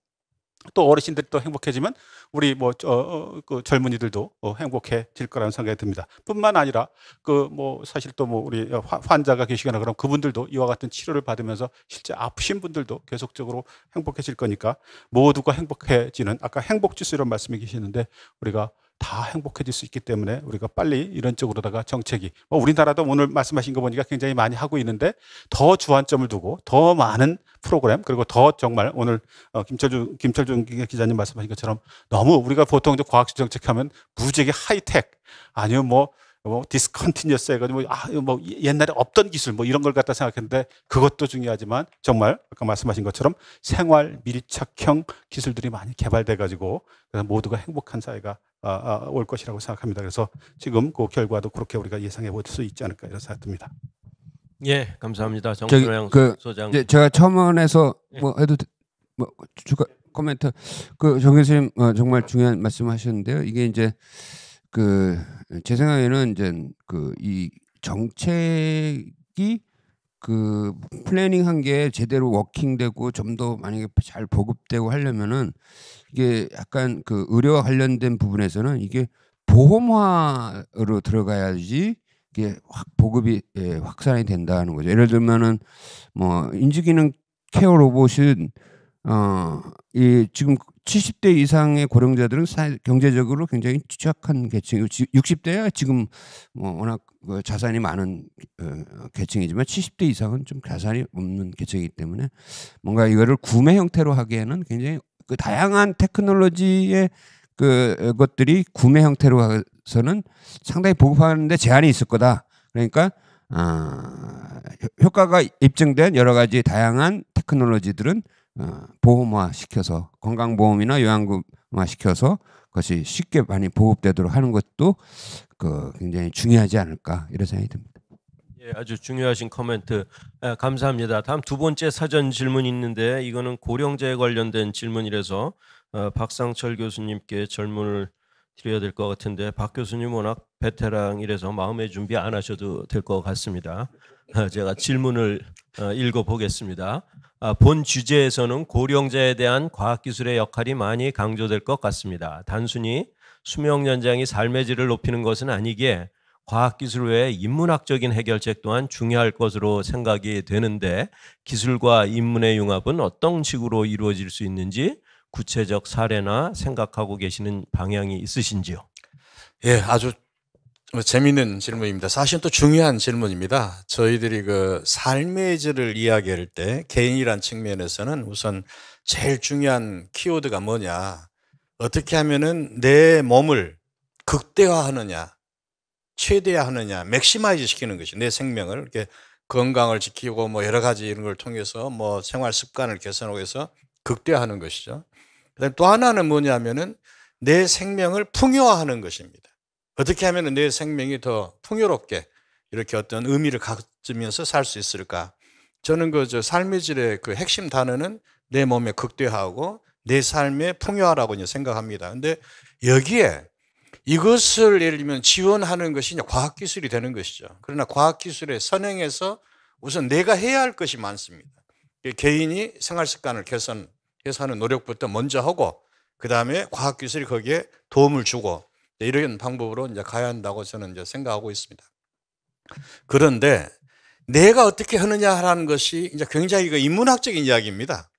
또 어르신들이 또 행복해지면 우리 뭐저그 어, 젊은이들도 어, 행복해질 거라는 생각이 듭니다. 뿐만 아니라 그 뭐 사실 또 뭐 우리 화, 환자가 계시거나 그럼 그분들도 이와 같은 치료를 받으면서 실제 아프신 분들도 계속적으로 행복해질 거니까 모두가 행복해지는 아까 행복 지수 이런 말씀이 계시는데 우리가 다 행복해질 수 있기 때문에 우리가 빨리 이런 쪽으로다가 정책이 뭐 우리나라도 오늘 말씀하신 거 보니까 굉장히 많이 하고 있는데 더 주안점을 두고 더 많은 프로그램 그리고 더 정말 오늘 김철준 어, 김철준 기자님 말씀하신 것처럼 너무 우리가 보통 과학적 정책하면 무지하게 하이텍 아니면 뭐뭐 디스컨티뉴스 해가지고 뭐, 아, 뭐 옛날에 없던 기술 뭐 이런 걸 갖다 생각했는데 그것도 중요하지만 정말 아까 말씀하신 것처럼 생활 밀착형 기술들이 많이 개발돼가지고 그래서 모두가 행복한 사회가 아, 아, 올 것이라고 생각합니다. 그래서 지금 그 결과도 그렇게 우리가 예상해 볼 수 있지 않을까 이런 생각 듭니다. 예, 감사합니다. 정준영 그, 소장. 예, 제가 첨언해서 예. 뭐 해도 뭐 주가 코멘트 그정 교수님 어, 정말 중요한 말씀하셨는데요. 이게 이제 그제 생각에는 이제 그 이 정책이 그 플래닝 한게 제대로 워킹되고 좀 더 만약에 잘 보급되고 하려면은 이게 약간 그 의료와 관련된 부분에서는 이게 보험화로 들어가야지 이게 확 보급이 예, 확산이 된다는 거죠. 예를 들면은 뭐 인지기능 케어 로봇은 어이 지금 70대 이상의 고령자들은 사회, 경제적으로 굉장히 취약한 계층이고 60대야 지금 뭐 워낙 그 자산이 많은 어, 계층이지만 70대 이상은 좀 자산이 없는 계층이기 때문에 뭔가 이거를 구매 형태로 하기에는 굉장히 그 다양한 테크놀로지의 그 어, 것들이 구매 형태로 해서는 상당히 보급하는데 제한이 있을 거다. 그러니까 어, 효과가 입증된 여러 가지 다양한 테크놀로지들은 어, 보험화 시켜서 건강보험이나 요양급화 시켜서 그것이 쉽게 많이 보급되도록 하는 것도 그 굉장히 중요하지 않을까 이런 생각이 듭니다. 예, 아주 중요하신 커멘트 아, 감사합니다. 다음 두 번째 사전 질문 있는데 이거는 고령자에 관련된 질문이라서 어, 박상철 교수님께 질문을 드려야 될 것 같은데 박 교수님 워낙 베테랑이라서 마음의 준비 안 하셔도 될 것 같습니다. 제가 질문을 어, 읽어보겠습니다. 아, 본 주제에서는 고령자에 대한 과학기술의 역할이 많이 강조될 것 같습니다. 단순히 수명 연장이 삶의 질을 높이는 것은 아니기에 과학기술 외에 인문학적인 해결책 또한 중요할 것으로 생각이 되는데 기술과 인문의 융합은 어떤 식으로 이루어질 수 있는지 구체적 사례나 생각하고 계시는 방향이 있으신지요? 예, 아주 뭐 재미있는 질문입니다. 사실은 또 중요한 질문입니다. 저희들이 그 삶의 질을 이야기할 때 개인이란 측면에서는 우선 제일 중요한 키워드가 뭐냐. 어떻게 하면은 내 몸을 극대화하느냐, 최대화하느냐, 맥시마이즈 시키는 것이 내 생명을 이렇게 건강을 지키고 뭐 여러 가지 이런 걸 통해서 뭐 생활 습관을 개선하고 해서 극대화하는 것이죠. 그다음 에또 하나는 뭐냐면은 내 생명을 풍요화하는 것입니다. 어떻게 하면 내 생명이 더 풍요롭게 이렇게 어떤 의미를 가지면서 살 수 있을까? 저는 그저 삶의 질의 그 핵심 단어는 내 몸의 극대화하고 내 삶의 풍요화라고 생각합니다. 근데 여기에 이것을 예를 들면 지원하는 것이 과학기술이 되는 것이죠. 그러나 과학기술의 선행에서 우선 내가 해야 할 것이 많습니다. 개인이 생활 습관을 개선해서 하는 노력부터 먼저 하고, 그 다음에 과학기술이 거기에 도움을 주고, 네, 이런 방법으로 이제 가야 한다고 저는 이제 생각하고 있습니다. 그런데 내가 어떻게 하느냐라는 것이 이제 굉장히 그 인문학적인 이야기입니다.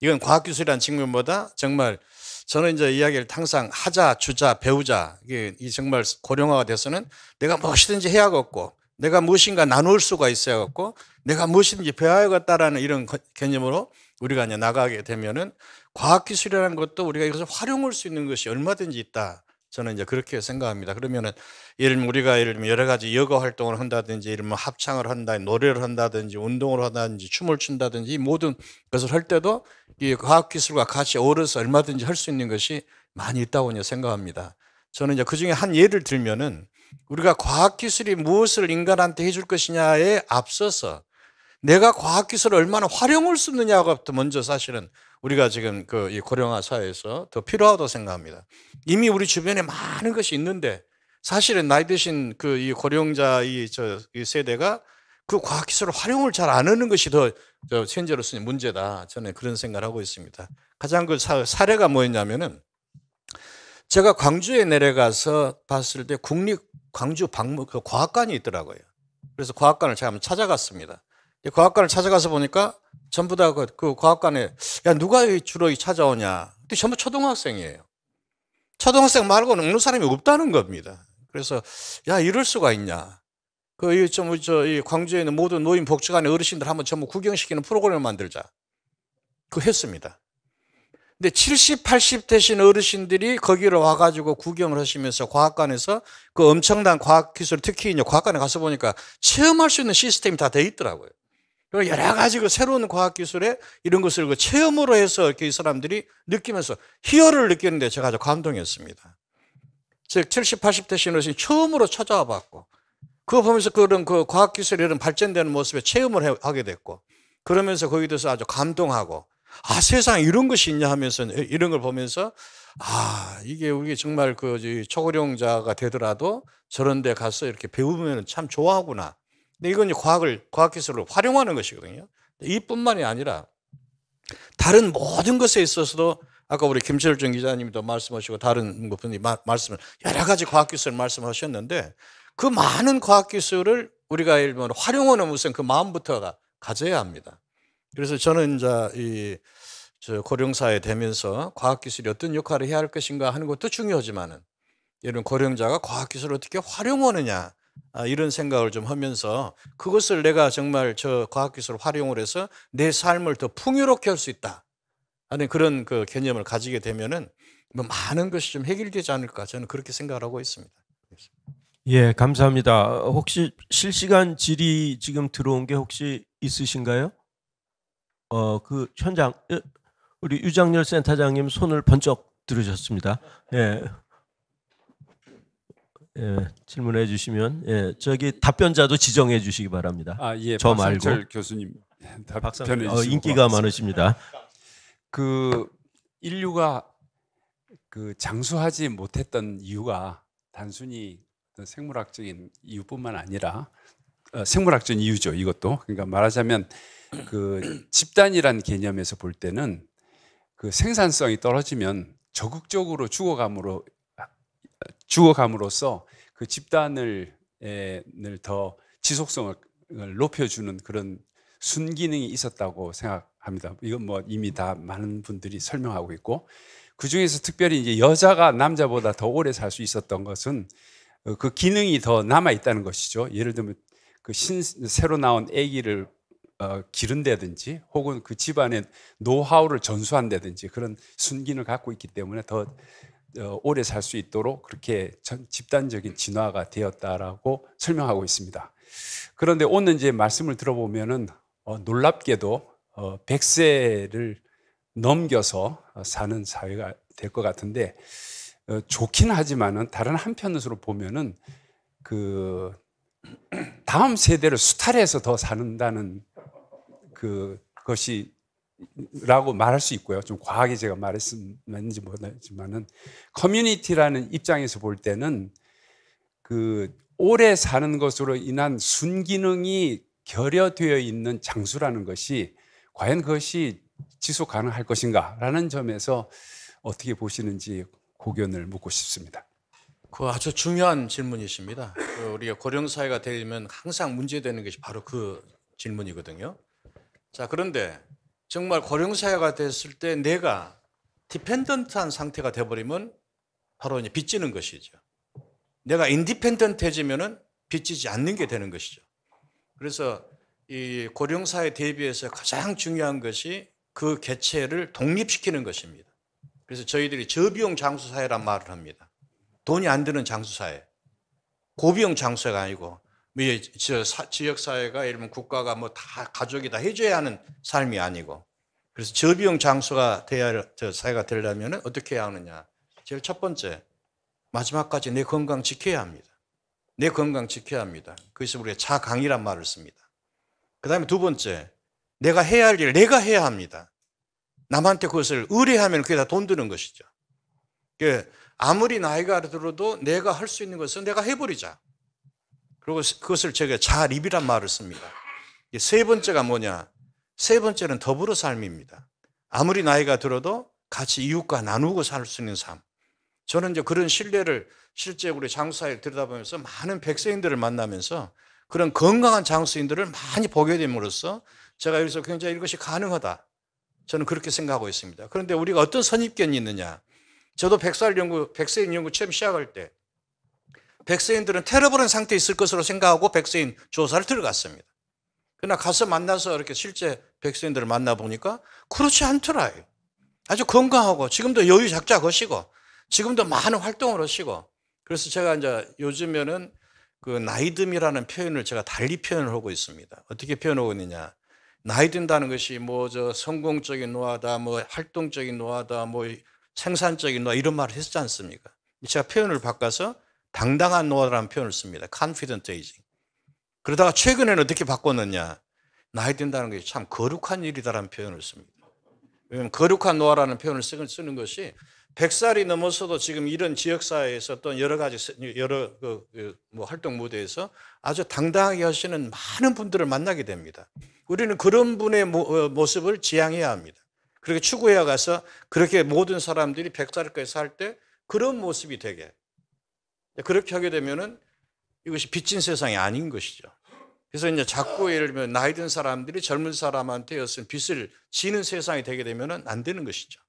이건 과학기술이라는 측면보다 정말 저는 이제 이야기를 항상 하자, 주자, 배우자. 이게 정말 고령화가 돼서는 내가 무엇이든지 해야겠고, 내가 무엇인가 나눌 수가 있어야겠고, 내가 무엇이든지 배워야겠다라는 이런 개념으로 우리가 이제 나가게 되면은 과학기술이라는 것도 우리가 이것을 활용할 수 있는 것이 얼마든지 있다. 저는 이제 그렇게 생각합니다. 그러면은 예를 들면 우리가 예를 들면 여러 가지 여가 활동을 한다든지 예를 들면 합창을 한다 노래를 한다든지 운동을 한다든지 춤을 춘다든지 이 모든 것을 할 때도 이 과학 기술과 같이 어려서 얼마든지 할 수 있는 것이 많이 있다고 이제 생각합니다. 저는 이제 그중에 한 예를 들면은 우리가 과학 기술이 무엇을 인간한테 해줄 것이냐에 앞서서 내가 과학 기술을 얼마나 활용할 수 있느냐가 부터 먼저 사실은 우리가 지금 그 이 고령화 사회에서 더 필요하다고 생각합니다. 이미 우리 주변에 많은 것이 있는데 사실은 나이 드신 그 이 고령자 이 저 이 세대가 그 과학 기술을 활용을 잘 안 하는 것이 더현재로서는 문제다. 저는 그런 생각을 하고 있습니다. 가장 그 사, 사례가 뭐였냐면은 제가 광주에 내려가서 봤을 때 국립 광주 박물 그 과학관이 있더라고요. 그래서 과학관을 제가 한번 찾아갔습니다. 과학관을 찾아가서 보니까 전부 다그 그 과학관에 야 누가 주로 찾아오냐? 근데 전부 초등학생이에요. 초등학생 말고는 없는 사람이 없다는 겁니다. 그래서 야 이럴 수가 있냐? 그좀저이 뭐, 광주에 있는 모든 노인 복지관의 어르신들 한번 전부 구경시키는 프로그램을 만들자. 그 했습니다. 근데 70, 80대신 어르신들이 거기를 와가지고 구경을 하시면서 과학관에서 그 엄청난 과학기술, 특히 이제 과학관에 가서 보니까 체험할 수 있는 시스템이 다 돼 있더라고요. 여러 가지 그 새로운 과학기술에 이런 것을 그 체험으로 해서 이렇게 이 사람들이 느끼면서 희열을 느끼는데 제가 아주 감동했습니다. 즉, 70, 80대 신호신 처음으로 찾아와 봤고, 그거 보면서 그런 그 과학기술이 이런 발전되는 모습에 체험을 하게 됐고, 그러면서 거기 대해서 아주 감동하고, 아, 세상에 이런 것이 있냐 하면서 이런 걸 보면서 아, 이게 우리 정말 그 초고령자가 되더라도 저런 데 가서 이렇게 배우면 참 좋아하구나. 근데 이건 과학을, 과학기술을 활용하는 것이거든요. 이뿐만이 아니라 다른 모든 것에 있어서도 아까 우리 김철준 기자님도 말씀하시고 다른 분이 말씀을 여러 가지 과학기술을 말씀하셨는데 그 많은 과학기술을 우리가 일본 활용하는 우선 그 마음부터가 가져야 합니다. 그래서 저는 이제 이 고령사회 되면서 과학기술이 어떤 역할을 해야 할 것인가 하는 것도 중요하지만은 이런 고령자가 과학기술을 어떻게 활용하느냐 아, 이런 생각을 좀 하면서 그것을 내가 정말 저 과학기술을 활용을 해서 내 삶을 더 풍요롭게 할 수 있다 하는 그런 그 개념을 가지게 되면은 뭐 많은 것이 좀 해결되지 않을까 저는 그렇게 생각을 하고 있습니다. 예, 감사합니다. 어, 혹시 실시간 질의 지금 들어온 게 혹시 있으신가요? 어, 그 현장 예, 우리 유장렬 센터장님 손을 번쩍 들으셨습니다. 예. 예, 질문해 주시면 예, 저기 답변자도 지정해 주시기 바랍니다. 아, 예, 저 말고 교수님 예, 답변해 어, 인기가 많으십니다. 그 인류가 그 장수하지 못했던 이유가 단순히 생물학적인 이유뿐만 아니라 어, 생물학적인 이유죠. 이것도 그러니까 말하자면 그 집단이란 개념에서 볼 때는 그 생산성이 떨어지면 적극적으로 죽어감으로 주어감으로써 그 집단을 에, 더 지속성을 높여주는 그런 순기능이 있었다고 생각합니다. 이건 뭐 이미 다 많은 분들이 설명하고 있고 그 중에서 특별히 이제 여자가 남자보다 더 오래 살 수 있었던 것은 어, 그 기능이 더 남아 있다는 것이죠. 예를 들면 그 신, 새로 나온 아기를 어, 기른다든지 혹은 그 집안의 노하우를 전수한다든지 그런 순기능을 갖고 있기 때문에 더 어, 오래 살 수 있도록 그렇게 집단적인 진화가 되었다라고 설명하고 있습니다. 그런데 오늘 이제 말씀을 들어보면 어, 놀랍게도 100세를 어, 넘겨서 사는 사회가 될 것 같은데 좋긴 하지만 다른 한편으로 보면그 다음 세대를 수탈해서 더 사는다는 그 것이 라고 말할 수 있고요. 좀 과하게 제가 말했는지 모르지만은 커뮤니티라는 입장에서 볼 때는 그 오래 사는 것으로 인한 순기능이 결여되어 있는 장수라는 것이 과연 그것이 지속 가능할 것인가라는 점에서 어떻게 보시는지 고견을 묻고 싶습니다. 그 아주 중요한 질문이십니다. 그 우리가 고령 사회가 되면 항상 문제되는 것이 바로 그 질문이거든요. 자 그런데 정말 고령사회가 됐을 때 내가 디펜던트한 상태가 돼버리면 바로 이제 빚지는 것이죠. 내가 인디펜던트해지면은 빚지지 않는 게 되는 것이죠. 그래서 이 고령사회 대비해서 가장 중요한 것이 그 개체를 독립시키는 것입니다. 그래서 저희들이 저비용 장수사회란 말을 합니다. 돈이 안 드는 장수사회. 고비용 장수사회가 아니고 지역 사회가 예러 들면 국가가 뭐 다 가족이 다 해줘야 하는 삶이 아니고 그래서 저비용 장소가 돼야 저 사회가 되려면 어떻게 해야 하느냐? 제일 첫 번째 마지막까지 내 건강 지켜야 합니다. 내 건강 지켜야 합니다. 그래서 우리가 자강이란 말을 씁니다. 그 다음에 두 번째 내가 해야 할 일 내가 해야 합니다. 남한테 그것을 의뢰하면 그게 다 돈 드는 것이죠. 그 아무리 나이가 들어도 내가 할 수 있는 것은 내가 해버리자. 그리고 그것을 제가 자립이란 말을 씁니다. 세 번째가 뭐냐? 세 번째는 더불어 삶입니다. 아무리 나이가 들어도 같이 이웃과 나누고 살 수 있는 삶. 저는 이제 그런 신뢰를 실제 우리 장수사에 들여다보면서 많은 백세인들을 만나면서 그런 건강한 장수인들을 많이 보게 됨으로써 제가 여기서 굉장히 이것이 가능하다. 저는 그렇게 생각하고 있습니다. 그런데 우리가 어떤 선입견이 있느냐. 저도 백살 연구, 백세인 연구 처음 시작할 때 백세인들은 테러버런 상태에 있을 것으로 생각하고 백세인 조사를 들어갔습니다. 그러나 가서 만나서 이렇게 실제 백성인들을 만나보니까 그렇지 않더라요. 아주 건강하고 지금도 여유작작 하시고 지금도 많은 활동을 하시고 그래서 제가 이제 요즘에는 그 나이듦이라는 표현을 제가 달리 표현을 하고 있습니다. 어떻게 표현하고 있느냐. 나이든다는 것이 뭐 저 성공적인 노하다, 뭐 활동적인 노하다, 뭐 생산적인 노하 이런 말을 했지 않습니까? 제가 표현을 바꿔서 당당한 노화라는 표현을 씁니다. confident aging. 그러다가 최근에는 어떻게 바꿨느냐? 나이 든다는 게참 거룩한 일이다라는 표현을 씁니다. 왜냐하면 거룩한 노화라는 표현을 쓰는 것이 100살이 넘어서도 지금 이런 지역사회에서 어떤 여러 가지 여러 그뭐 그, 활동 무대에서 아주 당당하게 하시는 많은 분들을 만나게 됩니다. 우리는 그런 분의 어, 모습을 지향해야 합니다. 그렇게 추구해 가서 그렇게 모든 사람들이 100살까지 살 때 그런 모습이 되게 네, 그렇게 하게 되면은 이것이 빚진 세상이 아닌 것이죠. 그래서 이제 자꾸 예를 들면 나이 든 사람들이 젊은 사람한테 어떤 빚을 지는 세상이 되게 되면은 안 되는 것이죠.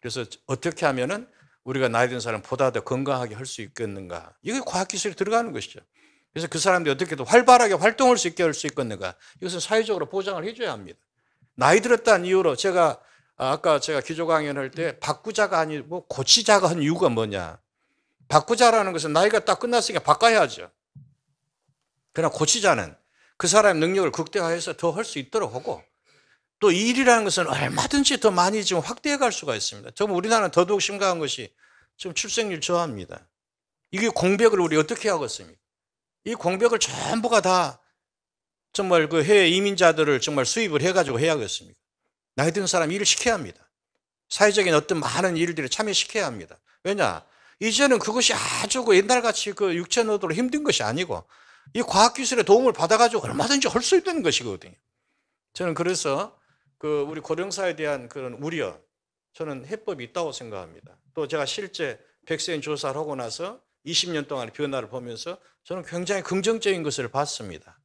그래서 어떻게 하면은 우리가 나이 든 사람보다 더 건강하게 할 수 있겠는가? 이게 과학기술이 들어가는 것이죠. 그래서 그 사람들이 어떻게든 활발하게 활동할 수 있게 할 수 있겠는가? 이것은 사회적으로 보장을 해줘야 합니다. 나이 들었다는 이유로 제가 아, 아까 제가 기조 강연할 때 바꾸자가 아니고 고치자가 한 이유가 뭐냐? 바꾸자라는 것은 나이가 딱 끝났으니까 바꿔야죠. 그러나 고치자는 그 사람의 능력을 극대화해서 더 할 수 있도록 하고 또 일이라는 것은 얼마든지 더 많이 지금 확대해 갈 수가 있습니다. 저금 우리나라는 더더욱 심각한 것이 지금 출생률 저하입니다. 이게 공백을 우리 어떻게 하겠습니까? 이 공백을 전부가 다 정말 그 해외 이민자들을 정말 수입을 해가지고 해야겠습니까? 나이 든 사람 일을 시켜야 합니다. 사회적인 어떤 많은 일들을 참여시켜야 합니다. 왜냐? 이제는 그것이 아주 그 옛날같이 그 육체노동으로 힘든 것이 아니고 이 과학기술의 도움을 받아가지고 얼마든지 할 수 있는 것이거든요. 저는 그래서 그 우리 고령사에 대한 그런 우려, 저는 해법이 있다고 생각합니다. 또 제가 실제 백세인 조사를 하고 나서 20년 동안의 변화를 보면서 저는 굉장히 긍정적인 것을 봤습니다.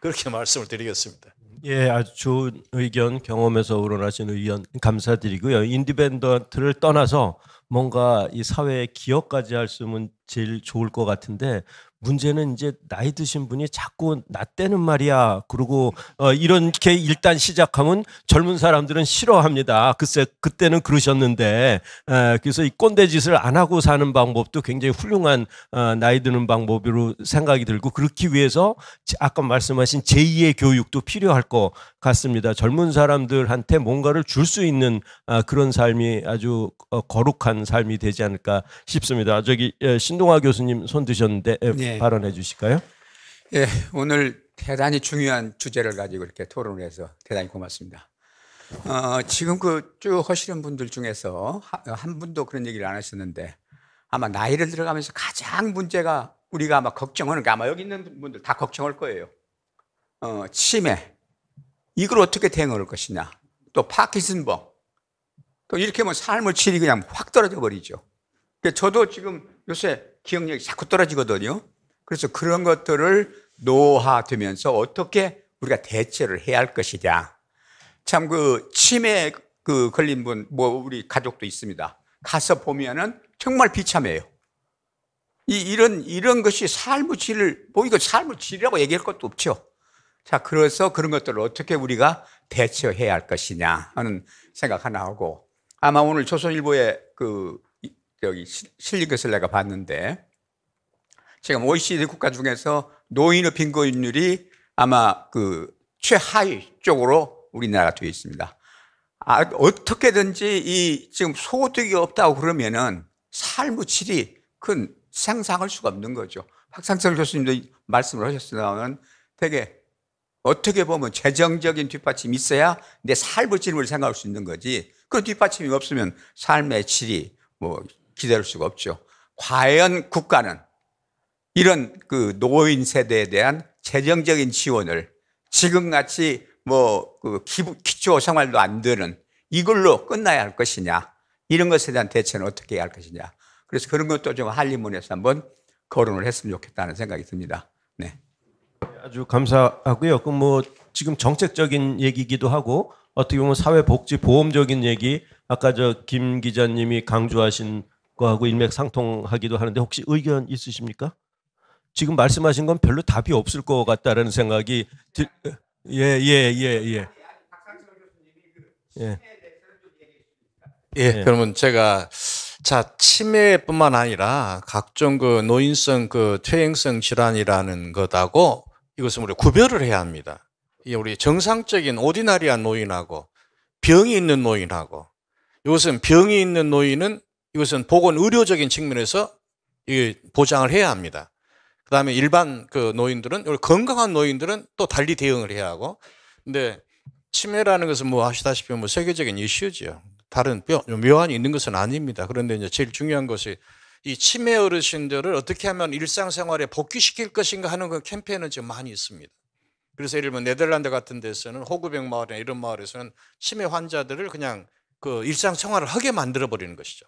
그렇게 말씀을 드리겠습니다. 예, 아주 좋은 의견, 경험에서 우러나신 의견 감사드리고요. 인디펜던트를 떠나서 뭔가 이 사회에 기여까지 할수있면 제일 좋을 것 같은데 문제는 이제 나이 드신 분이 자꾸 나 때는 말이야. 그리고 어 이렇게 일단 시작하면 젊은 사람들은 싫어합니다. 글쎄 그때는 그러셨는데 에 그래서 이 꼰대 짓을 안 하고 사는 방법도 굉장히 훌륭한 어 나이 드는 방법으로 생각이 들고 그렇기 위해서 아까 말씀하신 제2의 교육도 필요할 것 같습니다. 젊은 사람들한테 뭔가를 줄 수 있는 아, 그런 삶이 아주 어, 거룩한 삶이 되지 않을까 싶습니다. 저기 예, 신동아 교수님 손 드셨는데 예, 네. 발언해 주실까요? 예, 네, 오늘 대단히 중요한 주제를 가지고 이렇게 토론을 해서 대단히 고맙습니다. 어, 지금 그 쭉 하시는 분들 중에서 한 분도 그런 얘기를 안 하셨는데 아마 나이를 들어가면서 가장 문제가 우리가 아마 걱정하는 게 그러니까 아마 여기 있는 분들 다 걱정할 거예요. 어, 치매, 이걸 어떻게 대응할 것이냐. 또 파키슨병. 또 이렇게 하면 뭐 삶을 질이 그냥 확 떨어져 버리죠. 그러니까 저도 지금 요새 기억력이 자꾸 떨어지거든요. 그래서 그런 것들을 노화되면서 어떻게 우리가 대처를 해야 할 것이냐. 참그 치매 그 걸린 분, 뭐 우리 가족도 있습니다. 가서 보면은 정말 비참해요. 이, 이런, 이런 것이 삶의 질을, 뭐 이거 삶의 질이라고 얘기할 것도 없죠. 자, 그래서 그런 것들을 어떻게 우리가 대처해야 할 것이냐 하는 생각 하나 하고 아마 오늘 조선일보에 그 여기 실린 것을 내가 봤는데 지금 OECD 국가 중에서 노인의 빈곤율이 아마 그 최하위 쪽으로 우리나라가 되어 있습니다. 아, 어떻게든지 이 지금 소득이 없다고 그러면은 삶의 질이 큰생상할 수가 없는 거죠. 박상철 교수님도 말씀을 하셨으나는 습 되게 어떻게 보면 재정적인 뒷받침이 있어야 내삶의찌을 생각할 수 있는 거지. 그 뒷받침이 없으면 삶의 질이 뭐 기다릴 수가 없죠. 과연 국가는 이런 그 노인 세대에 대한 재정적인 지원을 지금같이 뭐그 기초 생활도 안 되는 이걸로 끝나야 할 것이냐. 이런 것에 대한 대처는 어떻게 해야 할 것이냐. 그래서 그런 것도 좀 한림문에서 한번 거론을 했으면 좋겠다는 생각이 듭니다. 네. 아주 감사하고요. 그뭐 지금 정책적인 얘기기도 하고 어떻게 보면 사회복지 보험적인 얘기 아까 저 김 기자님이 강조하신 거하고 일맥상통하기도 하는데 혹시 의견 있으십니까? 지금 말씀하신 건 별로 답이 없을 것 같다라는 생각이 예 예 예 예, 예, 예 예. 그 예. 예. 예. 그러면 제가 자 치매뿐만 아니라 각종 그 노인성 그 퇴행성 질환이라는 것하고 이것은 우리 구별을 해야 합니다. 우리 정상적인 오디나리한 노인하고 병이 있는 노인하고 이것은 병이 있는 노인은 이것은 보건 의료적인 측면에서 보장을 해야 합니다. 그 다음에 일반 그 노인들은 건강한 노인들은 또 달리 대응을 해야 하고 근데 치매라는 것은 뭐 아시다시피 뭐 세계적인 이슈지 다른 묘, 묘한이 있는 것은 아닙니다. 그런데 이제 제일 중요한 것이 이 치매 어르신들을 어떻게 하면 일상생활에 복귀시킬 것인가 하는 그 캠페인은 지금 많이 있습니다. 그래서 예를 들면 네덜란드 같은 데서는 호구병 마을이나 이런 마을에서는 치매 환자들을 그냥 그 일상생활을 하게 만들어 버리는 것이죠.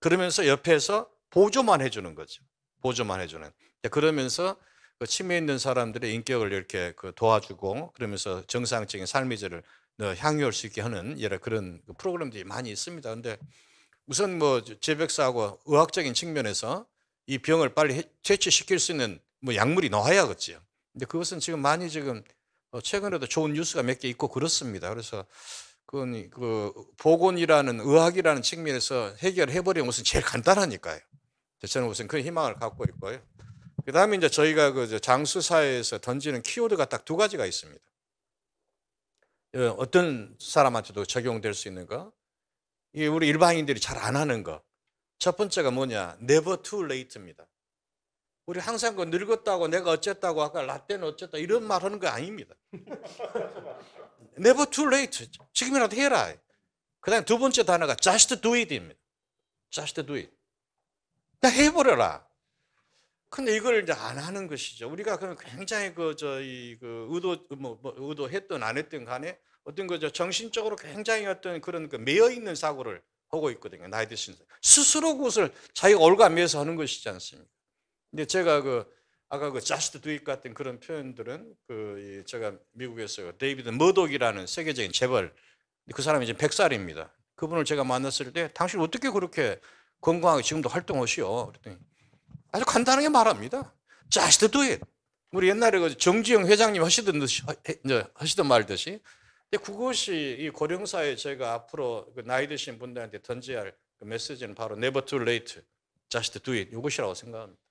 그러면서 옆에서 보조만 해주는 거죠. 보조만 해주는. 그러면서 그 치매 있는 사람들의 인격을 이렇게 그 도와주고 그러면서 정상적인 삶의 질을 향유할 수 있게 하는 여러 그런 그 프로그램들이 많이 있습니다. 근데 우선 뭐 재백사하고 의학적인 측면에서 이 병을 빨리 퇴치시킬 수 있는 뭐 약물이 나와야겠지요. 근데 그것은 지금 많이 지금 어, 최근에도 좋은 뉴스가 몇 개 있고 그렇습니다. 그래서 그건 그 보건이라는 의학이라는 측면에서 해결해 버리는 것은 제일 간단하니까요. 저는 우선 그 희망을 갖고 있고요. 그 다음에 이제 저희가 그 장수사에서 던지는 키워드가 딱 두 가지가 있습니다. 예, 어떤 사람한테도 적용될 수 있는 거. 우리 일반인들이 잘 안 하는 거. 첫 번째가 뭐냐? never too late입니다. 우리 항상 그 늙었다고 내가 어쨌다고 아까 라떼는 어쨌다 이런 말 하는 거 아닙니다. never too late. 지금이라도 해라. 그다음두 번째 단어가 just do it입니다. just do it. 그냥 해버려라. 근데 이걸 이제 안 하는 것이죠. 우리가 그럼 굉장히 그, 저, 이, 그, 의도, 뭐, 뭐 의도했던 안 했던 간에 어떤 거죠? 정신적으로 굉장히 어떤 그런 그 매여 있는 사고를 하고 있거든요. 나이 드신 스스로 그것을 자기가 올가매서 하는 것이지 않습니까? 근데 제가 그 아까 그자스 s t d 같은 그런 표현들은 그 제가 미국에서 그 데이비드 머독이라는 세계적인 재벌 그 사람이 지금 백살입니다 그분을 제가 만났을 때 당신 어떻게 그렇게 건강하게 지금도 활동하시오? 그랬더니 아주 간단하게 말합니다. just do it. 우리 옛날에 그 정지영 회장님 하시던 듯이 하시던 말듯이 그것이 이 고령사회 제가 앞으로 그 나이 드신 분들한테 던져야 할 그 메시지는 바로 never too late, just do it 이것이라고 생각합니다.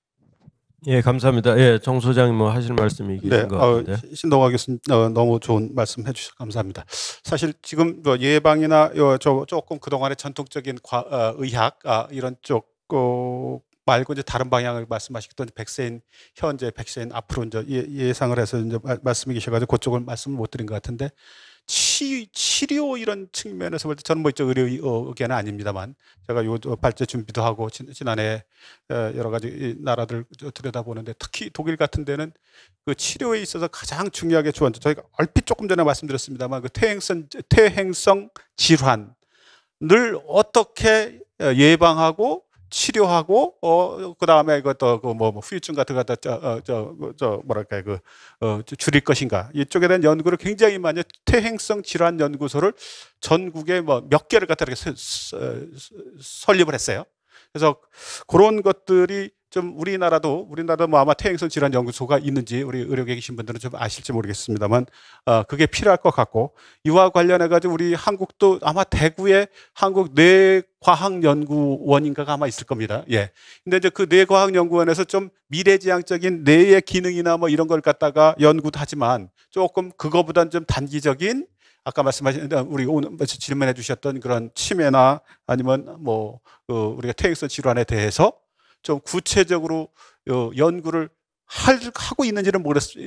예, 감사합니다. 예, 정 소장님 뭐 하실 말씀이 있는 네, 어, 신동화 교수님 어, 너무 좋은 말씀 해주셔서 감사합니다. 사실 지금 뭐 예방이나 요, 저, 조금 그동안의 전통적인 과, 어, 의학 아, 이런 쪽 어, 말고 이제 다른 방향을 말씀하시던 백세인 현재 백세인 앞으로 이제 예, 예상을 해서 이제 말씀이 계셔가지고 그쪽을 말씀을 못 드린 것 같은데 치, 치료 이런 측면에서 볼 때 저는 뭐 이쪽 의료 어, 의견은 아닙니다만 제가 요 발제 준비도 하고 지난해 어, 여러 가지 나라들 들여다보는데 특히 독일 같은 데는 그 치료에 있어서 가장 중요하게 주원 저희가 얼핏 조금 전에 말씀드렸습니다만 그 퇴행성 퇴행성 질환을 어떻게 어, 예방하고 치료하고 어 그다음에 이것도 그 그뭐 뭐, 후유증 같은 거 갖다 저저 저 어, 뭐, 뭐랄까 그어 줄일 것인가 이쪽에 대한 연구를 굉장히 많이 퇴행성 질환 연구소를 전국에 뭐 몇 개를 갖다 이렇게 서, 서, 설립을 했어요. 그래서 그런 것들이 좀 우리나라도 우리나라 뭐 아마 퇴행성 질환 연구소가 있는지 우리 의료계 계신 분들은 좀 아실지 모르겠습니다만 어, 그게 필요할 것 같고 이와 관련해 가지고 우리 한국도 아마 대구에 한국 뇌과학연구원인가가 아마 있을 겁니다. 예. 근데 이제 그 뇌과학연구원에서 좀 미래지향적인 뇌의 기능이나 뭐 이런 걸 갖다가 연구도 하지만 조금 그거보단 좀 단기적인 아까 말씀하신 우리 오늘 질문해 주셨던 그런 치매나 아니면 뭐그 어, 우리가 퇴행성 질환에 대해서 좀 구체적으로 연구를 하고 있는지는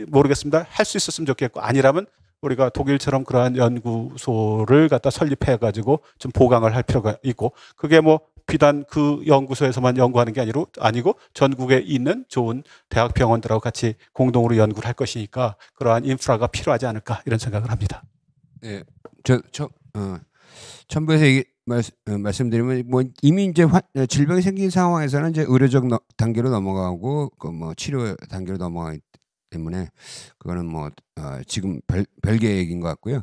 모르겠습니다. 할 수 있었으면 좋겠고 아니라면 우리가 독일처럼 그러한 연구소를 갖다 설립해 가지고 좀 보강을 할 필요가 있고 그게 뭐 비단 그 연구소에서만 연구하는 게 아니로 아니고 전국에 있는 좋은 대학 병원들하고 같이 공동으로 연구를 할 것이니까 그러한 인프라가 필요하지 않을까 이런 생각을 합니다. 네, 저, 저 어, 첨부에서 얘기, 말씀, 어, 드리면뭐 이미 이제 화, 어, 질병이 생긴 상황에서는 이제 의료적 단계로 넘어가고 그 뭐 치료 단계로 넘어가기 때문에 그거는 뭐 어, 지금 별, 별개 얘기인 것 같고요.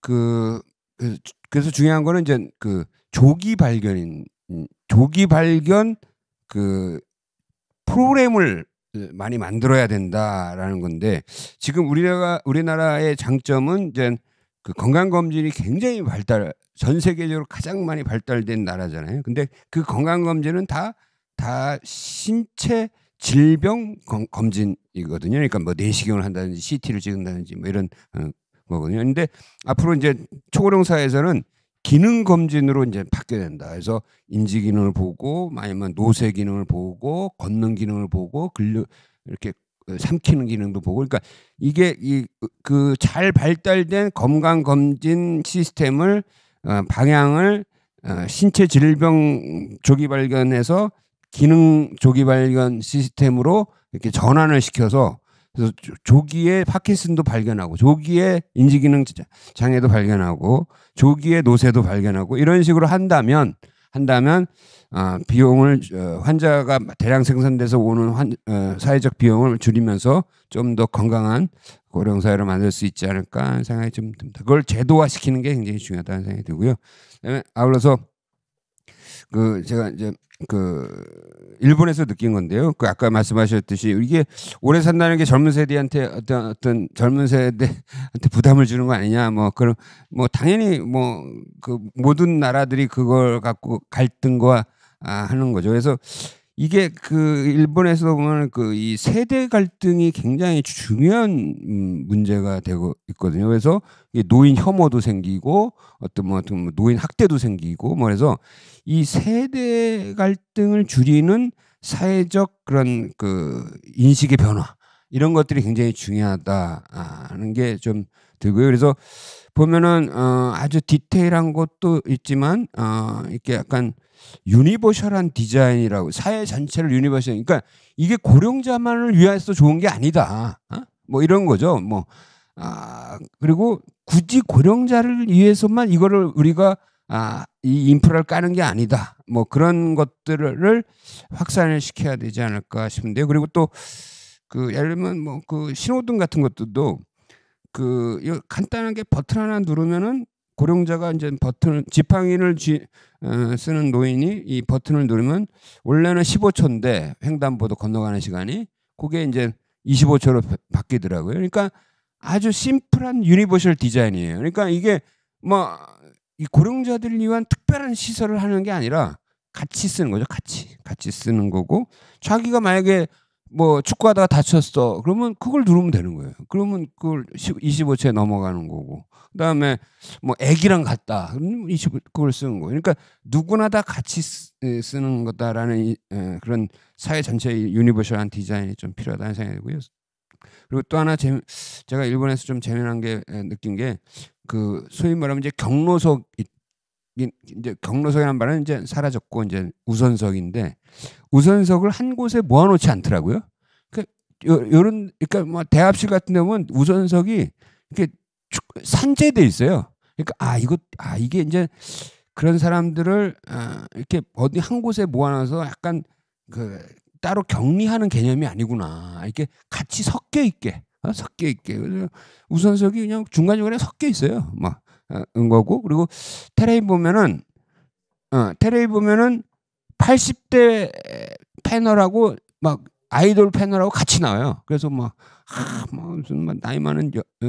그 그래서 중요한 거는 이제 그 조기 발견인 음, 조기 발견 그 프로그램을 많이 만들어야 된다라는 건데 지금 우리가 우리나라의 장점은 이제 그 건강 검진이 굉장히 발달 전 세계적으로 가장 많이 발달된 나라잖아요. 근데 그 건강 검진은 다 다 신체 질병 검진이거든요. 그러니까 뭐 내시경을 한다든지 CT를 찍는다든지 뭐 이런 어, 거거든요. 근데 앞으로 이제 초고령 사회에서는 기능 검진으로 이제 바뀌어야 된다. 그래서 인지 기능을 보고 아니면 노쇠 기능을 보고 걷는 기능을 보고 근력 이렇게 삼키는 기능도 보고 그러니까 이게 이그잘 발달된 건강 검진 시스템을 어, 방향을 어, 신체 질병 조기 발견에서 기능 조기 발견 시스템으로 이렇게 전환을 시켜서 그래서 조기에 파킨슨도 발견하고 조기에 인지기능 장애도 발견하고 조기에 노쇠도 발견하고 이런 식으로 한다면 한다면 어, 비용을 어, 환자가 대량 생산돼서 오는 환, 어, 사회적 비용을 줄이면서 좀 더 건강한 고령 사회를 만들 수 있지 않을까 생각이 좀 듭니다. 그걸 제도화 시키는 게 굉장히 중요하다는 생각이 들고요. 그다음에 아울러서 그 제가 이제 그 일본에서 느낀 건데요. 그 아까 말씀하셨듯이 이게 오래 산다는 게 젊은 세대한테 어떤 어떤 젊은 세대한테 부담을 주는 거 아니냐 뭐 그런 뭐 당연히 뭐 그 모든 나라들이 그걸 갖고 갈등과 아, 하는 거죠. 그래서 이게 그 일본에서 보면 그이 세대 갈등이 굉장히 중요한 음, 문제가 되고 있거든요. 그래서 노인 혐오도 생기고 어떤 뭐 어떤 뭐 노인 학대도 생기고 뭐 그래서 이 세대 갈등을 줄이는 사회적 그런 그 인식의 변화 이런 것들이 굉장히 중요하다는 게 좀 들고요. 그래서 보면은 어, 아주 디테일한 것도 있지만 어, 이렇게 약간 유니버셜한 디자인이라고 사회 전체를 유니버셜. 그러니까 이게 고령자만을 위해서 좋은 게 아니다. 어? 뭐 이런 거죠. 뭐 아, 그리고 굳이 고령자를 위해서만 이거를 우리가 아, 이 인프라를 까는 게 아니다. 뭐 그런 것들을 확산을 시켜야 되지 않을까 싶은데요. 그리고 또 그 예를 들면 뭐 그 신호등 같은 것들도 그 간단하게 버튼 하나 누르면은 고령자가 이제 버튼 지팡이를 쥐, 어, 쓰는 노인이 이 버튼을 누르면 원래는 15초인데 횡단보도 건너가는 시간이 그게 이제 25초로 바뀌더라고요. 그러니까 아주 심플한 유니버셜 디자인이에요. 그러니까 이게 뭐이 고령자들 위한 특별한 시설을 하는 게 아니라 같이 쓰는 거죠. 같이 같이 쓰는 거고 자기가 만약에 뭐 축구하다가 다쳤어. 그러면 그걸 누르면 되는 거예요. 그러면 그걸 25채 넘어가는 거고. 그다음에 뭐 애기랑 갔다. 25 그걸 쓰는 거예요. 그러니까 누구나 다 같이 쓰는 거다라는 그런 사회 전체의 유니버셜한 디자인이 좀 필요하다는 생각이 들고요. 그리고 또 하나 재미, 제가 일본에서 좀 재미난 게 느낀 게 그 소위 말하면 이제 경로석 이제 경로석이라는 말은 이제 사라졌고 이제 우선석인데 우선석을 한 곳에 모아놓지 않더라고요. 그러니까 요, 런 그러니까 뭐 대합실 같은 데 보면 우선석이 이렇게 산재돼 있어요. 그러니까 아 이거 아 이게 이제 그런 사람들을 아, 이렇게 어디 한 곳에 모아놔서 약간 그 따로 격리하는 개념이 아니구나. 이렇게 같이 섞여 있게 어? 섞여 있게 우선석이 그냥 중간 중간에 섞여 있어요. 막 어, 은 거고 그리고 테레인 보면은 어, 테레인 보면은 80대 패널하고 막 아이돌 패널하고 같이 나와요. 그래서 막, 아, 뭐 무슨 막 나이 많은 여, 어,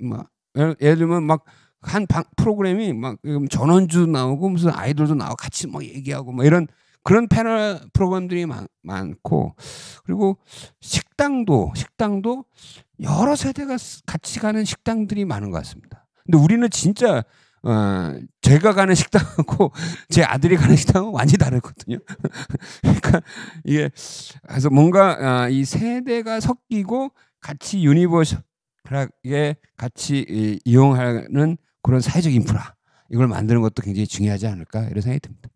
막 뭐 예를, 예를 들면 막한 프로그램이 막 전원주 나오고 무슨 아이돌도 나와 같이 막 뭐 얘기하고 막 뭐 이런 그런 패널 프로그램들이 많, 많고 그리고 식당도 식당도 여러 세대가 같이 가는 식당들이 많은 것 같습니다. 근데 우리는 진짜 어, 제가 가는 식당하고 제 아들이 가는 식당은 완전히 다르거든요. 그러니까 이게 그래서 뭔가 어, 이 세대가 섞이고 같이 유니버셜하게 같이 이, 이용하는 그런 사회적 인프라 이걸 만드는 것도 굉장히 중요하지 않을까 이런 생각이 듭니다.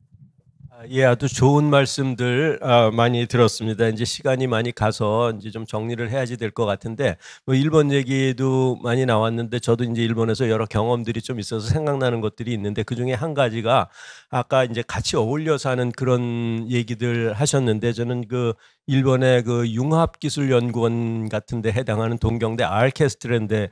아, 예, 아주 좋은 말씀들 아, 많이 들었습니다. 이제 시간이 많이 가서 이제 좀 정리를 해야지 될 것 같은데 뭐 일본 얘기도 많이 나왔는데 저도 이제 일본에서 여러 경험들이 좀 있어서 생각나는 것들이 있는데 그 중에 한 가지가 아까 이제 같이 어울려 사는 그런 얘기들 하셨는데 저는 그 일본의 그 융합기술연구원 같은데 해당하는 동경대 알케스트랜드에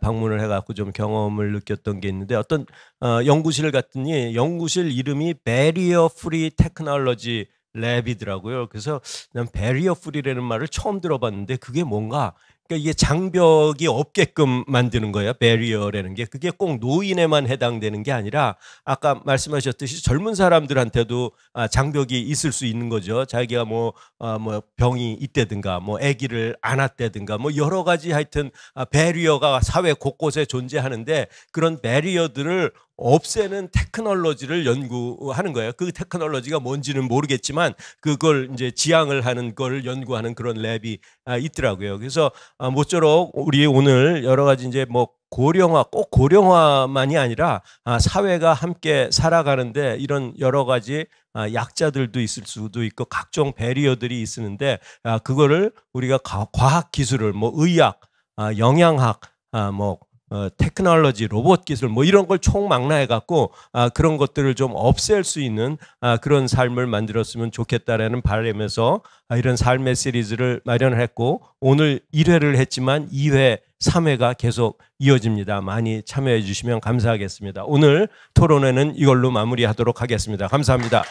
방문을 해갖고 좀 경험을 느꼈던 게 있는데 어떤 어, 연구실을 갔더니 연구실 이름이 베리어 프리 테크놀로지 랩이더라고요. 그래서 난 베리어 프리라는 말을 처음 들어봤는데 그게 뭔가 그러니까 이게 장벽이 없게끔 만드는 거예요. 베리어라는 게 그게 꼭 노인에만 해당되는 게 아니라 아까 말씀하셨듯이 젊은 사람들한테도 아, 장벽이 있을 수 있는 거죠. 자기가 뭐아뭐 아, 뭐 병이 있다든가 뭐 아기를 안았다든가 뭐 여러 가지 하여튼 베리어가 아, 사회 곳곳에 존재하는데 그런 베리어들을 없애는 테크놀로지를 연구하는 거예요. 그 테크놀로지가 뭔지는 모르겠지만 그걸 이제 지향을 하는 걸 연구하는 그런 랩이 아, 있더라고요. 그래서 아, 모쪼록 우리 오늘 여러 가지 이제 뭐 고령화 꼭 고령화만이 아니라 아, 사회가 함께 살아가는데 이런 여러 가지 약자들도 있을 수도 있고 각종 배리어들이 있으는데 그거를 우리가 과학 기술을 뭐 의학, 영양학, 아, 뭐 어, 테크놀로지, 로봇 기술 뭐 이런 걸 총망라해 갖고 아, 그런 것들을 좀 없앨 수 있는 아, 그런 삶을 만들었으면 좋겠다라는 바람에서 아, 이런 삶의 시리즈를 마련했고 오늘 1회를 했지만 2회, 3회가 계속 이어집니다. 많이 참여해 주시면 감사하겠습니다. 오늘 토론회는 이걸로 마무리하도록 하겠습니다. 감사합니다.